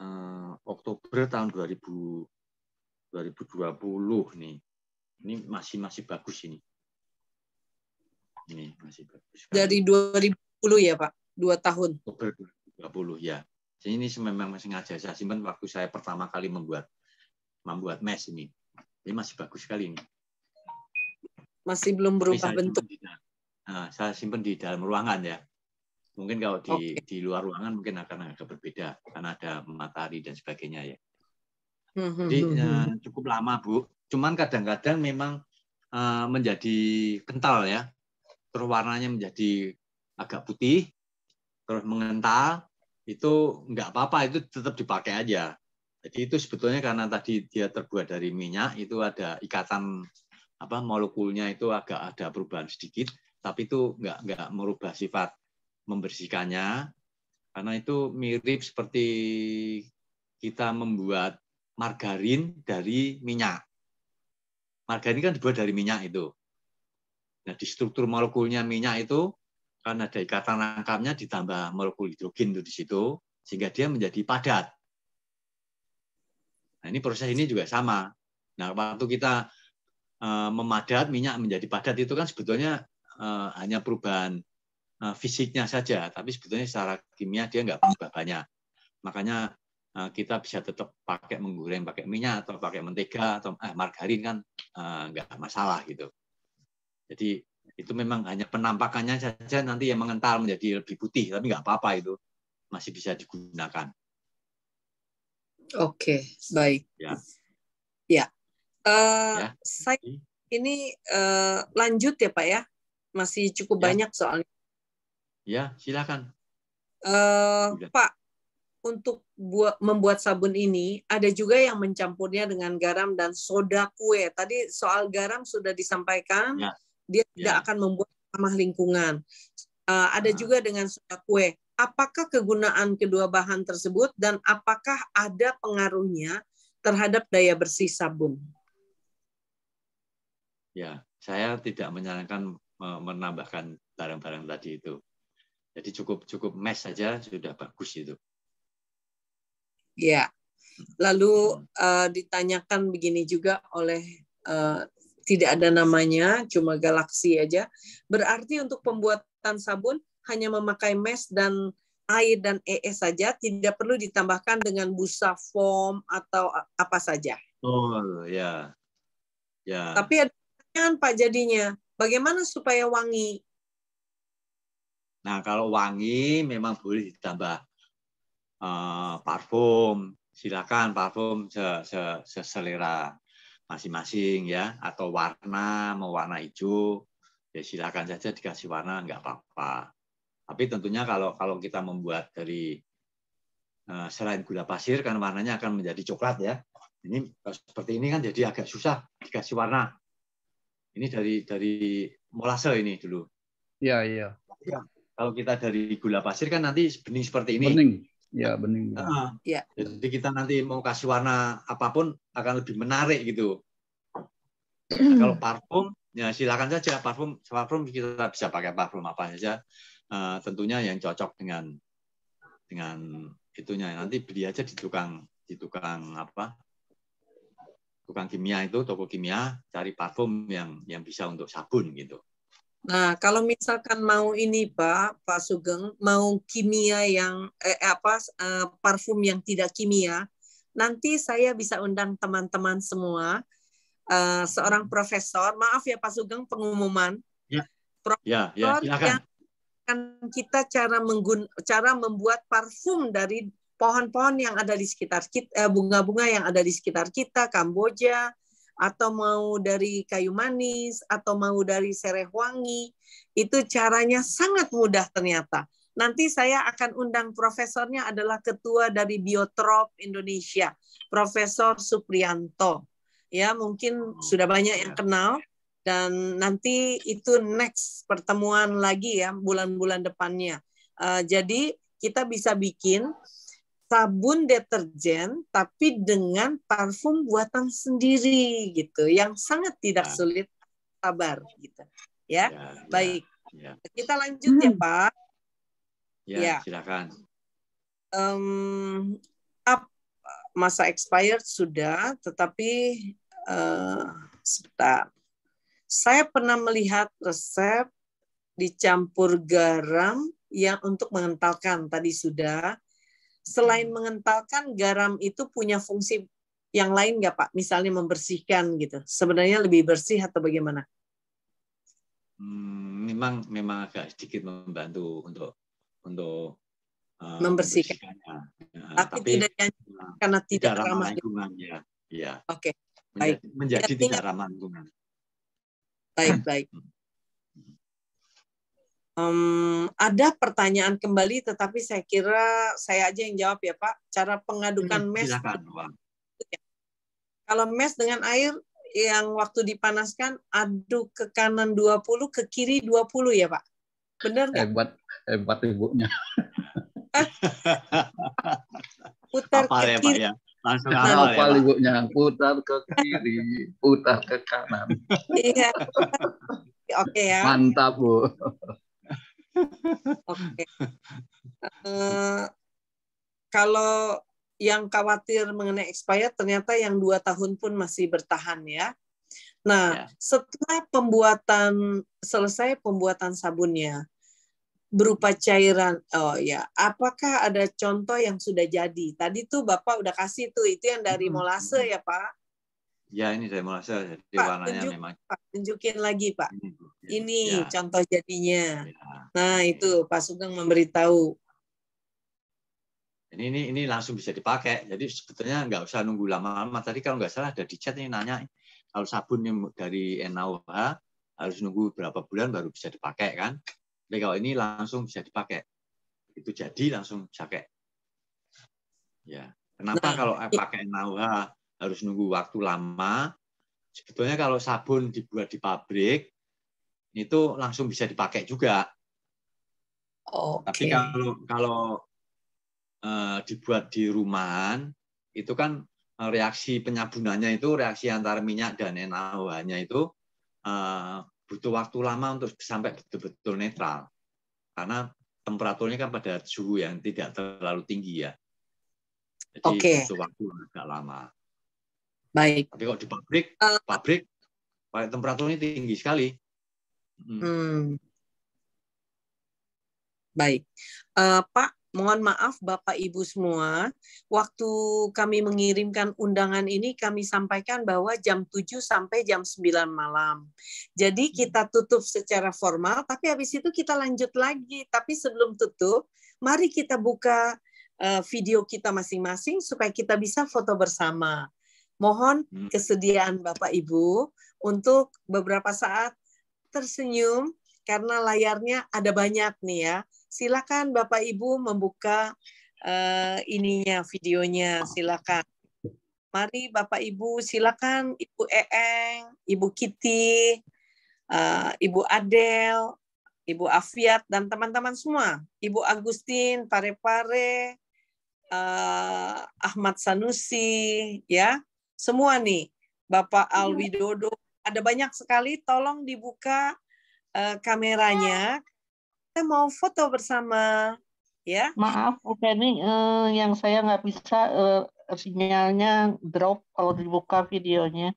uh, Oktober tahun 2000, 2020 nih. Ini masih masih bagus ini ini masih bagus. Dari 2020 ya Pak, dua tahun. Oktober 2020 ya. Jadi ini memang sengaja saya simpan waktu saya pertama kali membuat membuat mes ini. Ini masih bagus sekali ini. Masih belum berubah saya bentuk. Di, ah, saya simpan di dalam ruangan ya. Mungkin kalau di okay. di luar ruangan mungkin akan agak berbeda karena ada matahari dan sebagainya ya. Hmm, hmm, Jadi hmm, eh, cukup lama Bu. Cuman kadang-kadang memang eh, menjadi kental ya terus warnanya menjadi agak putih, terus mengental, itu nggak apa-apa, itu tetap dipakai aja. Jadi itu sebetulnya karena tadi dia terbuat dari minyak, itu ada ikatan apa molekulnya itu agak ada perubahan sedikit, tapi itu nggak nggak merubah sifat membersihkannya, karena itu mirip seperti kita membuat margarin dari minyak. Margarin kan dibuat dari minyak itu. Nah, di struktur molekulnya minyak itu karena ada ikatan rangkapnya ditambah molekul hidrogen itu di situ sehingga dia menjadi padat. Nah, ini proses ini juga sama. Nah, waktu kita eh, memadat minyak menjadi padat itu kan sebetulnya eh, hanya perubahan eh, fisiknya saja, tapi sebetulnya secara kimia dia nggak berubah banyak. Makanya kita bisa tetap pakai menggoreng pakai minyak atau pakai mentega atau eh, margarin kan nggak masalah gitu. Jadi itu memang hanya penampakannya saja nanti yang mengental menjadi lebih putih, tapi nggak apa-apa itu masih bisa digunakan. Oke, baik. Ya. Ya. Uh, ya. Saya ini uh, lanjut ya Pak ya, masih cukup ya. banyak soalnya. Ya, silakan. Uh, Pak, untuk buat membuat sabun ini ada juga yang mencampurnya dengan garam dan soda kue. Tadi soal garam sudah disampaikan. Ya dia yeah. tidak akan membuat ramah lingkungan. Uh, ada ah. juga dengan soda kue. Apakah kegunaan kedua bahan tersebut dan apakah ada pengaruhnya terhadap daya bersih sabun? Ya, saya tidak menyarankan menambahkan barang-barang tadi itu. Jadi cukup cukup mesh saja sudah bagus itu. Ya. Lalu uh, ditanyakan begini juga oleh uh, tidak ada namanya, cuma galaksi aja. Berarti untuk pembuatan sabun hanya memakai mesh dan air dan ES e saja, tidak perlu ditambahkan dengan busa foam atau apa saja. Oh, ya. Ya. Tapi ada pertanyaan Pak jadinya, bagaimana supaya wangi? Nah, kalau wangi memang boleh ditambah uh, parfum. Silakan parfum se -se seselera masing-masing ya atau warna mau warna hijau ya silakan saja dikasih warna nggak apa-apa tapi tentunya kalau kalau kita membuat dari eh, selain gula pasir kan warnanya akan menjadi coklat ya ini seperti ini kan jadi agak susah dikasih warna ini dari dari molase ini dulu iya iya, iya kalau kita dari gula pasir kan nanti bening seperti ini bening ya bening. Uh, ya. Jadi kita nanti mau kasih warna apapun akan lebih menarik gitu. Nah, hmm. Kalau parfum, ya silakan saja parfum. Parfum kita bisa pakai parfum apa saja. Uh, tentunya yang cocok dengan dengan itunya. Nanti beli aja di tukang di tukang apa? Tukang kimia itu toko kimia cari parfum yang yang bisa untuk sabun gitu. Nah, kalau misalkan mau ini Pak, Pak Sugeng, mau kimia yang eh, apa eh, parfum yang tidak kimia, nanti saya bisa undang teman-teman semua eh, seorang profesor. Maaf ya Pak Sugeng pengumuman. Ya. Profesor ya, ya, yang akan kita cara menggun cara membuat parfum dari pohon-pohon yang ada di sekitar kita, eh, bunga-bunga eh, yang ada di sekitar kita, Kamboja, atau mau dari kayu manis, atau mau dari sereh wangi. Itu caranya sangat mudah ternyata. Nanti saya akan undang profesornya adalah ketua dari Biotrop Indonesia, Profesor Suprianto. Ya, mungkin oh, sudah banyak yang iya. kenal dan nanti itu next pertemuan lagi ya bulan-bulan depannya. Uh, jadi kita bisa bikin sabun deterjen tapi dengan parfum buatan sendiri gitu yang sangat tidak ya. sulit sabar gitu ya, ya, ya baik ya. kita lanjut ya, hmm. ya pak ya, ya. silakan um, up masa expired sudah tetapi uh, sebentar saya pernah melihat resep dicampur garam yang untuk mengentalkan tadi sudah selain mengentalkan garam itu punya fungsi yang lain nggak Pak? Misalnya membersihkan gitu. Sebenarnya lebih bersih atau bagaimana? Hmm, memang memang agak sedikit membantu untuk untuk uh, membersihkan. Ya, tapi, tapi tidak karena tidak, ramah ya? lingkungan ya. ya. Oke. Okay. Baik. Menjadi, menjadi tidak ramah lingkungan. Baik, baik. Hmm. Um, ada pertanyaan kembali, tetapi saya kira saya aja yang jawab ya Pak. Cara pengadukan hmm, mes. Silakan, Kalau mes dengan air yang waktu dipanaskan, aduk ke kanan 20, ke kiri 20 ya Pak? Benar nggak? Hebat, hebat ibunya. putar Apal ke ya, kiri. Pak, ya. Langsung apa ya, putar ke kiri, putar ke kanan. Iya. Oke okay, ya. Mantap, Bu. Oke. Okay. Uh, eh, kalau yang khawatir mengenai expired ternyata yang dua tahun pun masih bertahan ya. Nah, ya. setelah pembuatan selesai pembuatan sabunnya berupa cairan, oh ya, apakah ada contoh yang sudah jadi? Tadi tuh bapak udah kasih tuh itu yang dari hmm. molase ya pak? Ya ini dari molase, jadi warnanya tunjuk, memang. Pak, tunjukin lagi pak. Ini, hmm. Ya, ini ya. contoh jadinya. Ya. Nah, ya. itu Pak Sugeng memberitahu. Ini, ini ini langsung bisa dipakai. Jadi sebetulnya nggak usah nunggu lama-lama. Tadi kalau nggak salah ada di chat ini nanya kalau sabun yang dari NaOH harus nunggu berapa bulan baru bisa dipakai kan? Jadi kalau ini langsung bisa dipakai. Itu jadi langsung pakai. Ya. Kenapa nah, kalau pakai NaOH harus nunggu waktu lama? Sebetulnya kalau sabun dibuat di pabrik itu langsung bisa dipakai juga. Okay. Tapi kalau kalau uh, dibuat di rumah, itu kan eh, reaksi penyabunannya itu reaksi antar minyak dan NaOH-nya itu uh, butuh waktu lama untuk sampai betul-betul netral karena temperaturnya kan pada suhu yang tidak terlalu tinggi ya. Jadi okay. butuh waktu agak lama. Baik. Tapi kalau di pabrik, pabrik temperaturnya tinggi sekali. Hmm. hmm. Baik, uh, Pak, mohon maaf Bapak Ibu semua, waktu kami mengirimkan undangan ini kami sampaikan bahwa jam 7 sampai jam 9 malam. Jadi hmm. kita tutup secara formal, tapi habis itu kita lanjut lagi. Tapi sebelum tutup, mari kita buka eh, video kita masing-masing supaya kita bisa foto bersama. Mohon hmm. kesediaan Bapak Ibu untuk beberapa saat tersenyum karena layarnya ada banyak nih ya. Silakan Bapak Ibu membuka uh, ininya videonya, silakan. Mari Bapak Ibu silakan Ibu Eeng, Ibu Kitty, uh, Ibu Adel, Ibu Afiat dan teman-teman semua, Ibu Agustin, Pare-Pare, uh, Ahmad Sanusi, ya semua nih, Bapak iya. Alwidodo, ada banyak sekali. Tolong dibuka uh, kameranya. Saya mau foto bersama, ya. Maaf, Bu Penny, uh, yang saya nggak bisa uh, sinyalnya drop kalau dibuka videonya.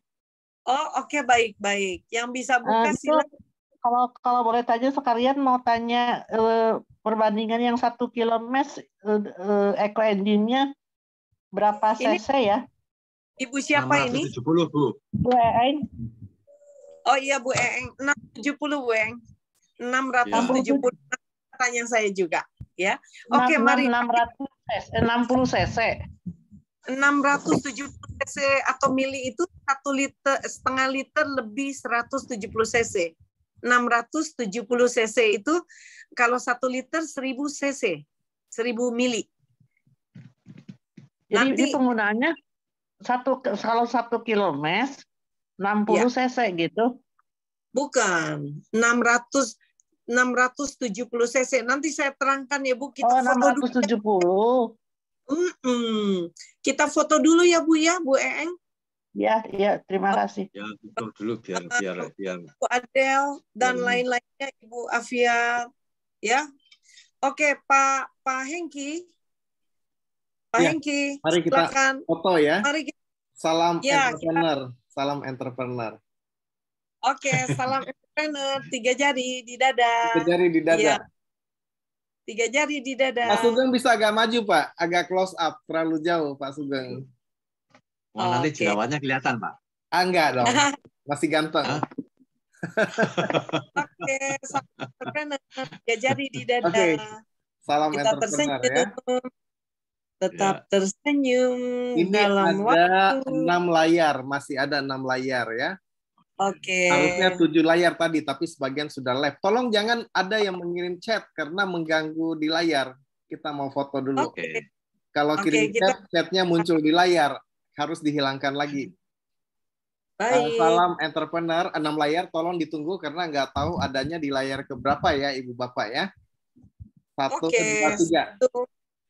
Oh, oke okay, baik baik. Yang bisa eh, buka uh, silakan. Kalau kalau boleh tanya sekalian mau tanya uh, perbandingan yang satu kilometer mesh uh, eco engine-nya berapa cc ini, ya? Ibu siapa 670, ini? Bu. Bu Oh iya Bu Eng, 670 Bu Eng. 670 ya. tanya saya juga ya. Oke, okay, mari 600 cc, 60 cc. 670 cc atau mili itu 1 liter setengah liter lebih 170 cc. 670 cc itu kalau 1 liter 1000 cc. 1000 mili. Jadi Nanti, ini penggunaannya satu kalau satu kilometer 60 ya. cc gitu? Bukan, 600 670 cc. Nanti saya terangkan ya Bu, kita oh, 670. Foto Mm -mm. Kita foto dulu ya Bu ya, Bu Eeng. Ya, ya, terima kasih. Ya, foto dulu biar biar biar. Bu Adel dan hmm. lain-lainnya Ibu Afia ya. Oke, Pak Pak Hengki. Pak ya, Hengki, mari kita silakan. foto ya. Mari kita. Salam ya, entrepreneur. Kita Salam entrepreneur. Oke, okay, salam entrepreneur. Tiga jari di dada. Tiga jari di dada. Iya. Tiga jari di dada. Pak Sugeng bisa agak maju, Pak. Agak close up. Terlalu jauh, Pak Sugeng. Oh, oh nanti okay. jerawatnya kelihatan, Pak. Ah, enggak dong. Masih ganteng. Oke, salam entrepreneur. Tiga jari di dada. Okay. Salam Kita entrepreneur ya. tersenyum. ya tetap ya. tersenyum Ini dalam ada waktu. enam layar, masih ada enam layar ya. Oke. Okay. Harusnya tujuh layar tadi, tapi sebagian sudah live. Tolong jangan ada yang mengirim chat karena mengganggu di layar. Kita mau foto dulu. Oke. Okay. Kalau kirim kita... chat, chatnya muncul di layar, harus dihilangkan lagi. Hai. Salam entrepreneur, enam layar. Tolong ditunggu karena nggak tahu adanya di layar keberapa ya, ibu bapak ya. Satu, okay. kedua, tiga. Satu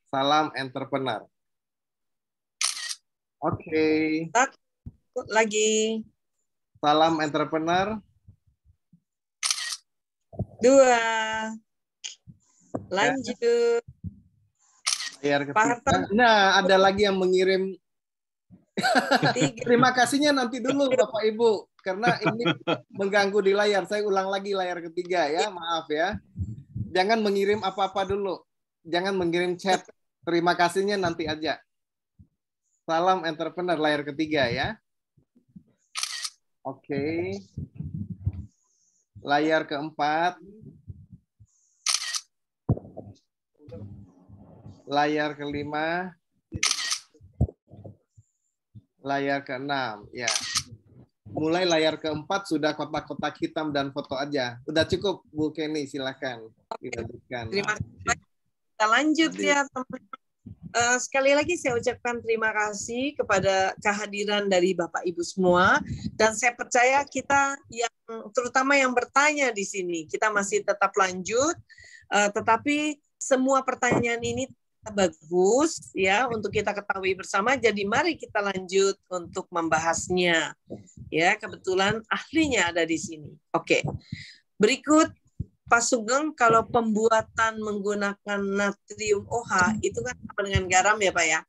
Salam entrepreneur. Oke. Okay. lagi. Salam entrepreneur. Dua. Ya. Lanjut. Layar ketiga. Nah, ada lagi yang mengirim. Terima kasihnya nanti dulu Bapak Ibu karena ini mengganggu di layar. Saya ulang lagi layar ketiga ya, maaf ya. Jangan mengirim apa-apa dulu. Jangan mengirim chat Terima kasihnya nanti aja. Salam entrepreneur layar ketiga ya. Oke. Okay. Layar keempat. Layar kelima. Layar keenam, ya. Mulai layar keempat sudah kotak-kotak hitam dan foto aja. Udah cukup Bu Kenny, silakan dilanjutkan. Terima kasih kita lanjut Adi. ya teman-teman. Uh, sekali lagi saya ucapkan terima kasih kepada kehadiran dari Bapak Ibu semua dan saya percaya kita yang terutama yang bertanya di sini kita masih tetap lanjut uh, tetapi semua pertanyaan ini bagus ya untuk kita ketahui bersama jadi mari kita lanjut untuk membahasnya ya kebetulan ahlinya ada di sini oke berikut Pak Sugeng kalau pembuatan menggunakan natrium OH itu kan sama dengan garam ya Pak ya.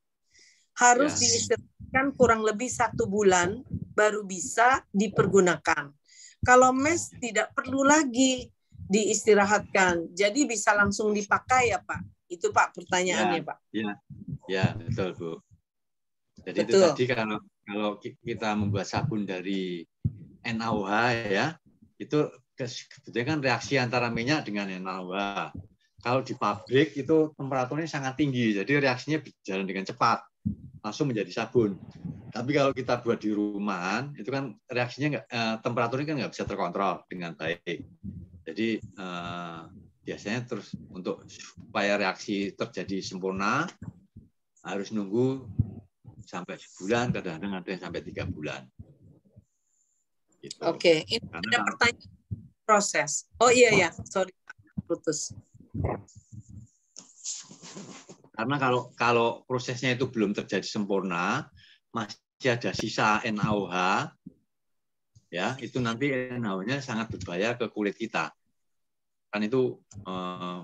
Harus yes. diistirahatkan kurang lebih satu bulan baru bisa dipergunakan. Kalau mes tidak perlu lagi diistirahatkan, jadi bisa langsung dipakai ya Pak. Itu Pak pertanyaannya ya, Pak. Ya, ya betul Bu. Jadi betul. itu tadi kalau kalau kita membuat sabun dari NaOH ya, itu kebetulan kan reaksi antara minyak dengan nawa. Kalau di pabrik itu temperaturnya sangat tinggi, jadi reaksinya berjalan dengan cepat, langsung menjadi sabun. Tapi kalau kita buat di rumah, itu kan reaksinya nggak, eh, temperaturnya kan nggak bisa terkontrol dengan baik. Jadi eh, biasanya terus untuk supaya reaksi terjadi sempurna harus nunggu sampai sebulan, kadang-kadang ada sampai tiga bulan. Gitu. Oke, ini Karena ada pertanyaan proses. Oh iya ya, sorry putus. Karena kalau kalau prosesnya itu belum terjadi sempurna, masih ada sisa NaOH, ya itu nanti NaOH-nya sangat berbahaya ke kulit kita. Kan itu eh,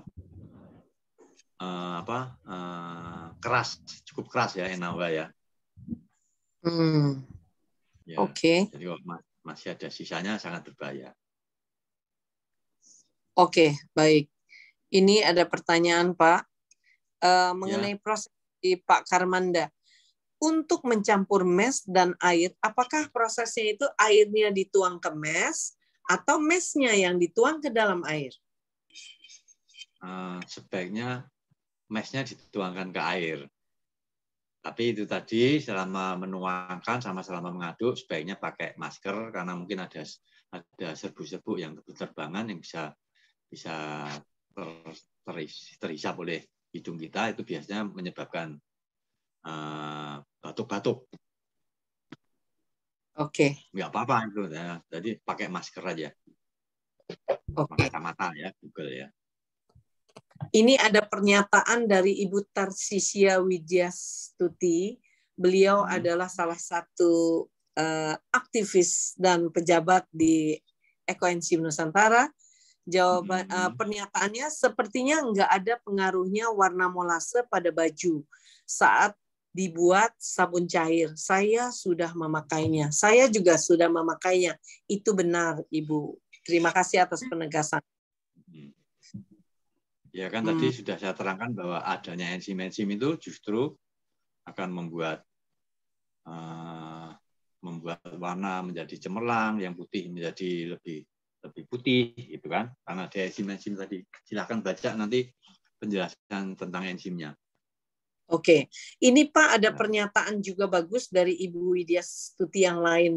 eh, apa eh, keras, cukup keras ya NaOH ya. Hmm. ya Oke. Okay. Jadi masih ada sisanya sangat berbahaya. Oke, baik. Ini ada pertanyaan Pak uh, mengenai yeah. proses di Pak Karmanda. Untuk mencampur mes dan air, apakah prosesnya itu airnya dituang ke mes atau mesnya yang dituang ke dalam air? Uh, sebaiknya mesnya dituangkan ke air. Tapi itu tadi selama menuangkan sama selama mengaduk sebaiknya pakai masker karena mungkin ada ada serbu-serbu yang terbangan yang bisa bisa ter, terisa, oleh hidung kita itu biasanya menyebabkan batuk eh, batuk-batuk. Oke. Okay. Nggak apa-apa itu. Ya. Jadi pakai masker aja. Oke. Okay. Kacamata ya, Google ya. Ini ada pernyataan dari Ibu Tarsisia Wijastuti Beliau hmm. adalah salah satu uh, aktivis dan pejabat di Eko Nusantara Jawaban hmm. uh, pernyataannya sepertinya nggak ada pengaruhnya warna molase pada baju saat dibuat sabun cair. Saya sudah memakainya. Saya juga sudah memakainya. Itu benar, Ibu. Terima kasih atas penegasan. Ya kan hmm. tadi sudah saya terangkan bahwa adanya enzim-enzim itu justru akan membuat uh, membuat warna menjadi cemerlang, yang putih menjadi lebih lebih putih gitu kan karena ada enzim-enzim tadi silahkan baca nanti penjelasan tentang enzimnya Oke, ini Pak ada nah. pernyataan juga bagus dari Ibu Widya Stuti yang lain